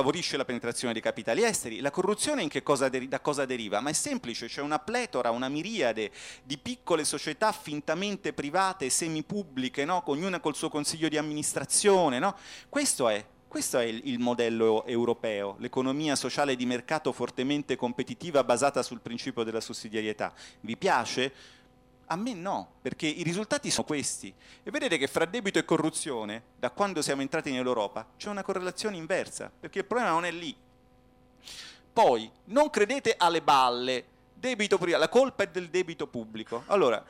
favorisce la penetrazione dei capitali esteri. La corruzione cosa da cosa deriva? Ma è semplice, c'è una pletora, una miriade di piccole società fintamente private, semipubbliche, no? ognuna col suo consiglio di amministrazione. No? Questo è questo è il, modello europeo, l'economia sociale di mercato fortemente competitiva basata sul principio della sussidiarietà. Vi piace? A me no, perché i risultati sono questi. E vedete che fra debito e corruzione, da quando siamo entrati nell'Europa, c'è una correlazione inversa, perché il problema non è lì. Poi, non credete alle balle, debito, la colpa è del debito pubblico. Allora,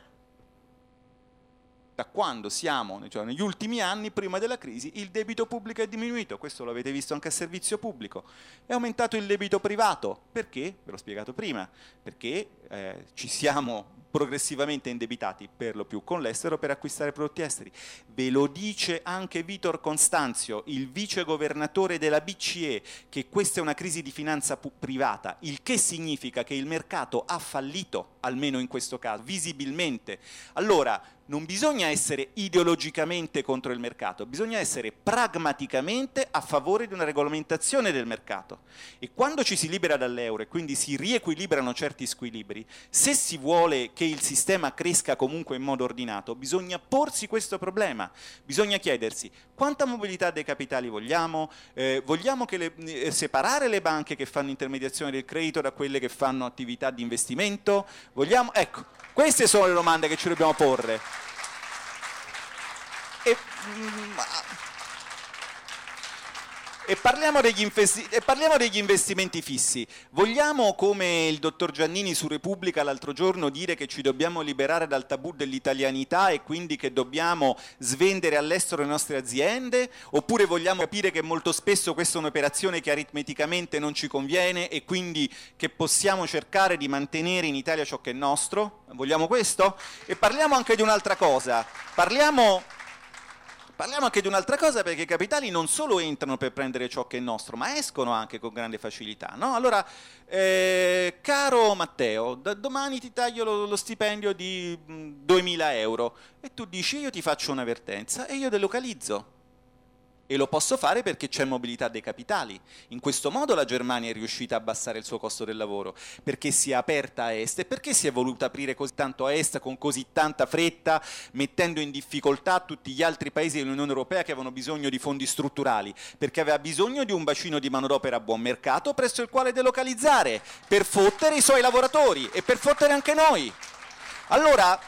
da quando siamo, cioè negli ultimi anni, prima della crisi, il debito pubblico è diminuito, questo lo avete visto anche a servizio pubblico, è aumentato il debito privato, perché? Ve l'ho spiegato prima, perché eh, ci siamo progressivamente indebitati, per lo più con l'estero, per acquistare prodotti esteri. Ve lo dice anche Vitor Constanzio, il vice governatore della BCE, che questa è una crisi di finanza privata, il che significa che il mercato ha fallito almeno in questo caso, visibilmente. Allora, non bisogna essere ideologicamente contro il mercato, bisogna essere pragmaticamente a favore di una regolamentazione del mercato. E quando ci si libera dall'euro e quindi si riequilibrano certi squilibri, se si vuole che il sistema cresca comunque in modo ordinato, bisogna porsi questo problema, bisogna chiedersi quanta mobilità dei capitali vogliamo? Eh, vogliamo le, eh, separare le banche che fanno intermediazione del credito da quelle che fanno attività di investimento? Vogliamo? Ecco, queste sono le domande che ci dobbiamo porre. E, mh, mm, e parliamo, investi- e parliamo, degli investimenti fissi. Vogliamo, come il dottor Giannini su Repubblica l'altro giorno, dire che ci dobbiamo liberare dal tabù dell'italianità e quindi che dobbiamo svendere all'estero le nostre aziende? Oppure vogliamo capire che molto spesso questa è un'operazione che aritmeticamente non ci conviene e quindi che possiamo cercare di mantenere in Italia ciò che è nostro? Vogliamo questo? E parliamo anche di un'altra cosa. Parliamo Parliamo anche di un'altra cosa perché i capitali non solo entrano per prendere ciò che è nostro, ma escono anche con grande facilità. No? Allora, eh, caro Matteo, da domani ti taglio lo, lo stipendio di mh, mm, 2.000 euro e tu dici io ti faccio un'avvertenza e io delocalizzo. E lo posso fare perché c'è mobilità dei capitali. In questo modo la Germania è riuscita a abbassare il suo costo del lavoro, perché si è aperta a est e perché si è voluta aprire così tanto a est con così tanta fretta, mettendo in difficoltà tutti gli altri paesi dell'Unione Europea che avevano bisogno di fondi strutturali, perché aveva bisogno di un bacino di manodopera a buon mercato presso il quale delocalizzare, per fottere i suoi lavoratori e per fottere anche noi. Allora,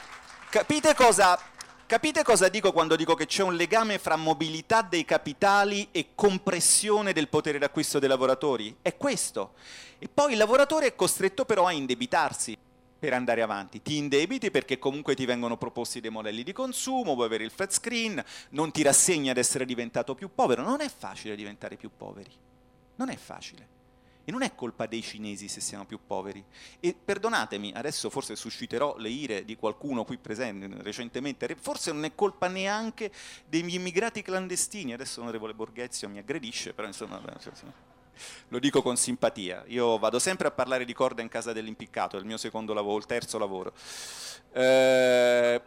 capite cosa Capite cosa dico quando dico che c'è un legame fra mobilità dei capitali e compressione del potere d'acquisto dei lavoratori? È questo. E poi il lavoratore è costretto però a indebitarsi per andare avanti. Ti indebiti perché comunque ti vengono proposti dei modelli di consumo, vuoi avere il flat screen, non ti rassegni ad essere diventato più povero. Non è facile diventare più poveri. Non è facile. E non è colpa dei cinesi se siamo più poveri. E perdonatemi, adesso forse susciterò le ire di qualcuno qui presente recentemente, forse non è colpa neanche degli immigrati clandestini, adesso l'onorevole Borghezio mi aggredisce, però cioè, insomma... Lo dico con simpatia, io vado sempre a parlare di corda in casa dell'impiccato, è il mio secondo lavoro, il terzo lavoro. Eh,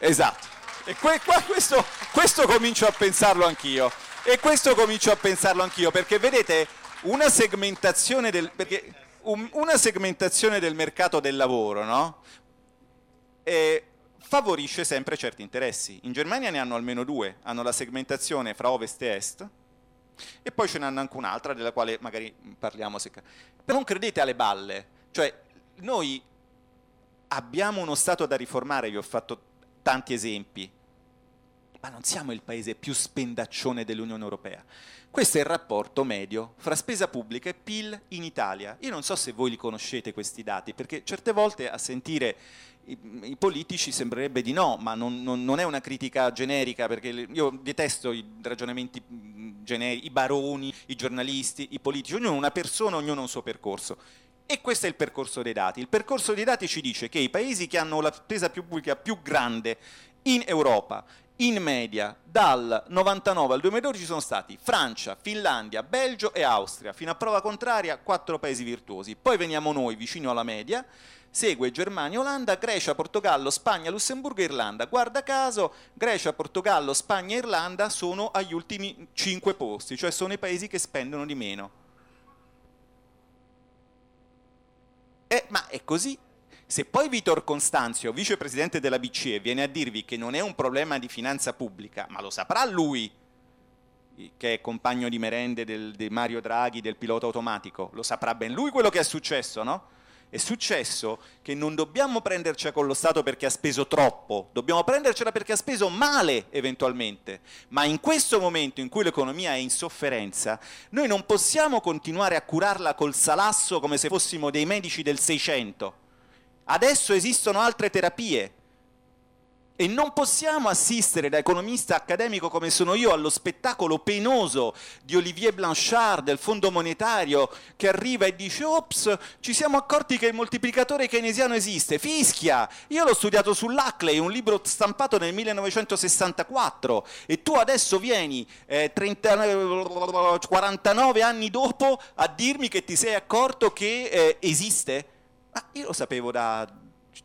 Esatto. E que, qua, questo, questo comincio a pensarlo anch'io. E questo comincio a pensarlo anch'io, perché vedete, una segmentazione del, perché, un, una segmentazione del mercato del lavoro, no? E eh, favorisce sempre certi interessi. In Germania ne hanno almeno due, hanno la segmentazione fra ovest e est e poi ce n'hanno anche un'altra della quale magari parliamo se... Però non credete alle balle, cioè noi abbiamo uno Stato da riformare, vi ho fatto tanti esempi, ma non siamo il paese più spendaccione dell'Unione Europea. Questo è il rapporto medio fra spesa pubblica e PIL in Italia. Io non so se voi li conoscete questi dati, perché certe volte a sentire i, i politici sembrerebbe di no, ma non, non, non, è una critica generica, perché io detesto i ragionamenti mm, generici, i baroni, i giornalisti, i politici, ognuno una persona, ognuno un suo percorso. E questo è il percorso dei dati. Il percorso dei dati ci dice che i paesi che hanno la spesa pubblica più grande in Europa, in media, dal 99 al 2012 sono stati Francia, Finlandia, Belgio e Austria. Fino a prova contraria, quattro paesi virtuosi. Poi veniamo noi vicino alla media. Segue Germania, Olanda, Grecia, Portogallo, Spagna, Lussemburgo e Irlanda. Guarda caso, Grecia, Portogallo, Spagna e Irlanda sono agli ultimi cinque posti, cioè sono i paesi che spendono di meno. Eh, ma è così. Se poi Vitor Constanzio, vicepresidente della BCE, viene a dirvi che non è un problema di finanza pubblica, ma lo saprà lui, che è compagno di merende del, di Mario Draghi, del pilota automatico, lo saprà ben lui quello che è successo, no? È successo che non dobbiamo prendercela con lo Stato perché ha speso troppo, dobbiamo prendercela perché ha speso male eventualmente, ma in questo momento in cui l'economia è in sofferenza, noi non possiamo continuare a curarla col salasso come se fossimo dei medici del Seicento. Adesso esistono altre terapie, e non possiamo assistere da economista accademico come sono io allo spettacolo penoso di Olivier Blanchard del Fondo Monetario che arriva e dice ops, ci siamo accorti che il moltiplicatore keynesiano esiste, fischia! Io l'ho studiato sull'Ackley, un libro stampato nel 1964 e tu adesso vieni eh, 30, 49 anni dopo a dirmi che ti sei accorto che eh, esiste? Ma ah, io lo sapevo da...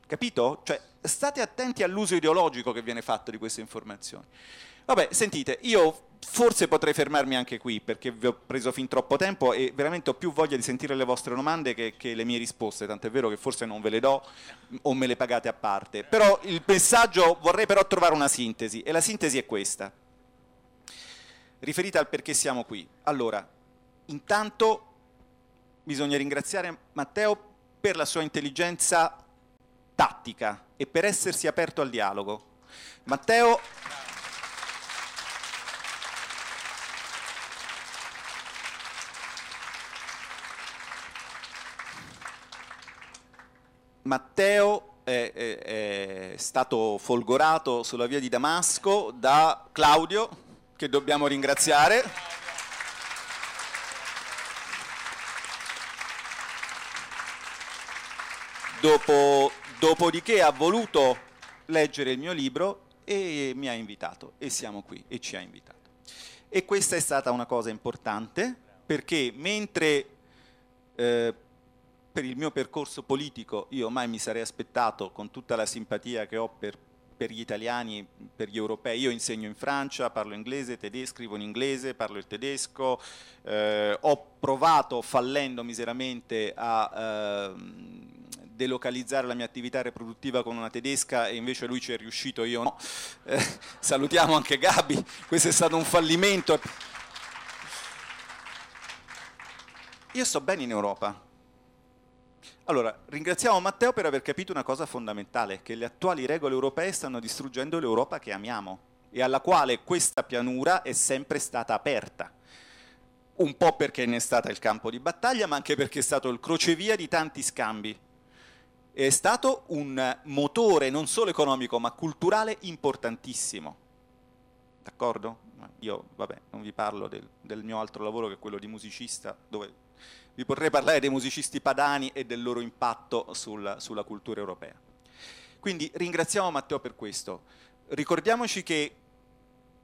capito? Cioè, state attenti all'uso ideologico che viene fatto di queste informazioni. Vabbè, sentite, io forse potrei fermarmi anche qui perché vi ho preso fin troppo tempo e veramente ho più voglia di sentire le vostre domande che, che le mie risposte, tant'è vero che forse non ve le do o me le pagate a parte. Però il messaggio vorrei però trovare una sintesi e la sintesi è questa, riferita al perché siamo qui. Allora, intanto bisogna ringraziare Matteo per la sua intelligenza tattica e per essersi aperto al dialogo. Matteo Matteo è, è, è, stato folgorato sulla via di Damasco da Claudio, che dobbiamo ringraziare. Dopo Dopodiché ha voluto leggere il mio libro e mi ha invitato e siamo qui e ci ha invitato. E questa è stata una cosa importante perché mentre eh, per il mio percorso politico io mai mi sarei aspettato con tutta la simpatia che ho per, per gli italiani, per gli europei, io insegno in Francia, parlo inglese, tedesco, scrivo in inglese, parlo il tedesco, eh, ho provato fallendo miseramente a... Eh, delocalizzare la mia attività riproduttiva con una tedesca e invece lui ci è riuscito, io no. Eh, <laughs> salutiamo anche Gabi, questo è stato un fallimento. Io sto bene in Europa. Allora, ringraziamo Matteo per aver capito una cosa fondamentale, che le attuali regole europee stanno distruggendo l'Europa che amiamo e alla quale questa pianura è sempre stata aperta un po' perché ne è stata il campo di battaglia, ma anche perché è stato il crocevia di tanti scambi è stato un motore non solo economico ma culturale importantissimo. D'accordo? Io, vabbè, non vi parlo del, del mio altro lavoro che è quello di musicista, dove vi potrei parlare dei musicisti padani e del loro impatto sul, sulla cultura europea. Quindi ringraziamo Matteo per questo. Ricordiamoci che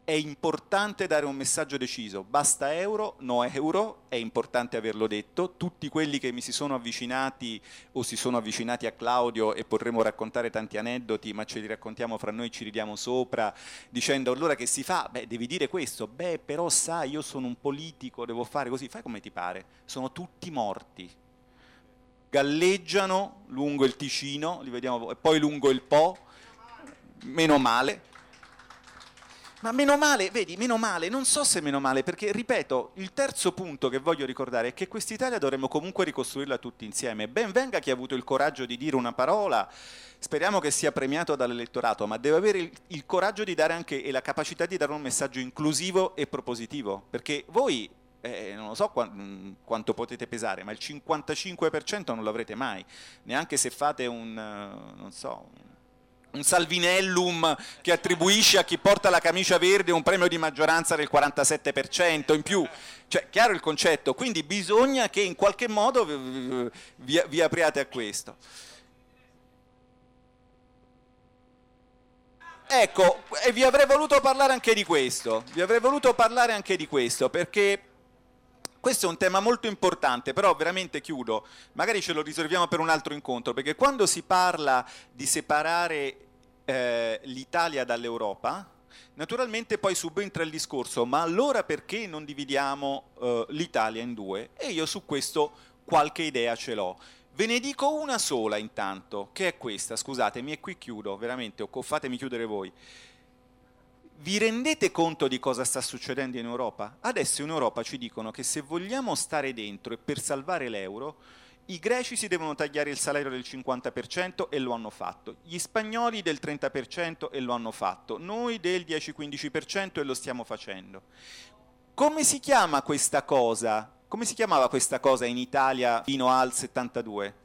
è importante dare un messaggio deciso, basta euro, no euro, è importante averlo detto, tutti quelli che mi si sono avvicinati o si sono avvicinati a Claudio e potremmo raccontare tanti aneddoti, ma ce li raccontiamo fra noi, ci ridiamo sopra, dicendo allora che si fa? Beh, devi dire questo, beh però sai, io sono un politico, devo fare così, fai come ti pare, sono tutti morti, galleggiano lungo il Ticino, li vediamo, e poi lungo il Po, meno male ma meno male, vedi, meno male, non so se meno male, perché ripeto, il terzo punto che voglio ricordare è che quest'Italia dovremmo comunque ricostruirla tutti insieme. Ben venga chi ha avuto il coraggio di dire una parola, speriamo che sia premiato dall'elettorato, ma deve avere il, il coraggio di dare anche e la capacità di dare un messaggio inclusivo e propositivo, perché voi eh, non so qua, mh, mm, quanto potete pesare, ma il 55% non l'avrete mai, neanche se fate un, uh, non so, un salvinellum che attribuisce a chi porta la camicia verde un premio di maggioranza del 47% in più. Cioè, chiaro il concetto, quindi bisogna che in qualche modo vi, vi, apriate a questo. Ecco, e vi avrei voluto parlare anche di questo, vi avrei voluto parlare anche di questo perché questo è un tema molto importante, però veramente chiudo, magari ce lo risolviamo per un altro incontro, perché quando si parla di separare eh, l'Italia dall'Europa, Naturalmente poi subentra il discorso, ma allora perché non dividiamo eh, l'Italia in due? E io su questo qualche idea ce l'ho. Ve ne dico una sola intanto, che è questa, scusatemi e qui chiudo, veramente, o fatemi chiudere voi vi rendete conto di cosa sta succedendo in Europa? Adesso in Europa ci dicono che se vogliamo stare dentro e per salvare l'euro, i greci si devono tagliare il salario del 50% e lo hanno fatto, gli spagnoli del 30% e lo hanno fatto, noi del 10-15% e lo stiamo facendo. Come si chiama questa cosa? Come si chiamava questa cosa in Italia fino al 72?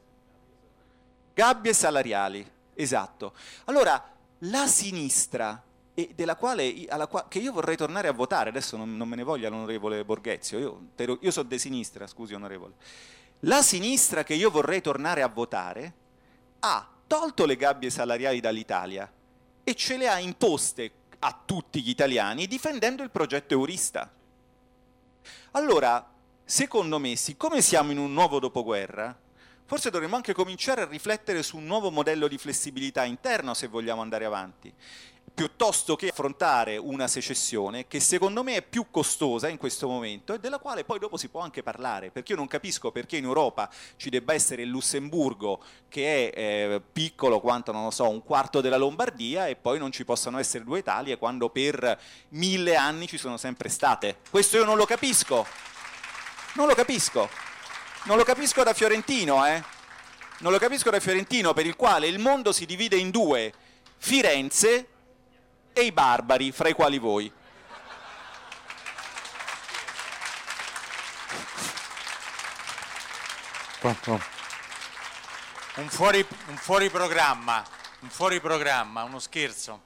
Gabbie salariali, esatto. Allora, la sinistra e della quale, qua, che io vorrei tornare a votare, adesso non, non me ne voglia l'onorevole Borghezio, io, io sono di sinistra, scusi onorevole, la sinistra che io vorrei tornare a votare ha tolto le gabbie salariali dall'Italia e ce le ha imposte a tutti gli italiani difendendo il progetto Eurista. Allora, secondo me, siccome siamo in un nuovo dopoguerra, forse dovremmo anche cominciare a riflettere su un nuovo modello di flessibilità interno se vogliamo andare avanti piuttosto che affrontare una secessione che secondo me è più costosa in questo momento e della quale poi dopo si può anche parlare, perché io non capisco perché in Europa ci debba essere il Lussemburgo che è eh, piccolo quanto, non lo so, un quarto della Lombardia e poi non ci possano essere due Italie quando per mille anni ci sono sempre state. Questo io non lo capisco, non lo capisco, non lo capisco da fiorentino, eh. Non lo capisco da fiorentino per il quale il mondo si divide in due, Firenze e i barbari, fra i quali voi. Un fuori, un fuori programma, un fuori programma, uno scherzo.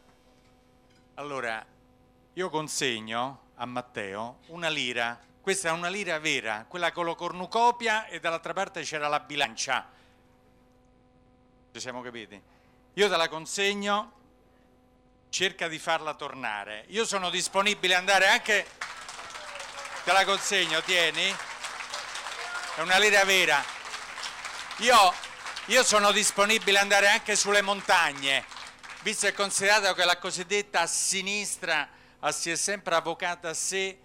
Allora, io consegno a Matteo una lira, questa è una lira vera, quella con la cornucopia e dall'altra parte c'era la bilancia. Ci siamo capiti? Io te la consegno cerca di farla tornare. Io sono disponibile ad andare anche, te la consegno, tieni, è una lira vera. Io, io sono disponibile ad andare anche sulle montagne, visto e considerato che la cosiddetta sinistra si è sempre avvocata a sé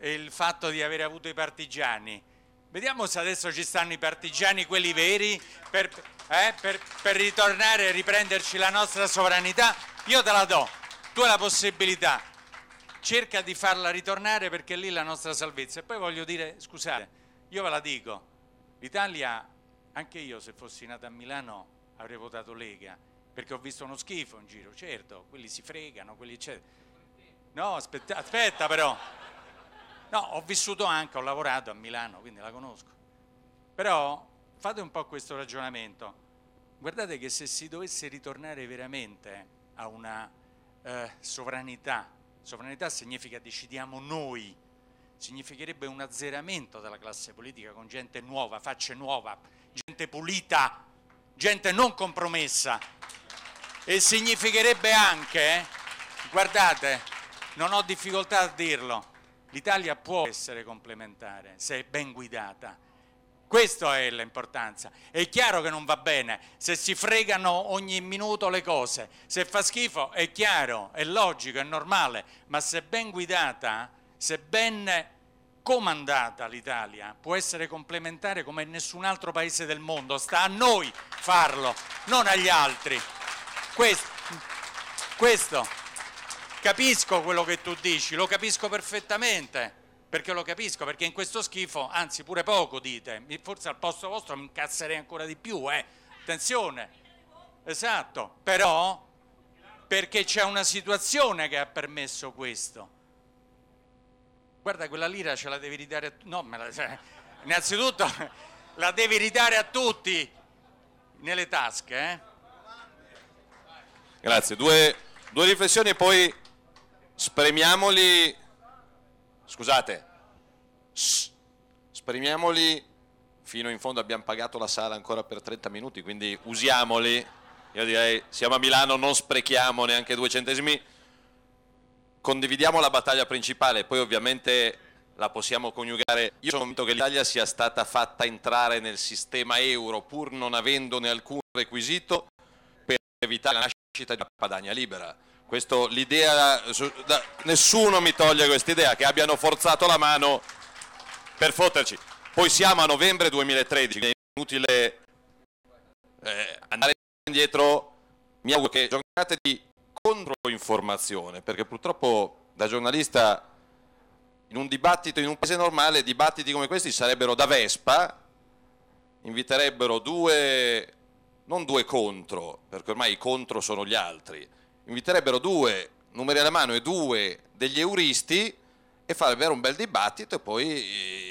il fatto di aver avuto i partigiani Vediamo se adesso ci stanno i partigiani, quelli veri, per, eh, per, per ritornare e riprenderci la nostra sovranità. Io te la do, tu hai la possibilità. Cerca di farla ritornare perché è lì la nostra salvezza. E poi voglio dire, scusate, io ve la dico, l'Italia, anche io se fossi nata a Milano avrei votato Lega, perché ho visto uno schifo in giro, certo, quelli si fregano, quelli eccetera. No, aspetta, aspetta però, No, ho vissuto anche, ho lavorato a Milano, quindi la conosco. Però fate un po' questo ragionamento. Guardate che se si dovesse ritornare veramente a una eh, sovranità, sovranità significa decidiamo noi, significherebbe un azzeramento della classe politica con gente nuova, facce nuova, gente pulita, gente non compromessa. E significherebbe anche, guardate, non ho difficoltà a dirlo, L'Italia può essere complementare se è ben guidata. Questa è l'importanza. È chiaro che non va bene se si fregano ogni minuto le cose. Se fa schifo è chiaro, è logico, è normale, ma se ben guidata, se ben comandata l'Italia, può essere complementare come nessun altro paese del mondo. Sta a noi farlo, non agli altri. Questo, questo Capisco quello che tu dici, lo capisco perfettamente, perché lo capisco, perché in questo schifo, anzi pure poco dite, forse al posto vostro mi incazzerei ancora di più, eh. attenzione. Esatto, però perché c'è una situazione che ha permesso questo. Guarda, quella lira ce la devi ridare a tutti. No, la, <laughs> cioè, innanzitutto <laughs> la devi ridare a tutti nelle tasche. Eh? Grazie, due, due riflessioni e poi Spremiamoli, scusate, spremiamoli fino in fondo, abbiamo pagato la sala ancora per 30 minuti, quindi usiamoli. Io direi, siamo a Milano, non sprechiamo neanche due centesimi, condividiamo la battaglia principale, poi ovviamente la possiamo coniugare. Io sono convinto che l'Italia sia stata fatta entrare nel sistema euro pur non avendone alcun requisito per evitare la nascita di una padagna libera. Questo, l'idea, da, nessuno mi toglie quest'idea che abbiano forzato la mano per fotterci. Poi siamo a novembre 2013, è inutile eh, andare indietro. Mi auguro che giornate di controinformazione, perché purtroppo da giornalista in un dibattito, in un paese normale, dibattiti come questi sarebbero da Vespa, inviterebbero due, non due contro, perché ormai i contro sono gli altri inviterebbero due, numeri alla mano e due degli euristi e farebbero un bel dibattito e poi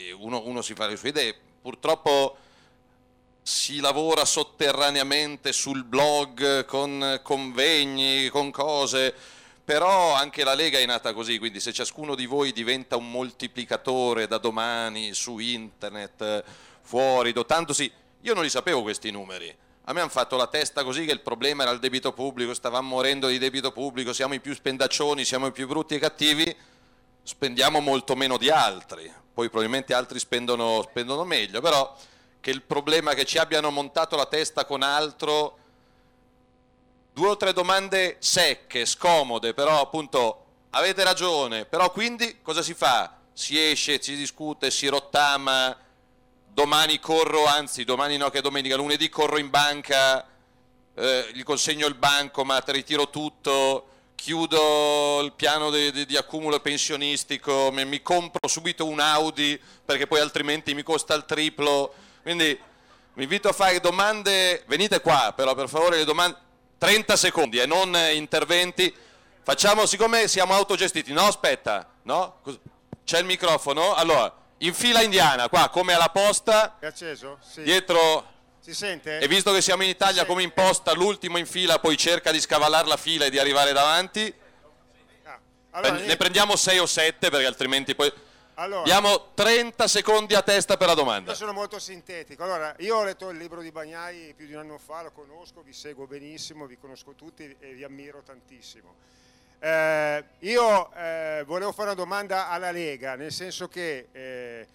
eh, uno, uno si fa le sue idee. Purtroppo si lavora sotterraneamente sul blog con convegni, con cose, però anche la Lega è nata così, quindi se ciascuno di voi diventa un moltiplicatore da domani su internet, fuori, dotandosi, io non li sapevo questi numeri a me hanno fatto la testa così che il problema era il debito pubblico, stavamo morendo di debito pubblico, siamo i più spendaccioni, siamo i più brutti e cattivi, spendiamo molto meno di altri, poi probabilmente altri spendono, spendono meglio, però che il problema che ci abbiano montato la testa con altro due o tre domande secche, scomode, però appunto avete ragione, però quindi cosa si fa? Si esce, si discute, si rottama, domani corro, anzi domani no che è domenica, lunedì corro in banca, eh, gli consegno il banco, bancomat, ritiro tutto, chiudo il piano di, di, di accumulo pensionistico, mi, mi compro subito un Audi perché poi altrimenti mi costa il triplo. Quindi vi invito a fare domande, venite qua però per favore le domande, 30 secondi e eh, non interventi. Facciamo, siccome siamo autogestiti, no aspetta, no? C'è il microfono, allora in fila indiana, qua come alla posta. È acceso? Sì. Dietro. Si sente? E visto che siamo in Italia come in posta, l'ultimo in fila poi cerca di scavallare la fila e di arrivare davanti. Ah, allora, ne niente. prendiamo 6 o 7 perché altrimenti poi... Allora, Abbiamo 30 secondi a testa per la domanda. Io sono molto sintetico. Allora, io ho letto il libro di Bagnai più di un anno fa, lo conosco, vi seguo benissimo, vi conosco tutti e vi ammiro tantissimo. Eh, io eh, eh, volevo fare una domanda alla Lega, nel senso che eh,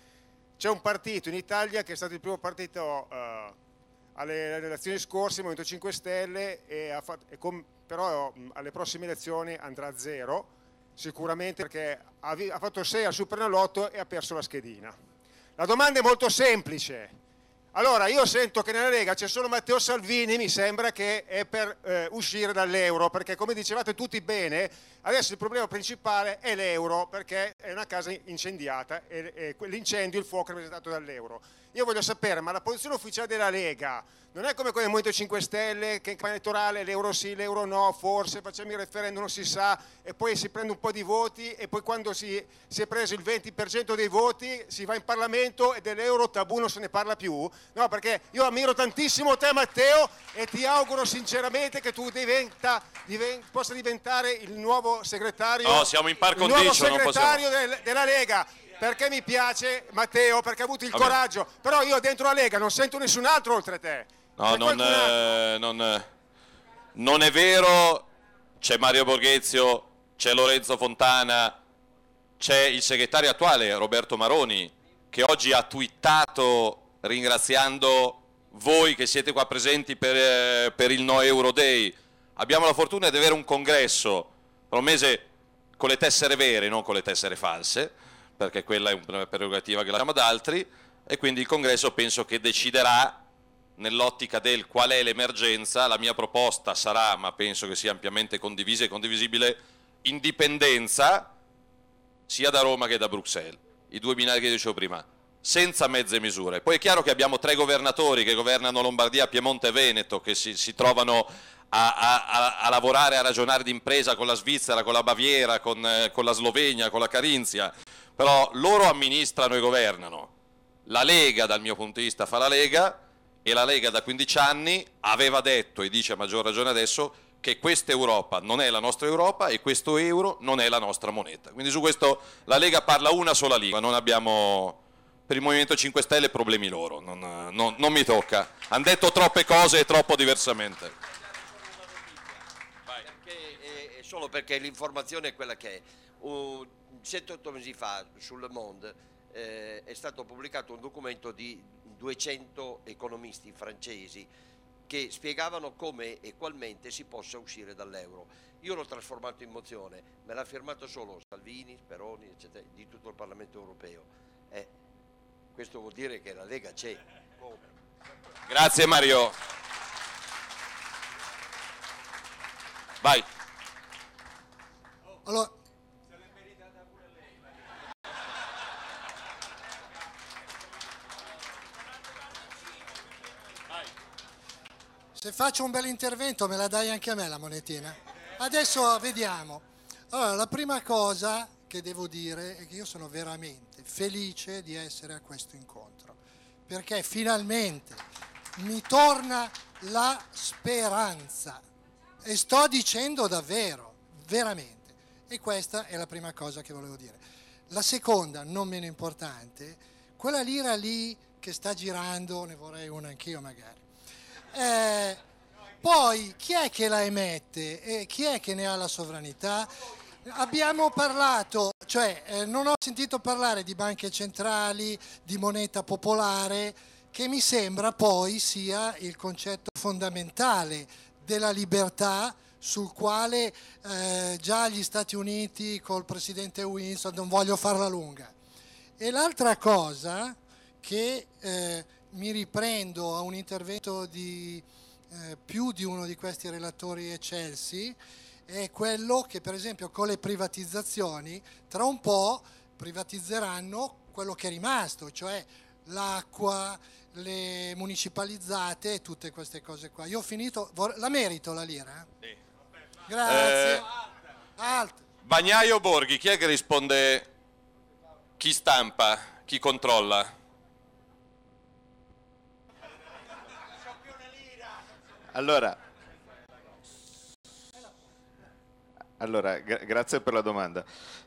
c'è un partito in Italia che è stato il primo partito eh, alle elezioni scorse, il Movimento 5 Stelle, e fatto, e con, però alle prossime elezioni andrà a zero, sicuramente perché ha, ha fatto 6 al Supernalotto e ha perso la schedina. La domanda è molto semplice. Allora, io sento che nella Lega c'è solo Matteo Salvini, mi sembra che è per eh, uscire dall'euro, perché come dicevate tutti bene, Adesso il problema principale è l'euro, perché è una casa incendiata e, e l'incendio, il fuoco è rappresentato dall'euro. Io voglio sapere, ma la posizione ufficiale della Lega non è come quella del Movimento 5 Stelle, che in campagna elettorale l'euro sì, l'euro no, forse facciamo il referendum, non si sa, e poi si prende un po' di voti e poi quando si, si è preso il 20% dei voti si va in Parlamento e dell'euro tabù non se ne parla più? No, perché io ammiro tantissimo te Matteo e ti auguro sinceramente che tu diventa, diventa, possa diventare il nuovo segretario, no, oh, siamo in par condicio, il nuovo segretario del, della Lega, perché mi piace Matteo, perché ha avuto il Vabbè. coraggio, però io dentro la Lega non sento nessun altro oltre te. No, eh, non, eh, non, non è vero, c'è Mario Borghezio, c'è Lorenzo Fontana, c'è il segretario attuale Roberto Maroni che oggi ha twittato ringraziando voi che siete qua presenti per, eh, per, il No Euro Day. Abbiamo la fortuna di avere un congresso sono mese con le tessere vere, non con le tessere false, perché quella è una prerogativa che lasciamo ad altri, e quindi il congresso penso che deciderà nell'ottica del qual è l'emergenza, la mia proposta sarà, ma penso che sia ampiamente condivisa e condivisibile, indipendenza sia da Roma che da Bruxelles, i due binari che dicevo prima, senza mezze misure. Poi è chiaro che abbiamo tre governatori che governano Lombardia, Piemonte e Veneto, che si, si trovano a, a, a, lavorare, a ragionare d'impresa con la Svizzera, con la Baviera, con, eh, con la Slovenia, con la Carinzia, però loro amministrano e governano. La Lega, dal mio punto di vista, fa la Lega e la Lega da 15 anni aveva detto, e dice a maggior ragione adesso, che questa Europa non è la nostra Europa e questo euro non è la nostra moneta. Quindi su questo la Lega parla una sola lingua, non abbiamo per il Movimento 5 Stelle problemi loro, non, eh, non, non mi tocca. Hanno detto troppe cose e troppo diversamente solo perché l'informazione è quella che è. Uh, 7-8 mesi fa sul Le Monde eh, è stato pubblicato un documento di 200 economisti francesi che spiegavano come e qualmente si possa uscire dall'euro. Io l'ho trasformato in mozione, me l'ha firmato solo Salvini, Speroni, eccetera, di tutto il Parlamento europeo. Eh, questo vuol dire che la Lega c'è. Come? Grazie Mario. Vai. Allora, Se faccio un bel intervento me la dai anche a me la monetina? Adesso vediamo. Allora, la prima cosa che devo dire è che io sono veramente felice di essere a questo incontro, perché finalmente mi torna la speranza e sto dicendo davvero, veramente. E questa è la prima cosa che volevo dire. La seconda, non meno importante, quella lira lì che sta girando, ne vorrei una anch'io magari. Eh, poi chi è che la emette e chi è che ne ha la sovranità? Abbiamo parlato, cioè eh, non ho sentito parlare di banche centrali, di moneta popolare, che mi sembra poi sia il concetto fondamentale della libertà sul quale eh, già gli Stati Uniti col presidente Winston non voglio farla lunga. E l'altra cosa che eh, mi riprendo a un intervento di eh, più di uno di questi relatori eccelsi è quello che per esempio con le privatizzazioni tra un po' privatizzeranno quello che è rimasto, cioè l'acqua, le municipalizzate e tutte queste cose qua. Io ho finito, la merito la lira? Sì. Grazie. Eh, Alt. Bagnaio Borghi, chi è che risponde? Chi stampa? Chi controlla? Allora, allora gra grazie per la domanda.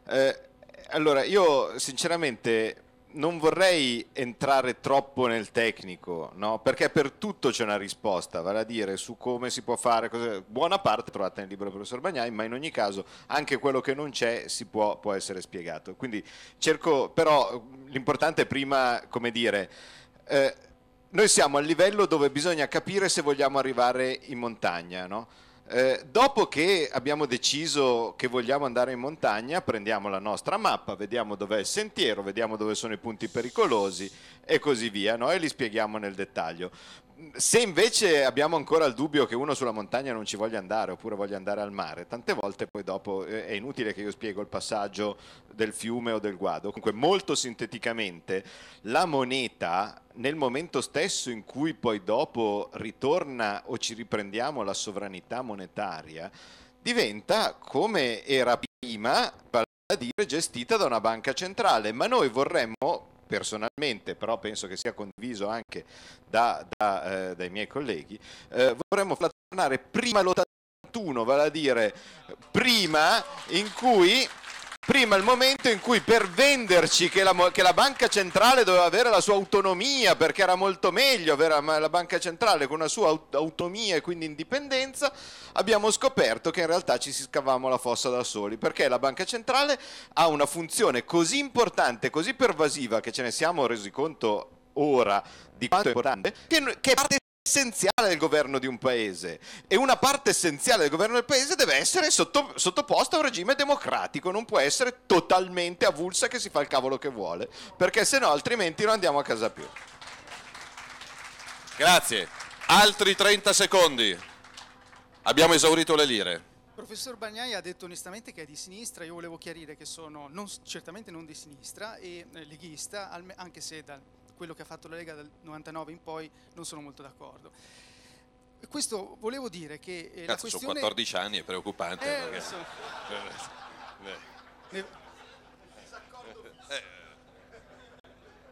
Eh, allora, io sinceramente non vorrei entrare troppo nel tecnico, no? perché per tutto c'è una risposta, vale a dire su come si può fare, cosa... buona parte trovata nel libro del professor Bagnai, ma in ogni caso anche quello che non c'è si può, può essere spiegato. Quindi cerco, però l'importante è prima, come dire, eh, noi siamo al livello dove bisogna capire se vogliamo arrivare in montagna, no? Eh, dopo che abbiamo deciso che vogliamo andare in montagna, prendiamo la nostra mappa, vediamo dov'è il sentiero, vediamo dove sono i punti pericolosi e così via, no? e li spieghiamo nel dettaglio se invece abbiamo ancora il dubbio che uno sulla montagna non ci voglia andare oppure voglia andare al mare, tante volte poi dopo eh, è inutile che io spiego il passaggio del fiume o del guado. Comunque molto sinteticamente la moneta nel momento stesso in cui poi dopo ritorna o ci riprendiamo la sovranità monetaria diventa come era prima, vale a dire gestita da una banca centrale, ma noi vorremmo personalmente, però penso che sia condiviso anche da, da, eh, dai miei colleghi, eh, vorremmo tornare prima l'81, vale a dire prima in cui prima il momento in cui per venderci che la, che la, banca centrale doveva avere la sua autonomia, perché era molto meglio avere la banca centrale con una sua autonomia e quindi indipendenza, abbiamo scoperto che in realtà ci si scavavamo la fossa da soli, perché la banca centrale ha una funzione così importante, così pervasiva, che ce ne siamo resi conto ora di quanto è importante, che, che parte essenziale del governo di un paese e una parte essenziale del governo del paese deve essere sotto, sottoposta a un regime democratico, non può essere totalmente avulsa che si fa il cavolo che vuole, perché se no altrimenti non andiamo a casa più. Grazie. Altri 30 secondi. Abbiamo esaurito le lire. Professor Bagnai ha detto onestamente che è di sinistra, io volevo chiarire che sono non, certamente non di sinistra e eh, leghista, anche se dal quello che ha fatto la Lega dal 99 in poi non sono molto d'accordo. Questo volevo dire che... Eh, Cazzo, questione... sono 14 anni, è preoccupante. Eh, perché... so. eh, eh.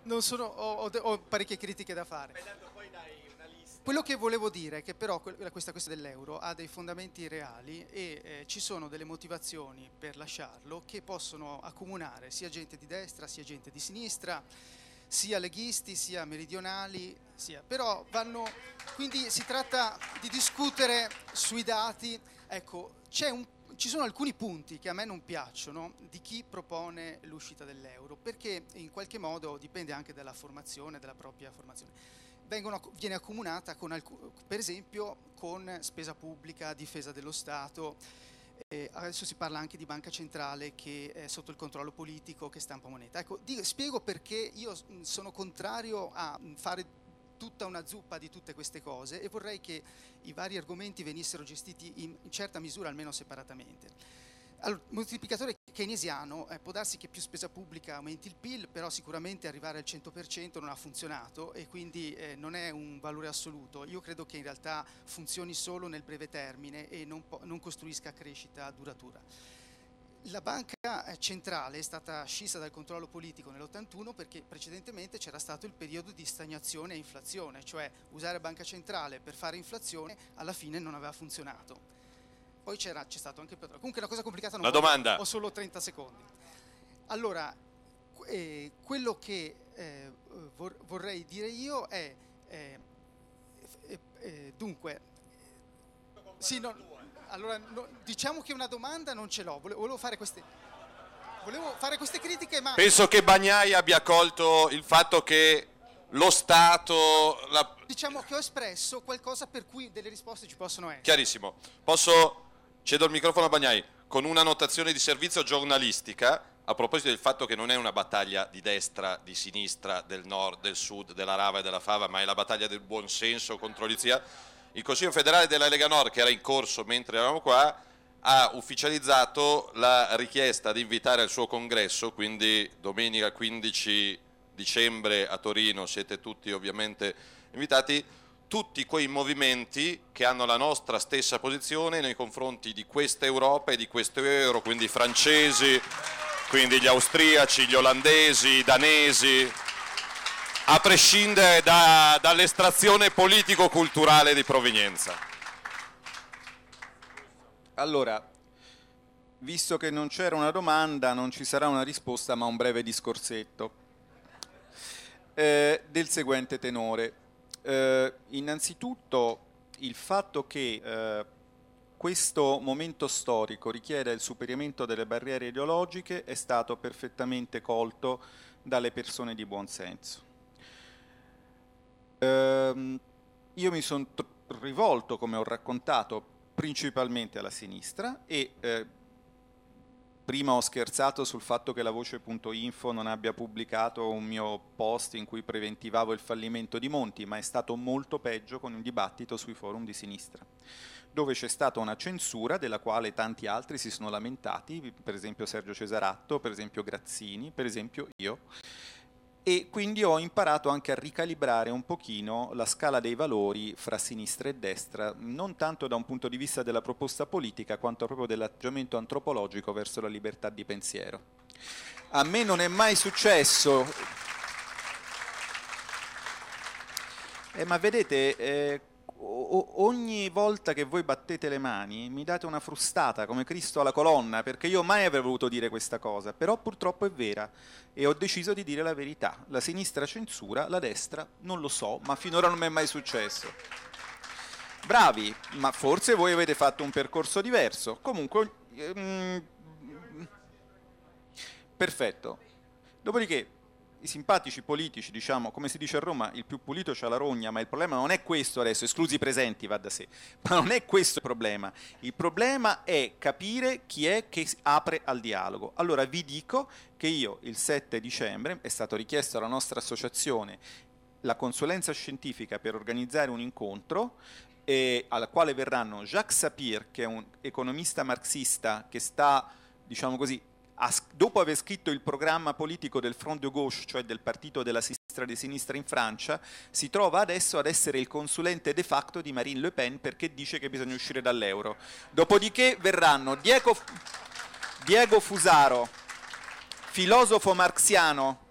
non sono, ho, ho, parecchie critiche da fare. Quello che volevo dire è che però questa questione dell'euro ha dei fondamenti reali e eh, ci sono delle motivazioni per lasciarlo che possono accomunare sia gente di destra sia gente di sinistra sia leghisti sia meridionali, sia. però vanno, quindi si tratta di discutere sui dati, ecco, un, ci sono alcuni punti che a me non piacciono di chi propone l'uscita dell'euro, perché in qualche modo dipende anche dalla formazione, dalla propria formazione. Vengono, viene accomunata con, per esempio con spesa pubblica, difesa dello Stato eh, adesso si parla anche di banca centrale che è sotto il controllo politico, che stampa moneta. Ecco, dico, spiego perché io mm, sono contrario a mm, fare tutta una zuppa di tutte queste cose e vorrei che i vari argomenti venissero gestiti in certa misura almeno separatamente. Allora, moltiplicatore keynesiano eh, può darsi che più spesa pubblica aumenti il PIL, però sicuramente arrivare al 100% non ha funzionato e quindi eh, non è un valore assoluto. Io credo che in realtà funzioni solo nel breve termine e non, po- non costruisca crescita duratura. La banca eh, centrale è stata scissa dal controllo politico nell'81 perché precedentemente c'era stato il periodo di stagnazione e inflazione, cioè usare banca centrale per fare inflazione alla fine non aveva funzionato. Poi c'era, c'è stato anche petrolio. Comunque la cosa complicata non La voglio, domanda. ho solo 30 secondi. Allora, eh, quello che eh, vor vorrei dire io è eh, eh, eh, dunque sì, no, allora, no, diciamo che una domanda non ce l'ho, volevo fare queste volevo fare queste critiche, ma. Penso che Bagnai abbia colto il fatto che lo Stato. La... Diciamo che ho espresso qualcosa per cui delle risposte ci possono essere. Chiarissimo. Posso Cedo il microfono a Bagnai con una notazione di servizio giornalistica a proposito del fatto che non è una battaglia di destra, di sinistra, del nord, del sud, della rava e della fava, ma è la battaglia del buonsenso contro l'Izia. Il Consiglio federale della Lega Nord, che era in corso mentre eravamo qua, ha ufficializzato la richiesta di invitare al suo congresso, quindi domenica 15 dicembre a Torino, siete tutti ovviamente invitati, tutti quei movimenti che hanno la nostra stessa posizione nei confronti di questa Europa e di questo euro, quindi i francesi, quindi gli austriaci, gli olandesi, i danesi, a prescindere da, dall'estrazione politico-culturale di provenienza. Allora, visto che non c'era una domanda, non ci sarà una risposta, ma un breve discorsetto eh, del seguente tenore. Eh, innanzitutto il fatto che eh, questo momento storico richieda il superamento delle barriere ideologiche è stato perfettamente colto dalle persone di buonsenso. Eh, io mi sono rivolto, come ho raccontato, principalmente alla sinistra e eh, Prima ho scherzato sul fatto che la voce.info non abbia pubblicato un mio post in cui preventivavo il fallimento di Monti, ma è stato molto peggio con un dibattito sui forum di sinistra, dove c'è stata una censura della quale tanti altri si sono lamentati, per esempio Sergio Cesaratto, per esempio Grazzini, per esempio io e quindi ho imparato anche a ricalibrare un pochino la scala dei valori fra sinistra e destra, non tanto da un punto di vista della proposta politica quanto proprio dell'atteggiamento antropologico verso la libertà di pensiero. A me non è mai successo... Eh, ma vedete... Eh, ogni volta che voi battete le mani mi date una frustata come Cristo alla colonna, perché io mai avrei voluto dire questa cosa, però purtroppo è vera e ho deciso di dire la verità. La sinistra censura, la destra non lo so, ma finora non mi è mai successo. Bravi, ma forse voi avete fatto un percorso diverso. Comunque... Ehm, perfetto. Dopodiché i simpatici politici, diciamo, come si dice a Roma, il più pulito c'ha la rogna, ma il problema non è questo adesso, esclusi i presenti, va da sé, ma non è questo il problema. Il problema è capire chi è che apre al dialogo. Allora vi dico che io il 7 dicembre è stato richiesto alla nostra associazione la consulenza scientifica per organizzare un incontro eh, alla quale verranno Jacques Sapir, che è un economista marxista che sta, diciamo così, dopo aver scritto il programma politico del Front de Gauche, cioè del partito della sinistra di sinistra in Francia, si trova adesso ad essere il consulente de facto di Marine Le Pen perché dice che bisogna uscire dall'euro. Dopodiché verranno Diego, Diego Fusaro, filosofo marxiano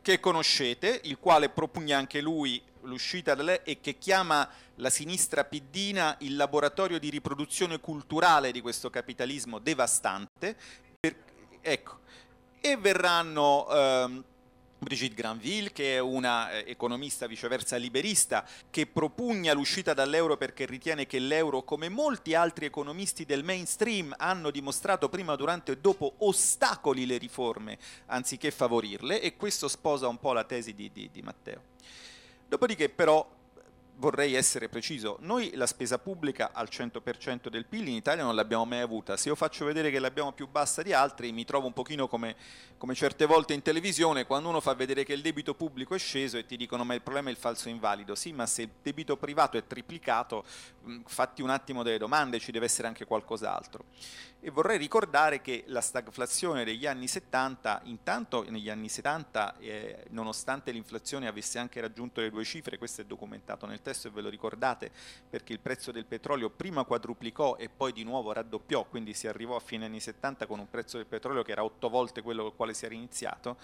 che conoscete, il quale propugna anche lui l'uscita e che chiama la sinistra piddina il laboratorio di riproduzione culturale di questo capitalismo devastante, Ecco, e verranno... Ehm, Brigitte Granville, che è una eh, economista viceversa liberista, che propugna l'uscita dall'euro perché ritiene che l'euro, come molti altri economisti del mainstream, hanno dimostrato prima, durante e dopo ostacoli le riforme anziché favorirle, e questo sposa un po' la tesi di, di, di Matteo. Dopodiché, però, vorrei essere preciso, noi la spesa pubblica al 100% del PIL in Italia non l'abbiamo mai avuta, se io faccio vedere che l'abbiamo più bassa di altri mi trovo un pochino come, come, certe volte in televisione quando uno fa vedere che il debito pubblico è sceso e ti dicono ma il problema è il falso invalido, sì ma se il debito privato è triplicato fatti un attimo delle domande, ci deve essere anche qualcos'altro. E vorrei ricordare che la stagflazione degli anni 70, intanto negli anni 70, eh, nonostante l'inflazione avesse anche raggiunto le due cifre, questo è documentato nel testo e ve lo ricordate, perché il prezzo del petrolio prima quadruplicò e poi di nuovo raddoppiò, quindi si arrivò a fine anni 70 con un prezzo del petrolio che era otto volte quello con il quale si era iniziato.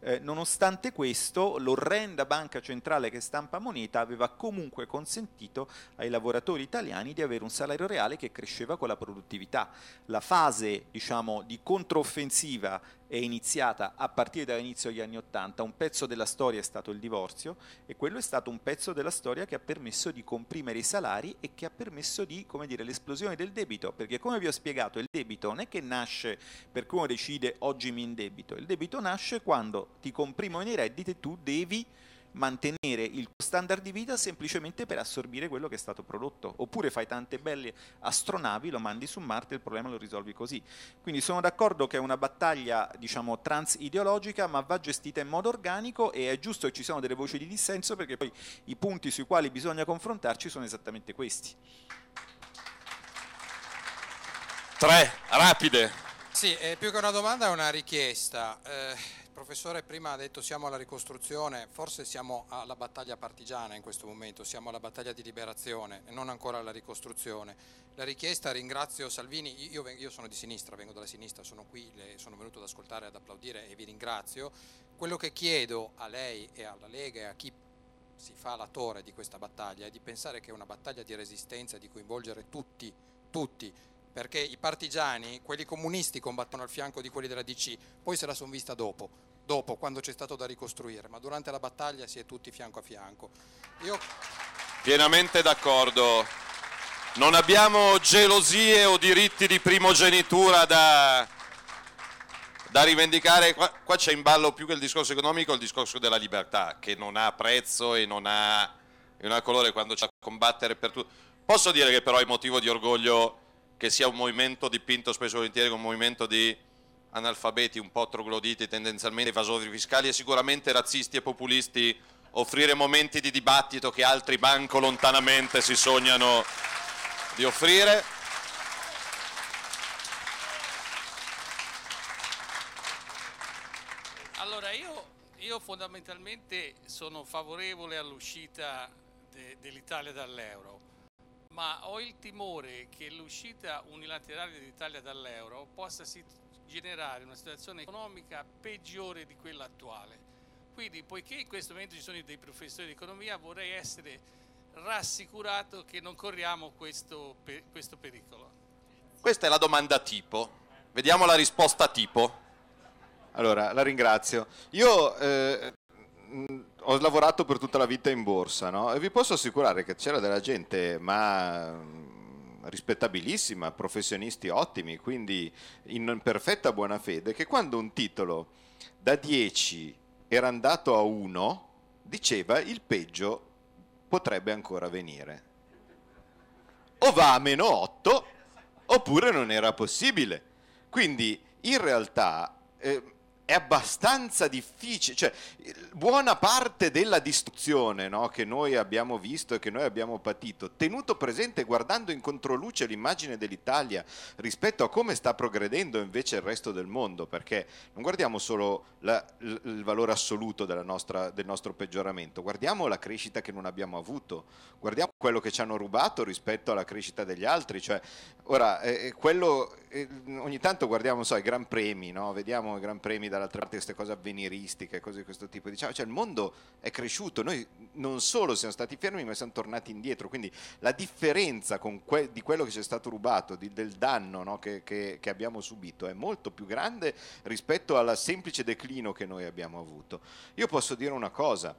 Eh, nonostante questo, l'orrenda banca centrale che stampa moneta aveva comunque consentito ai lavoratori italiani di avere un salario reale che cresceva con la produttività. La fase diciamo, di controffensiva è iniziata a partire dall'inizio degli anni Ottanta, un pezzo della storia è stato il divorzio e quello è stato un pezzo della storia che ha permesso di comprimere i salari e che ha permesso di, come dire, l'esplosione del debito, perché come vi ho spiegato il debito non è che nasce per cui uno decide oggi mi indebito, il debito nasce quando ti comprimono i redditi e tu devi mantenere il tuo standard di vita semplicemente per assorbire quello che è stato prodotto. Oppure fai tante belle astronavi, lo mandi su Marte e il problema lo risolvi così. Quindi sono d'accordo che è una battaglia, diciamo, transideologica, ma va gestita in modo organico e è giusto che ci siano delle voci di dissenso perché poi i punti sui quali bisogna confrontarci sono esattamente questi. Tre, rapide. Sì, eh, più che una domanda è una richiesta. Eh professore prima ha detto siamo alla ricostruzione, forse siamo alla battaglia partigiana in questo momento, siamo alla battaglia di liberazione e non ancora alla ricostruzione. La richiesta, ringrazio Salvini, io, io sono di sinistra, vengo dalla sinistra, sono qui, sono venuto ad ascoltare, e ad applaudire e vi ringrazio. Quello che chiedo a lei e alla Lega e a chi si fa l'attore di questa battaglia è di pensare che è una battaglia di resistenza, di coinvolgere tutti, tutti, perché i partigiani, quelli comunisti combattono al fianco di quelli della DC, poi se la sono vista dopo, dopo quando c'è stato da ricostruire, ma durante la battaglia si è tutti fianco a fianco. Io... Pienamente d'accordo, non abbiamo gelosie o diritti di primogenitura da, da rivendicare, qua, qua c'è in ballo più che il discorso economico, il discorso della libertà, che non ha prezzo e non ha, non ha colore quando c'è da combattere per tutto. Posso dire che però è motivo di orgoglio che sia un movimento dipinto spesso e volentieri come un movimento di analfabeti un po' trogloditi, tendenzialmente evasori fiscali e sicuramente razzisti e populisti, offrire momenti di dibattito che altri banco lontanamente si sognano di offrire. Allora io, io fondamentalmente sono favorevole all'uscita de, dell'Italia dall'euro ma ho il timore che l'uscita unilaterale dell'Italia dall'euro possa generare una situazione economica peggiore di quella attuale. Quindi, poiché in questo momento ci sono dei professori di economia, vorrei essere rassicurato che non corriamo questo, questo pericolo. Questa è la domanda tipo. Vediamo la risposta tipo. Allora, la ringrazio. Io eh, Mm, ho lavorato per tutta la vita in borsa no? e vi posso assicurare che c'era della gente, ma mm, rispettabilissima, professionisti ottimi, quindi in perfetta buona fede, che quando un titolo da 10 era andato a 1, diceva il peggio potrebbe ancora venire. O va a meno 8, oppure non era possibile. Quindi in realtà... Eh, è abbastanza difficile, cioè buona parte della distruzione no, che noi abbiamo visto e che noi abbiamo patito, tenuto presente guardando in controluce l'immagine dell'Italia rispetto a come sta progredendo invece il resto del mondo, perché non guardiamo solo la, l- il valore assoluto della nostra, del nostro peggioramento, guardiamo la crescita che non abbiamo avuto, guardiamo quello che ci hanno rubato rispetto alla crescita degli altri, cioè ora eh, eh quello, eh, ogni tanto guardiamo so, i gran premi, no? vediamo i gran premi dall'altra parte queste cose avveniristiche, cose di questo tipo. Diciamo, cioè il mondo è cresciuto, noi non solo siamo stati fermi, ma siamo tornati indietro. Quindi la differenza que- di quello che ci è stato rubato, di, del danno no, che, che, che, abbiamo subito, è molto più grande rispetto al semplice declino che noi abbiamo avuto. Io posso dire una cosa,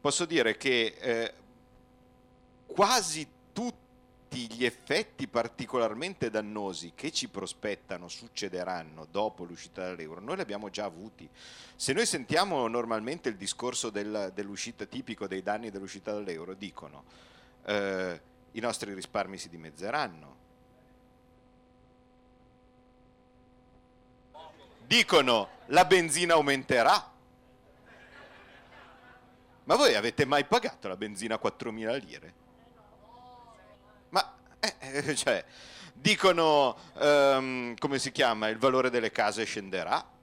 posso dire che eh, quasi tutti tutti gli effetti particolarmente dannosi che ci prospettano succederanno dopo l'uscita dall'euro, noi li abbiamo già avuti. Se noi sentiamo normalmente il discorso del, dell'uscita tipico dei danni dell'uscita dall'euro, dicono eh, i nostri risparmi si dimezzeranno. Dicono la benzina aumenterà. Ma voi avete mai pagato la benzina 4.000 lire? Eh, eh, cioè, dicono, um, come si chiama, il valore delle case scenderà.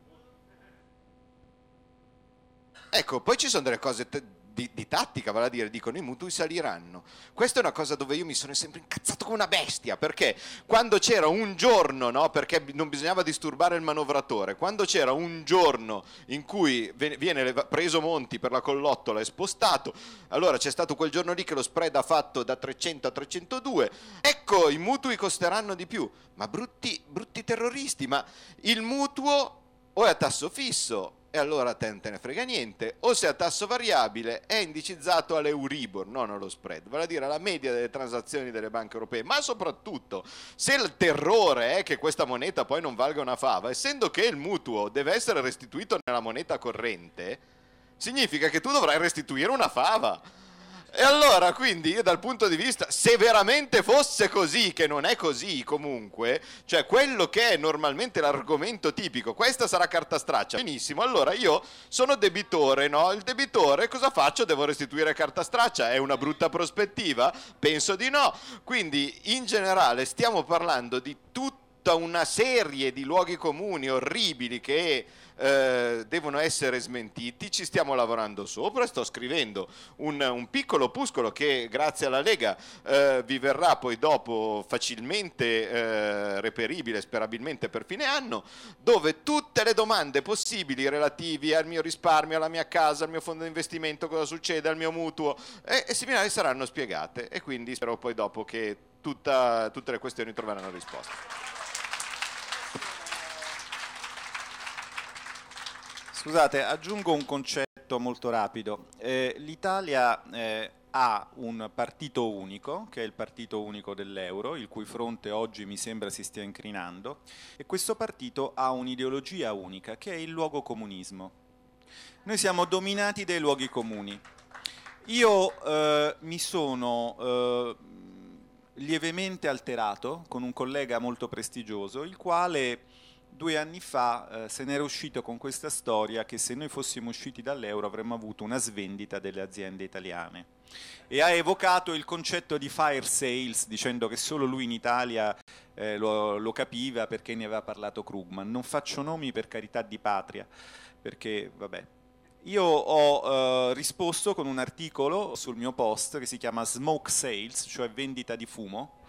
Ecco, poi ci sono delle cose t- di, di, tattica, vale a dire dicono i mutui saliranno. Questa è una cosa dove io mi sono sempre incazzato come una bestia, perché quando c'era un giorno, no, perché non bisognava disturbare il manovratore, quando c'era un giorno in cui viene preso Monti per la collottola e spostato, allora c'è stato quel giorno lì che lo spread ha fatto da 300 a 302, ecco i mutui costeranno di più, ma brutti, brutti terroristi, ma il mutuo o è a tasso fisso e allora te te ne frega niente, o se a tasso variabile è indicizzato all'Euribor, non allo spread, vale a dire alla media delle transazioni delle banche europee, ma soprattutto se il terrore è che questa moneta poi non valga una fava, essendo che il mutuo deve essere restituito nella moneta corrente, significa che tu dovrai restituire una fava. E allora, quindi, io dal punto di vista, se veramente fosse così, che non è così comunque, cioè quello che è normalmente l'argomento tipico, questa sarà carta straccia, benissimo, allora io sono debitore, no? Il debitore cosa faccio? Devo restituire carta straccia? È una brutta prospettiva? Penso di no. Quindi, in generale, stiamo parlando di tutti tutta una serie di luoghi comuni orribili che eh, devono essere smentiti, ci stiamo lavorando sopra, sto scrivendo un, un piccolo opuscolo che grazie alla Lega eh, vi verrà poi dopo facilmente eh, reperibile, sperabilmente per fine anno, dove tutte le domande possibili relativi al mio risparmio, alla mia casa, al mio fondo di investimento, cosa succede, al mio mutuo e, e similari saranno spiegate e quindi spero poi dopo che tutta, tutte le questioni troveranno risposta. Scusate, aggiungo un concetto molto rapido. Eh, L'Italia eh, ha un partito unico, che è il partito unico dell'euro, il cui fronte oggi mi sembra si stia incrinando, e questo partito ha un'ideologia unica, che è il luogo comunismo. Noi siamo dominati dai luoghi comuni. Io eh, mi sono eh, lievemente alterato con un collega molto prestigioso, il quale due anni fa eh, se n'era uscito con questa storia che se noi fossimo usciti dall'euro avremmo avuto una svendita delle aziende italiane e ha evocato il concetto di fire sales dicendo che solo lui in Italia eh, lo, lo, capiva perché ne aveva parlato Krugman. Non faccio nomi per carità di patria, perché vabbè. Io ho eh, risposto con un articolo sul mio post che si chiama Smoke Sales, cioè vendita di fumo,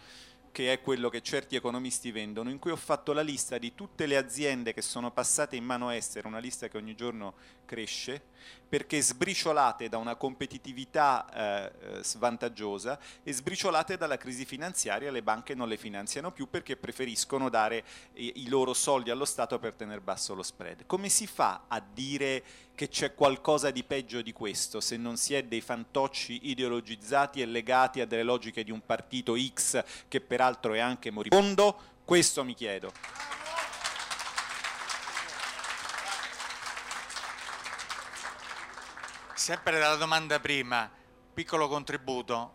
che è quello che certi economisti vendono, in cui ho fatto la lista di tutte le aziende che sono passate in mano estera, una lista che ogni giorno cresce perché sbriciolate da una competitività eh, eh, svantaggiosa e sbriciolate dalla crisi finanziaria, le banche non le finanziano più perché preferiscono dare i, i loro soldi allo Stato per tenere basso lo spread. Come si fa a dire che c'è qualcosa di peggio di questo se non si è dei fantocci ideologizzati e legati a delle logiche di un partito X che peraltro è anche moribondo? Questo mi chiedo. sempre dalla domanda prima, piccolo contributo,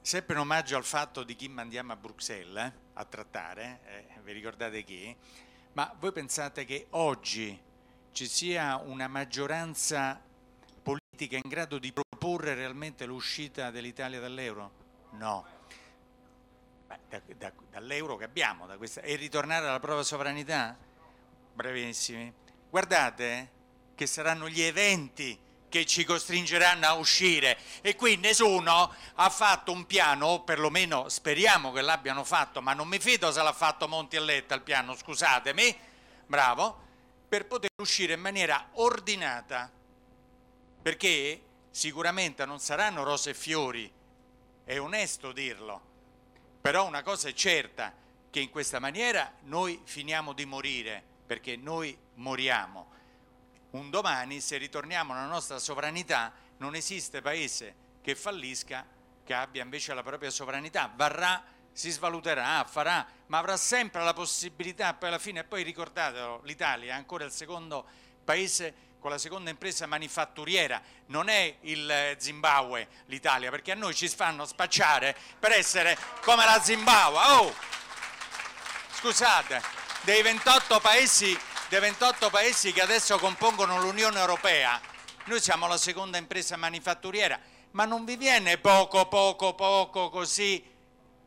sempre in omaggio al fatto di chi mandiamo a Bruxelles eh, a trattare, eh, vi ricordate chi? Ma voi pensate che oggi ci sia una maggioranza politica in grado di proporre realmente l'uscita dell'Italia dall'euro? No. Da, da, dall'euro che abbiamo questa, e ritornare alla propria sovranità? Brevissimi. Guardate che saranno gli eventi che ci costringeranno a uscire e qui nessuno ha fatto un piano, o perlomeno speriamo che l'abbiano fatto, ma non mi fido se l'ha fatto Monti e Letta il piano, scusatemi, bravo, per poter uscire in maniera ordinata, perché sicuramente non saranno rose e fiori, è onesto dirlo, però una cosa è certa, che in questa maniera noi finiamo di morire, perché noi moriamo un domani, se ritorniamo alla nostra sovranità, non esiste paese che fallisca che abbia invece la propria sovranità, varrà, si svaluterà, farà, ma avrà sempre la possibilità, poi alla fine, E poi ricordatelo, l'Italia è ancora il secondo paese con la seconda impresa manifatturiera, non è il eh, Zimbabwe l'Italia, perché a noi ci fanno spacciare per essere come la Zimbabwe. Oh! Scusate, dei 28 paesi dei 28 paesi che adesso compongono l'Unione Europea, noi siamo la seconda impresa manifatturiera, ma non vi viene poco, poco, poco così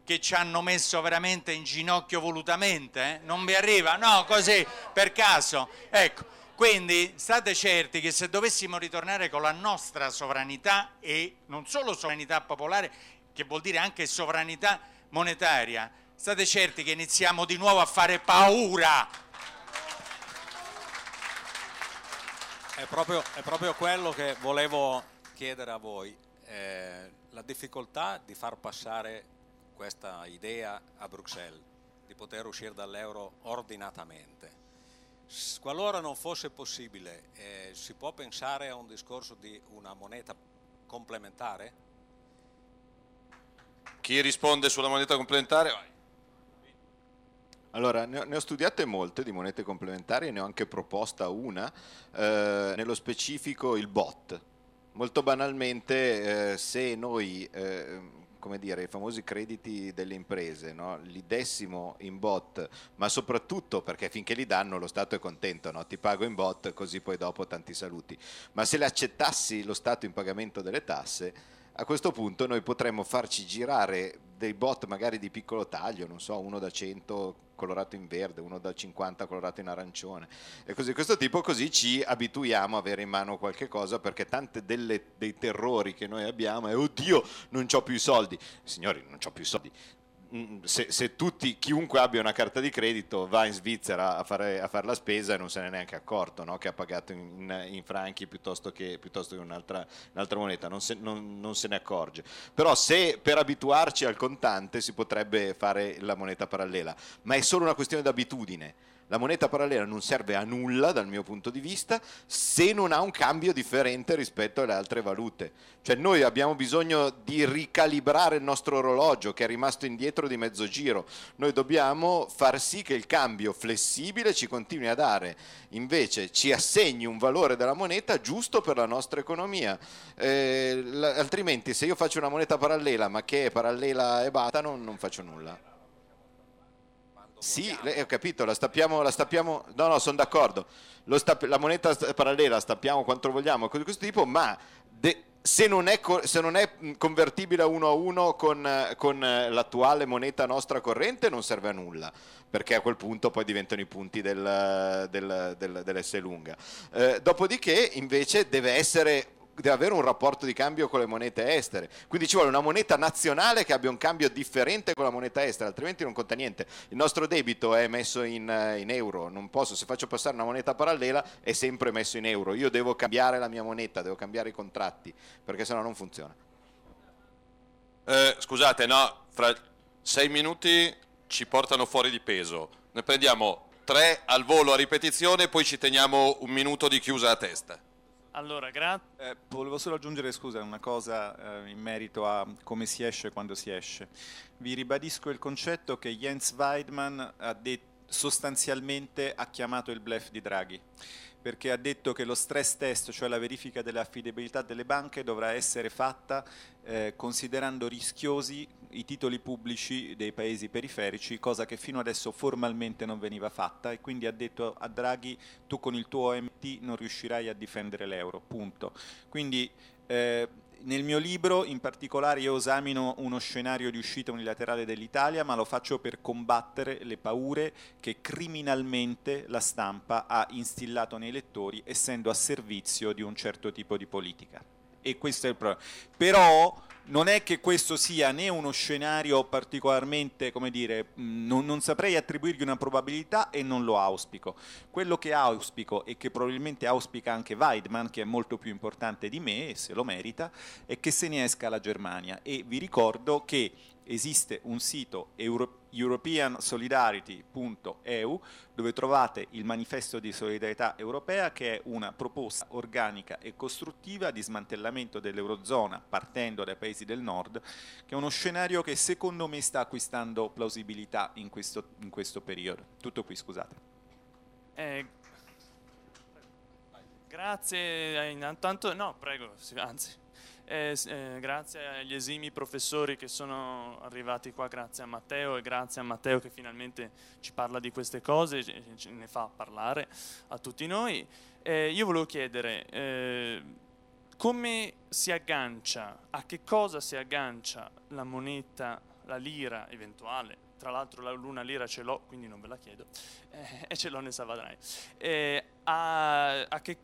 che ci hanno messo veramente in ginocchio volutamente? Eh? Non vi arriva? No, così, per caso. Ecco. Quindi state certi che se dovessimo ritornare con la nostra sovranità e non solo sovranità popolare, che vuol dire anche sovranità monetaria, state certi che iniziamo di nuovo a fare paura È proprio, è proprio quello che volevo chiedere a voi, eh, la difficoltà di far passare questa idea a Bruxelles, di poter uscire dall'euro ordinatamente. Qualora non fosse possibile, eh, si può pensare a un discorso di una moneta complementare? Chi risponde sulla moneta complementare? Vai. Allora, ne ho, studiate molte di monete complementari e ne ho anche proposta una, eh, nello specifico il bot. Molto banalmente, eh, se noi, eh, come dire, i famosi crediti delle imprese, no, li dessimo in bot, ma soprattutto perché finché li danno lo Stato è contento, no? ti pago in bot così poi dopo tanti saluti, ma se le accettassi lo Stato in pagamento delle tasse, a questo punto noi potremmo farci girare dei bot magari di piccolo taglio, non so, uno da 100 colorato in verde, uno da 50 colorato in arancione e così questo tipo, così ci abituiamo a avere in mano qualche cosa perché tante delle, dei terrori che noi abbiamo è oddio non ho più i soldi, signori non ho più i soldi, Mm, se, se tutti, chiunque abbia una carta di credito va in Svizzera a fare, a fare la spesa e non se ne è neanche accorto no? che ha pagato in, in franchi piuttosto che, piuttosto che un'altra, un'altra, moneta, non se, non, non se, ne accorge. Però se per abituarci al contante si potrebbe fare la moneta parallela, ma è solo una questione d'abitudine la moneta parallela non serve a nulla dal mio punto di vista se non ha un cambio differente rispetto alle altre valute. Cioè noi abbiamo bisogno di ricalibrare il nostro orologio che è rimasto indietro di mezzo giro. Noi dobbiamo far sì che il cambio flessibile ci continui a dare, invece ci assegni un valore della moneta giusto per la nostra economia. Eh, altrimenti se io faccio una moneta parallela ma che è parallela e bata non, non faccio nulla. Sì, lei, ho capito, la stappiamo, la stappiamo no no sono d'accordo, stapp- la moneta parallela la stappiamo quanto vogliamo, cose di questo tipo, ma de- se, non è co- se, non è convertibile a uno a uno con, con eh, l'attuale moneta nostra corrente non serve a nulla, perché a quel punto poi diventano i punti del, del, del, dell'S lunga. Eh, dopodiché invece deve essere deve avere un rapporto di cambio con le monete estere. Quindi ci vuole una moneta nazionale che abbia un cambio differente con la moneta estera, altrimenti non conta niente. Il nostro debito è messo in, eh, in euro, non posso, se faccio passare una moneta parallela è sempre messo in euro. Io devo cambiare la mia moneta, devo cambiare i contratti, perché sennò non funziona. Eh, scusate, no, fra sei minuti ci portano fuori di peso. Ne prendiamo tre al volo a ripetizione, poi ci teniamo un minuto di chiusa a testa. Allora, grazie. Eh, volevo solo aggiungere, scusa, una cosa eh, in merito a come si esce e quando si esce. Vi ribadisco il concetto che Jens Weidmann ha detto sostanzialmente ha chiamato il blef di Draghi perché ha detto che lo stress test, cioè la verifica dell'affidabilità delle banche, dovrà essere fatta eh, considerando rischiosi i titoli pubblici dei paesi periferici, cosa che fino adesso formalmente non veniva fatta e quindi ha detto a Draghi tu con il tuo OMT non riuscirai a difendere l'euro, punto. Quindi eh, nel mio libro in particolare io esamino uno scenario di uscita unilaterale dell'Italia, ma lo faccio per combattere le paure che criminalmente la stampa ha instillato nei lettori, essendo a servizio di un certo tipo di politica. E questo è il problema. Però non è che questo sia né uno scenario particolarmente, come dire, mm, non, non, saprei attribuirgli una probabilità e non lo auspico. Quello che auspico e che probabilmente auspica anche Weidmann, che è molto più importante di me e se lo merita, è che se ne esca la Germania. E vi ricordo che esiste un sito europeansolidarity.eu dove trovate il manifesto di solidarietà europea che è una proposta organica e costruttiva di smantellamento dell'Eurozona partendo dai paesi del nord, che è uno scenario che secondo me sta acquistando plausibilità in questo, in questo periodo. Tutto qui, scusate. Eh, grazie, eh, intanto, no, prego, anzi. Eh, eh, grazie agli esimi professori che sono arrivati qua, grazie a Matteo e grazie a Matteo che finalmente ci parla di queste cose, ce ne fa parlare a tutti noi. Eh, io volevo chiedere eh, come si aggancia, a che cosa si aggancia la moneta, la lira eventuale tra l'altro la luna lira ce l'ho, quindi non ve la chiedo, <laughs> eh, e ce l'ho nel Savadranai. Eh, a, a che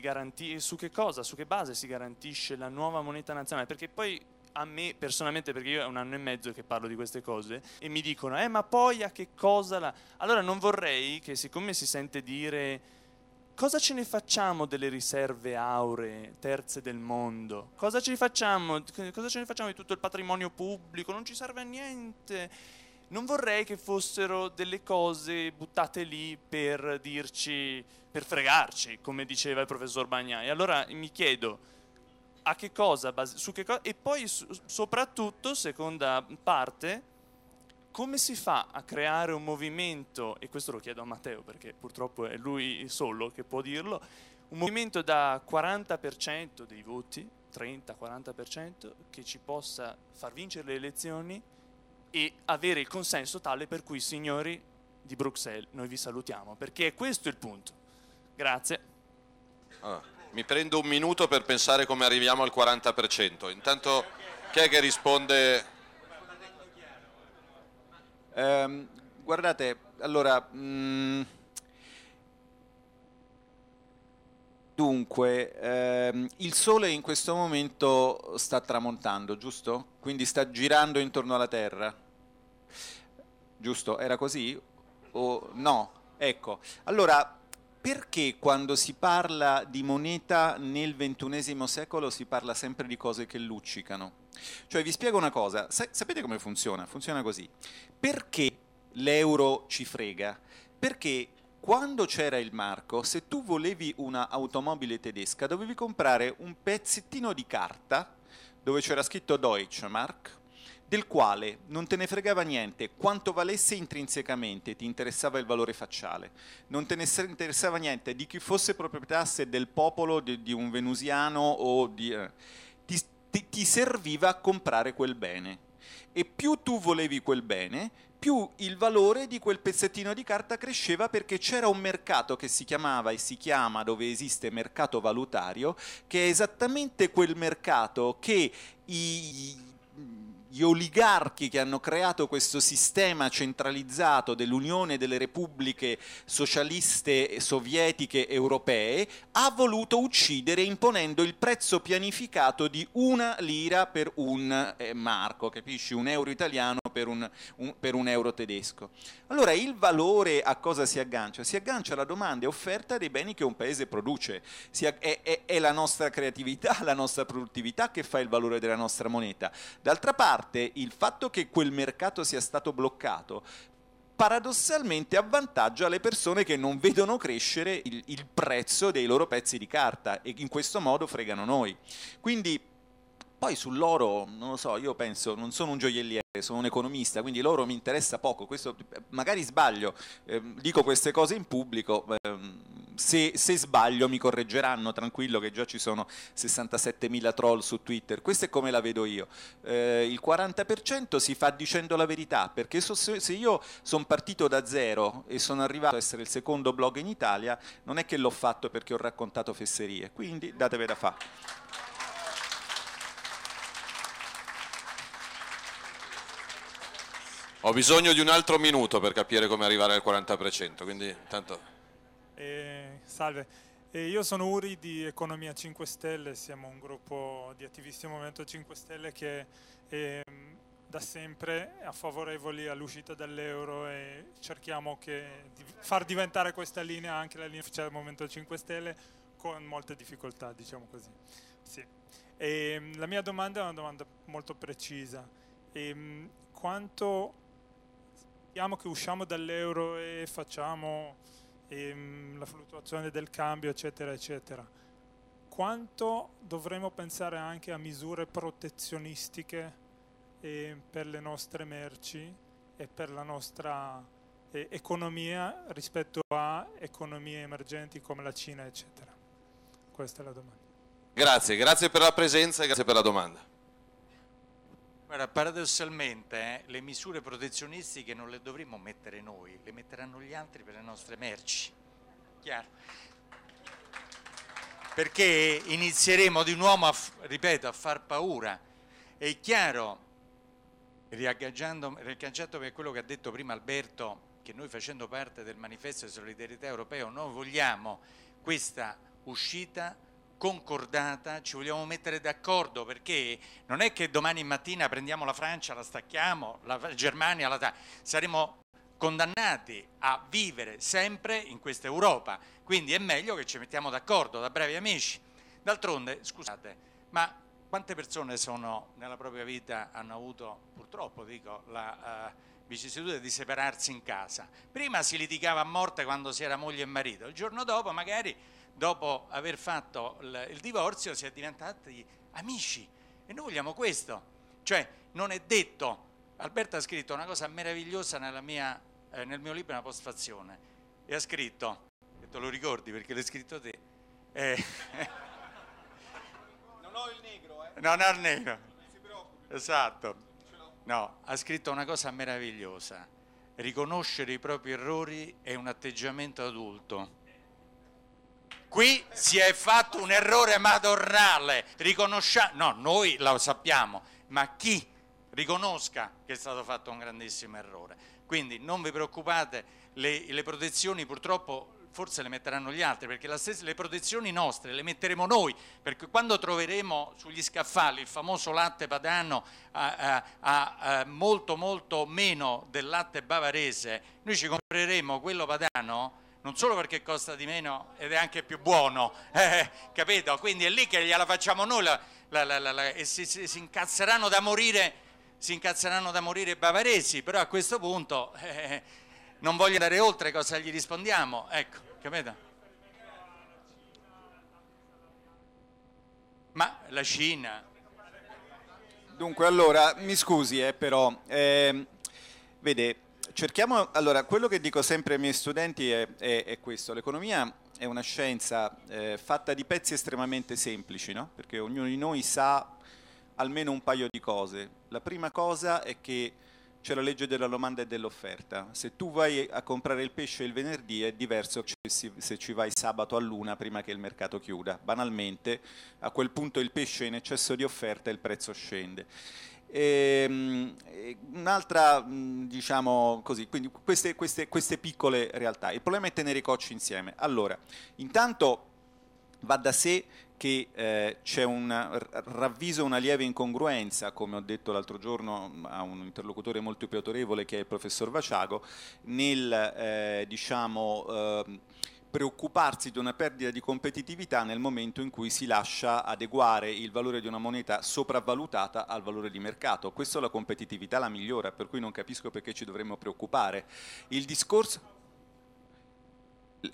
garanti, su che cosa, su che base si garantisce la nuova moneta nazionale? Perché poi a me personalmente, perché io è un anno e mezzo che parlo di queste cose, e mi dicono, eh ma poi a che cosa la... Allora non vorrei che siccome si sente dire, cosa ce ne facciamo delle riserve auree terze del mondo? Cosa ce ne facciamo, cosa ce ne facciamo di tutto il patrimonio pubblico? Non ci serve a niente non vorrei che fossero delle cose buttate lì per dirci, per fregarci, come diceva il professor Bagnai. Allora mi chiedo a che cosa, su che cosa, e poi soprattutto, seconda parte, come si fa a creare un movimento, e questo lo chiedo a Matteo perché purtroppo è lui solo che può dirlo, un movimento da 40% dei voti, 30-40%, che ci possa far vincere le elezioni e avere il consenso tale per cui, signori di Bruxelles, noi vi salutiamo, perché è questo il punto. Grazie. Ah, mi prendo un minuto per pensare come arriviamo al 40%. Intanto chi è che risponde? Eh, guardate, allora... Mh... Mm, dunque, ehm, il sole in questo momento sta tramontando, giusto? Quindi sta girando intorno alla Terra giusto? Era così? O no? Ecco, allora perché quando si parla di moneta nel ventunesimo secolo si parla sempre di cose che luccicano? Cioè vi spiego una cosa, Sa- sapete come funziona? Funziona così. Perché l'euro ci frega? Perché quando c'era il marco, se tu volevi una automobile tedesca, dovevi comprare un pezzettino di carta dove c'era scritto Deutschmark, del quale non te ne fregava niente quanto valesse intrinsecamente, ti interessava il valore facciale, non te ne interessava niente di chi fosse proprietà del popolo, di, di un venusiano o di... Eh, ti, ti, ti serviva a comprare quel bene. E più tu volevi quel bene, più il valore di quel pezzettino di carta cresceva perché c'era un mercato che si chiamava e si chiama dove esiste mercato valutario, che è esattamente quel mercato che i gli oligarchi che hanno creato questo sistema centralizzato dell'Unione delle Repubbliche Socialiste Sovietiche Europee ha voluto uccidere imponendo il prezzo pianificato di una lira per un eh, marco, capisci? Un euro italiano per un, un, per un euro tedesco. Allora il valore a cosa si aggancia? Si aggancia alla domanda e offerta dei beni che un paese produce, si, è, è, è la nostra creatività, <laughs> la nostra produttività che fa il valore della nostra moneta. D'altra parte, parte il fatto che quel mercato sia stato bloccato paradossalmente avvantaggia le persone che non vedono crescere il, il prezzo dei loro pezzi di carta e in questo modo fregano noi. Quindi poi sull'oro, non lo so, io penso, non sono un gioielliere, sono un economista, quindi l'oro mi interessa poco, questo, magari sbaglio, eh, dico queste cose in pubblico, eh, se, se, sbaglio mi correggeranno, tranquillo che già ci sono 67.000 troll su Twitter, questa è come la vedo io, eh, il 40% si fa dicendo la verità, perché so, se io sono partito da zero e sono arrivato a essere il secondo blog in Italia, non è che l'ho fatto perché ho raccontato fesserie, quindi datevi da fare. Ho bisogno di un altro minuto per capire come arrivare al 40%, quindi intanto... Eh, salve, eh, io sono Uri di Economia 5 Stelle, siamo un gruppo di attivisti del Movimento 5 Stelle che eh, da sempre è favorevoli all'uscita dall'euro e cerchiamo che, di far diventare questa linea anche la linea ufficiale del Movimento 5 Stelle con molte difficoltà, diciamo così. Sì. E, ehm, la mia domanda è una domanda molto precisa. E, ehm, quanto sappiamo che usciamo dall'euro e facciamo ehm, la fluttuazione del cambio, eccetera, eccetera, quanto dovremmo pensare anche a misure protezionistiche eh, per le nostre merci e per la nostra eh, economia rispetto a economie emergenti come la Cina, eccetera? Questa è la domanda. Grazie, grazie per la presenza e grazie per la domanda. Allora, paradossalmente eh, le misure protezionistiche non le dovremmo mettere noi, le metteranno gli altri per le nostre merci. Chiaro? Perché inizieremo di nuovo, a, ripeto, a far paura. È chiaro, riagganciato a quello che ha detto prima Alberto, che noi facendo parte del manifesto di solidarietà europeo non vogliamo questa uscita concordata, ci vogliamo mettere d'accordo perché non è che domani mattina prendiamo la Francia, la stacchiamo, la Germania, la saremo condannati a vivere sempre in questa Europa, quindi è meglio che ci mettiamo d'accordo da bravi amici. D'altronde, scusate, ma quante persone sono nella propria vita hanno avuto purtroppo dico, la eh, vicissitudine di separarsi in casa? Prima si litigava a morte quando si era moglie e marito, il giorno dopo magari dopo aver fatto il divorzio si è diventati amici e noi vogliamo questo, cioè non è detto, Alberto ha scritto una cosa meravigliosa mia, eh, nel mio libro una postfazione e ha scritto, e te lo ricordi perché l'hai scritto te, eh, <laughs> non ho il negro, eh. non ha il negro, non si preoccupi, esatto, no, ha scritto una cosa meravigliosa, riconoscere i propri errori è un atteggiamento adulto Qui si è fatto un errore madornale, riconosciamo, no, noi lo sappiamo, ma chi riconosca che è stato fatto un grandissimo errore. Quindi non vi preoccupate, le, le protezioni purtroppo forse le metteranno gli altri, perché stessa, le protezioni nostre le metteremo noi, perché quando troveremo sugli scaffali il famoso latte padano a, a, a, molto molto meno del latte bavarese, noi ci compreremo quello padano non solo perché costa di meno ed è anche più buono, <laughs> eh, capito? Quindi è lì che gliela facciamo noi la, la, la, e si, si, si, incazzeranno da morire, si incazzeranno da morire i bavaresi, però a questo punto <laughs> eh, non voglio andare oltre, cosa gli rispondiamo? Ecco, capito? Ma la Cina... Dunque allora, mi scusi eh, però, ehm, vede cerchiamo, allora, quello che dico sempre ai miei studenti è, è, è questo, l'economia è una scienza eh, fatta di pezzi estremamente semplici, no? perché ognuno di noi sa almeno un paio di cose. La prima cosa è che c'è la legge della domanda e dell'offerta. Se tu vai a comprare il pesce il venerdì è diverso se ci vai sabato a luna prima che il mercato chiuda. Banalmente, a quel punto il pesce è in eccesso di offerta e il prezzo scende. Ehm, eh, un'altra, mm, diciamo così, quindi queste, queste, queste piccole realtà. Il problema è tenere i cocci insieme. Allora, intanto va da sé che eh, c'è un ravviso una lieve incongruenza, come ho detto l'altro giorno mm, a un interlocutore molto più autorevole che è il professor Vaciago, nel eh, diciamo eh, preoccuparsi di una perdita di competitività nel momento in cui si lascia adeguare il valore di una moneta sopravvalutata al valore di mercato. Questo la competitività la migliora, per cui non capisco perché ci dovremmo preoccupare. Il discorso...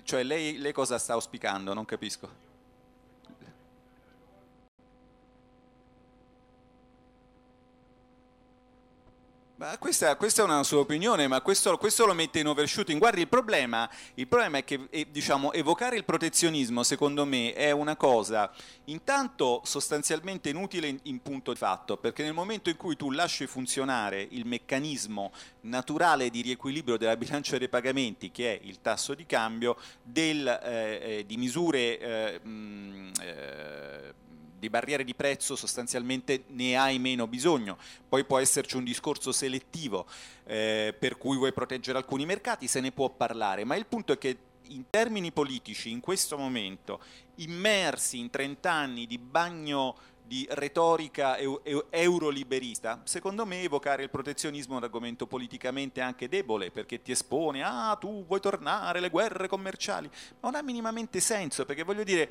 Cioè lei, lei cosa sta auspicando? Non capisco. Questa, questa, è una sua opinione, ma questo, questo lo mette in overshooting. Guardi, il problema, il problema è che eh, diciamo, evocare il protezionismo, secondo me, è una cosa intanto sostanzialmente inutile in, in, punto di fatto, perché nel momento in cui tu lasci funzionare il meccanismo naturale di riequilibrio della bilancia dei pagamenti, che è il tasso di cambio, del, eh, eh, di misure... Eh, mh, eh, di barriere di prezzo sostanzialmente ne hai meno bisogno. Poi può esserci un discorso selettivo eh, per cui vuoi proteggere alcuni mercati, se ne può parlare, ma il punto è che in termini politici, in questo momento, immersi in 30 anni di bagno di retorica euroliberista, secondo me evocare il protezionismo è un argomento politicamente anche debole perché ti espone, ah tu vuoi tornare alle guerre commerciali, ma non ha minimamente senso perché voglio dire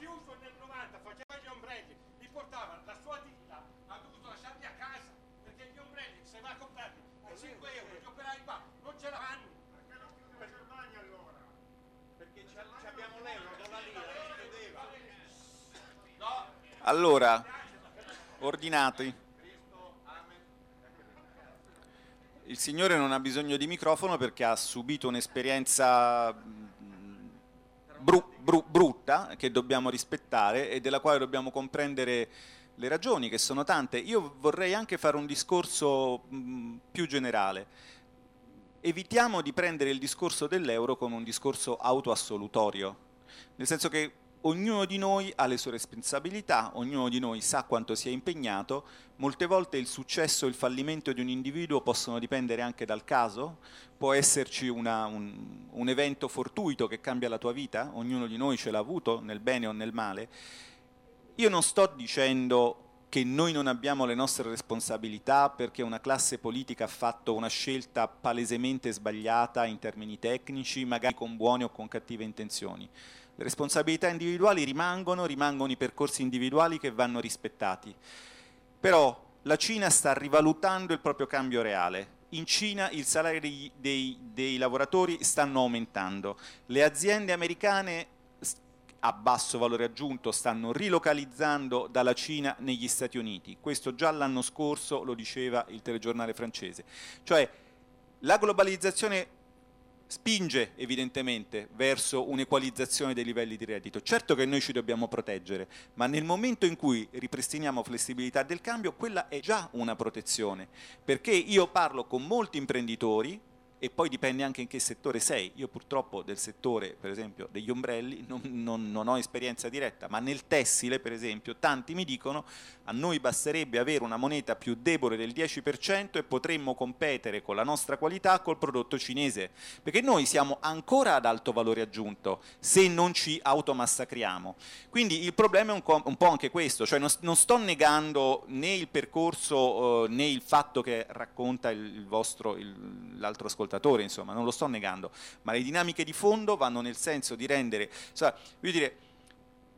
Allora, ordinati. Il signore non ha bisogno di microfono perché ha subito un'esperienza mm, bru bru brutta che dobbiamo rispettare e della quale dobbiamo comprendere le ragioni, che sono tante. Io vorrei anche fare un discorso mm, più generale. Evitiamo di prendere il discorso dell'euro come un discorso autoassolutorio, nel senso che ognuno di noi ha le sue responsabilità, ognuno di noi sa quanto si è impegnato, molte volte il successo e il fallimento di un individuo possono dipendere anche dal caso, può esserci una, un, un evento fortuito che cambia la tua vita, ognuno di noi ce l'ha avuto nel bene o nel male. Io non sto dicendo che noi non abbiamo le nostre responsabilità perché una classe politica ha fatto una scelta palesemente sbagliata in termini tecnici, magari con buone o con cattive intenzioni. Le responsabilità individuali rimangono, rimangono i percorsi individuali che vanno rispettati. Però la Cina sta rivalutando il proprio cambio reale. In Cina i salari dei, dei, dei lavoratori stanno aumentando, le aziende americane a basso valore aggiunto stanno rilocalizzando dalla Cina negli Stati Uniti. Questo già l'anno scorso lo diceva il telegiornale francese. Cioè la globalizzazione spinge evidentemente verso un'equalizzazione dei livelli di reddito. Certo che noi ci dobbiamo proteggere, ma nel momento in cui ripristiniamo flessibilità del cambio, quella è già una protezione, perché io parlo con molti imprenditori e poi dipende anche in che settore sei. Io purtroppo del settore, per esempio, degli ombrelli non, non, non ho esperienza diretta, ma nel tessile, per esempio, tanti mi dicono a noi basterebbe avere una moneta più debole del 10% e potremmo competere con la nostra qualità col prodotto cinese, perché noi siamo ancora ad alto valore aggiunto se non ci automassacriamo. Quindi il problema è un, po' anche questo, cioè non, non sto negando né il percorso eh, né il fatto che racconta il vostro, il, l'altro ascoltatore ascoltatore, insomma, non lo sto negando, ma le dinamiche di fondo vanno nel senso di rendere, insomma, voglio dire,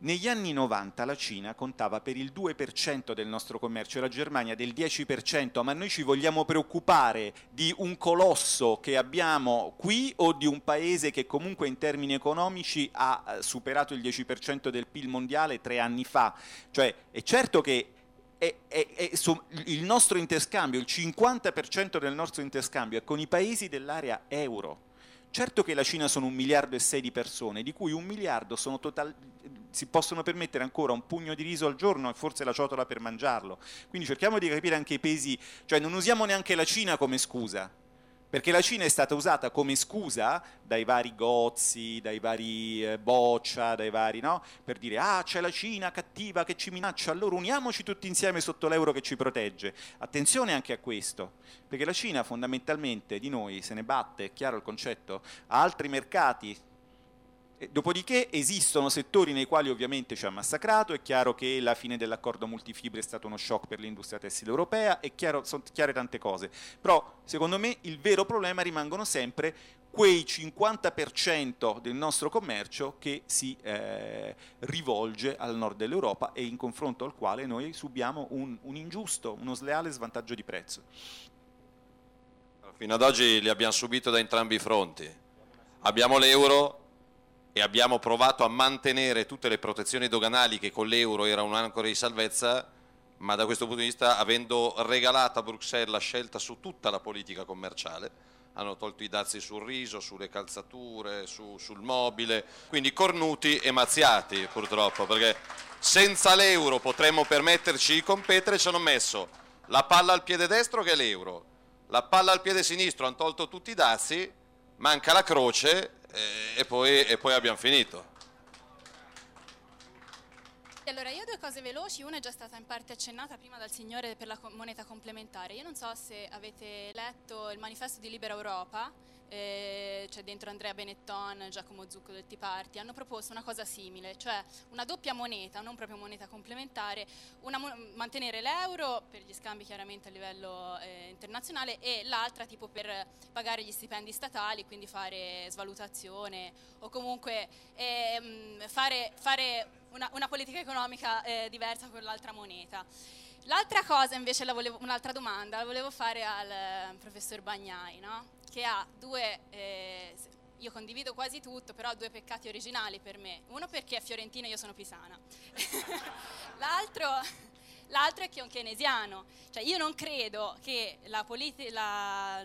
negli anni 90 la Cina contava per il 2% del nostro commercio, la Germania del 10%, ma noi ci vogliamo preoccupare di un colosso che abbiamo qui o di un paese che comunque in termini economici ha eh, superato il 10% del PIL mondiale tre anni fa? Cioè, è certo che e, e, e su, il nostro interscambio, il 50% del nostro interscambio è con i paesi dell'area euro. Certo che la Cina sono un miliardo e sei di persone, di cui un miliardo total, si possono permettere ancora un pugno di riso al giorno e forse la ciotola per mangiarlo. Quindi cerchiamo di capire anche i pesi, cioè non usiamo neanche la Cina come scusa, perché la Cina è stata usata come scusa dai vari Gozzi, dai vari eh, Boccia, dai vari, no? Per dire, ah, c'è la Cina cattiva che ci minaccia, allora uniamoci tutti insieme sotto l'euro che ci protegge. Attenzione anche a questo, perché la Cina fondamentalmente di noi se ne batte, è chiaro il concetto, ha altri mercati Dopodiché esistono settori nei quali ovviamente ci ha massacrato, è chiaro che la fine dell'accordo multifibre è stato uno shock per l'industria tessile europea, è chiaro, sono chiare tante cose, però secondo me il vero problema rimangono sempre quei 50% del nostro commercio che si eh, rivolge al nord dell'Europa e in confronto al quale noi subiamo un, un ingiusto, uno sleale svantaggio di prezzo. Fino ad oggi li abbiamo subito da entrambi i fronti. Abbiamo l'euro e abbiamo provato a mantenere tutte le protezioni doganali che con l'euro era un'ancora di salvezza, ma da questo punto di vista, avendo regalato a Bruxelles la scelta su tutta la politica commerciale, hanno tolto i dazi sul riso, sulle calzature, su, sul mobile, quindi cornuti e mazziati purtroppo, perché senza l'euro potremmo permetterci di competere, ci hanno messo la palla al piede destro che è l'euro, la palla al piede sinistro, hanno tolto tutti i dazi, manca la croce eh, e poi, e poi abbiamo finito. Allora, io due cose veloci, una è già stata in parte accennata prima dal signore per la moneta complementare. Io non so se avete letto il manifesto di Libera Europa, eh, c'è dentro Andrea Benetton, Giacomo Zucco del t Party, hanno proposto una cosa simile, cioè una doppia moneta, non proprio moneta complementare, una mon- mantenere l'euro per gli scambi chiaramente a livello eh, internazionale e l'altra tipo per pagare gli stipendi statali, quindi fare svalutazione o comunque eh, fare, fare una, una, politica economica eh, diversa con l'altra moneta. L'altra cosa invece, un'altra domanda, la volevo fare al eh, professor Bagnai, no? che ha due, eh, io condivido quasi tutto, però ha due peccati originali per me. Uno perché è fiorentino e io sono pisana. <laughs> l'altro, l'altro è che è un keynesiano. Cioè io non credo che la politica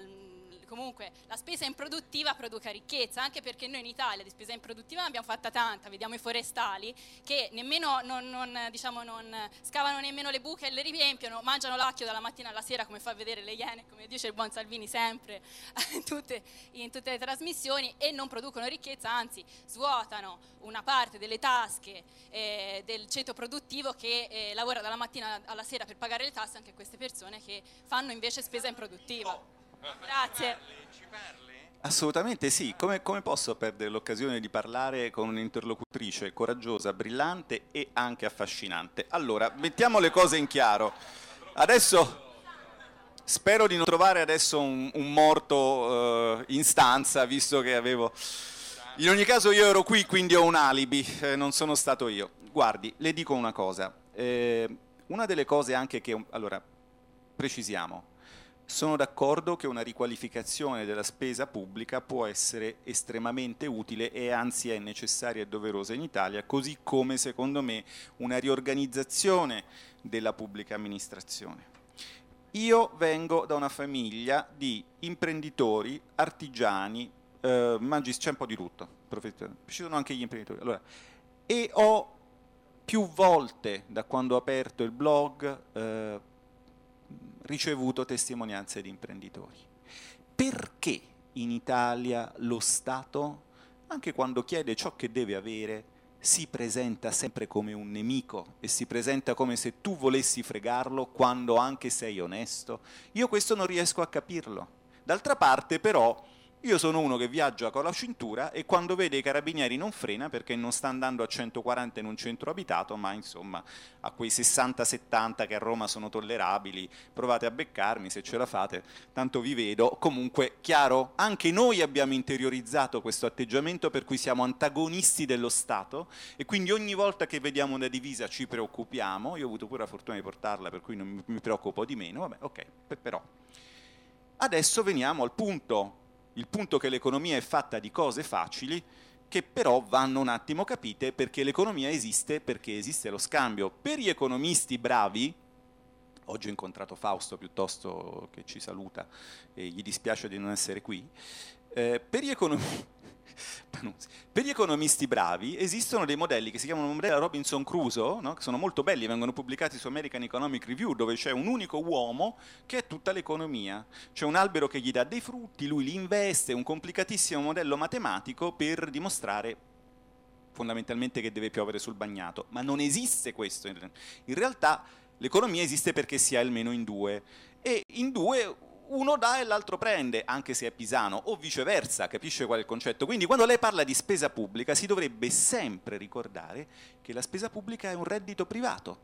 comunque la spesa improduttiva produca ricchezza, anche perché noi in Italia di spesa improduttiva ne abbiamo fatta tanta, vediamo i forestali che nemmeno non, non, diciamo, non scavano nemmeno le buche e le riempiono, mangiano l'acchio dalla mattina alla sera come fa a vedere le iene, come dice il buon Salvini sempre <laughs> in tutte, in tutte le trasmissioni e non producono ricchezza, anzi svuotano una parte delle tasche eh, del ceto produttivo che eh, lavora dalla mattina alla sera per pagare le tasse, anche a queste persone che fanno invece spesa improduttiva. Oh, Grazie. Assolutamente sì, come, come posso perdere l'occasione di parlare con un'interlocutrice coraggiosa, brillante e anche affascinante? Allora, mettiamo le cose in chiaro. Adesso spero di non trovare adesso un, un morto uh, in stanza, visto che avevo... In ogni caso io ero qui, quindi ho un alibi, eh, non sono stato io. Guardi, le dico una cosa. Eh, una delle cose anche che... Allora, precisiamo sono d'accordo che una riqualificazione della spesa pubblica può essere estremamente utile e anzi è necessaria e doverosa in Italia, così come secondo me una riorganizzazione della pubblica amministrazione. Io vengo da una famiglia di imprenditori, artigiani, eh, magis- c'è un po' di tutto, professore. ci sono anche gli imprenditori. Allora, e ho più volte da quando ho aperto il blog eh, ricevuto testimonianze di imprenditori. Perché in Italia lo Stato, anche quando chiede ciò che deve avere, si presenta sempre come un nemico e si presenta come se tu volessi fregarlo quando anche sei onesto? Io questo non riesco a capirlo. D'altra parte però io sono uno che viaggia con la cintura e quando vede i carabinieri non frena perché non sta andando a 140 in un centro abitato, ma insomma a quei 60-70 che a Roma sono tollerabili, provate a beccarmi se ce la fate, tanto vi vedo. Comunque, chiaro, anche noi abbiamo interiorizzato questo atteggiamento per cui siamo antagonisti dello Stato e quindi ogni volta che vediamo una divisa ci preoccupiamo. Io ho avuto pure la fortuna di portarla, per cui non mi preoccupo di meno, vabbè, ok, però. Adesso veniamo al punto il punto è che l'economia è fatta di cose facili che però vanno un attimo capite perché l'economia esiste, perché esiste lo scambio. Per gli economisti bravi, oggi ho incontrato Fausto piuttosto che ci saluta e gli dispiace di non essere qui, eh, per gli economisti per gli economisti bravi esistono dei modelli che si chiamano modelli Robinson Crusoe, no? che sono molto belli, vengono pubblicati su American Economic Review, dove c'è un unico uomo che è tutta l'economia. C'è un albero che gli dà dei frutti, lui li investe, un complicatissimo modello matematico per dimostrare fondamentalmente che deve piovere sul bagnato. Ma non esiste questo. In realtà l'economia esiste perché si è almeno in due. E in due uno dà e l'altro prende, anche se è pisano, o viceversa, capisce qual è il concetto? Quindi quando lei parla di spesa pubblica si dovrebbe sempre ricordare che la spesa pubblica è un reddito privato,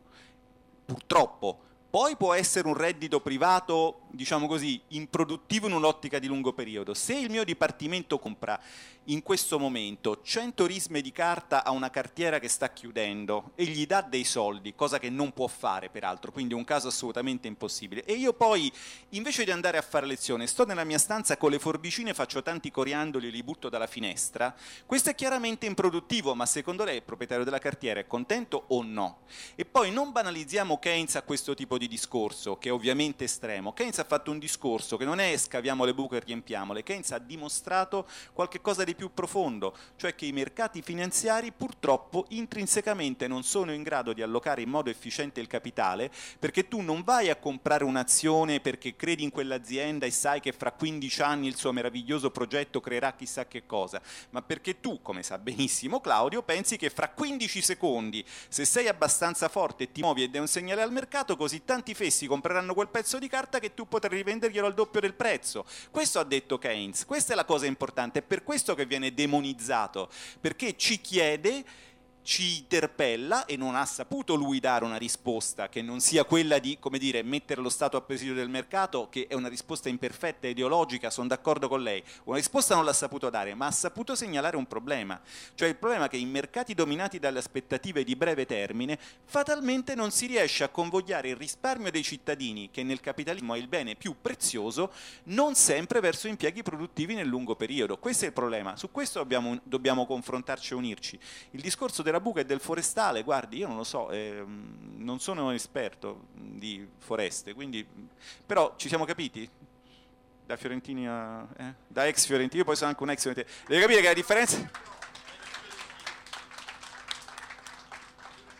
purtroppo. Poi può essere un reddito privato, diciamo così, improduttivo in un'ottica di lungo periodo. Se il mio dipartimento compra in questo momento 100 risme di carta a una cartiera che sta chiudendo e gli dà dei soldi, cosa che non può fare peraltro, quindi è un caso assolutamente impossibile. E io poi, invece di andare a fare lezione, sto nella mia stanza con le forbicine, faccio tanti coriandoli e li butto dalla finestra, questo è chiaramente improduttivo, ma secondo lei il proprietario della cartiera è contento o no? E poi non banalizziamo Keynes a questo tipo di discorso, che è ovviamente estremo. Keynes ha fatto un discorso che non è scaviamo le buche e riempiamole, Keynes ha dimostrato qualcosa di più profondo, cioè che i mercati finanziari purtroppo intrinsecamente non sono in grado di allocare in modo efficiente il capitale perché tu non vai a comprare un'azione perché credi in quell'azienda e sai che fra 15 anni il suo meraviglioso progetto creerà chissà che cosa, ma perché tu, come sa benissimo Claudio, pensi che fra 15 secondi, se sei abbastanza forte e ti muovi ed è un segnale al mercato, così tanti fessi compreranno quel pezzo di carta che tu potrai rivenderglielo al doppio del prezzo. Questo ha detto Keynes, questa è la cosa importante, è per questo che viene demonizzato, perché ci chiede ci interpella e non ha saputo lui dare una risposta che non sia quella di come dire, mettere lo Stato a presidio del mercato, che è una risposta imperfetta, ideologica, sono d'accordo con lei. Una risposta non l'ha saputo dare, ma ha saputo segnalare un problema. Cioè il problema è che in mercati dominati dalle aspettative di breve termine, fatalmente non si riesce a convogliare il risparmio dei cittadini, che nel capitalismo è il bene più prezioso, non sempre verso impieghi produttivi nel lungo periodo. Questo è il problema. Su questo dobbiamo, dobbiamo confrontarci e unirci. Il discorso della Buca e del forestale, guardi, io non lo so, eh, non sono un esperto di foreste, quindi, però ci siamo capiti? Da Fiorentini a... Eh? da ex Fiorentini, io poi sono anche un ex Fiorentini. Devi capire che la differenza...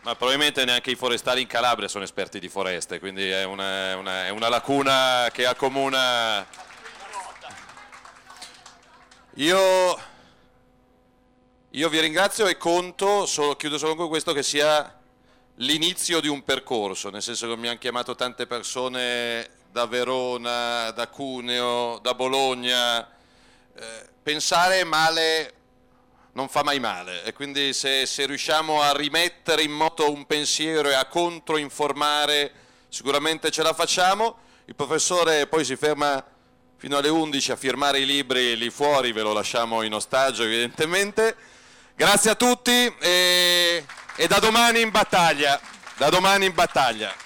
Ma probabilmente neanche i forestali in Calabria sono esperti di foreste, quindi è una, una, è una lacuna che accomuna... Io io vi ringrazio e conto, solo, chiudo solo con questo, che sia l'inizio di un percorso, nel senso che mi hanno chiamato tante persone da Verona, da Cuneo, da Bologna. Eh, pensare male non fa mai male e quindi se, se, riusciamo a rimettere in moto un pensiero e a controinformare sicuramente ce la facciamo. Il professore poi si ferma fino alle 11 a firmare i libri lì fuori, ve lo lasciamo in ostaggio evidentemente. Grazie a tutti e, eh, e da domani in battaglia. Da domani in battaglia.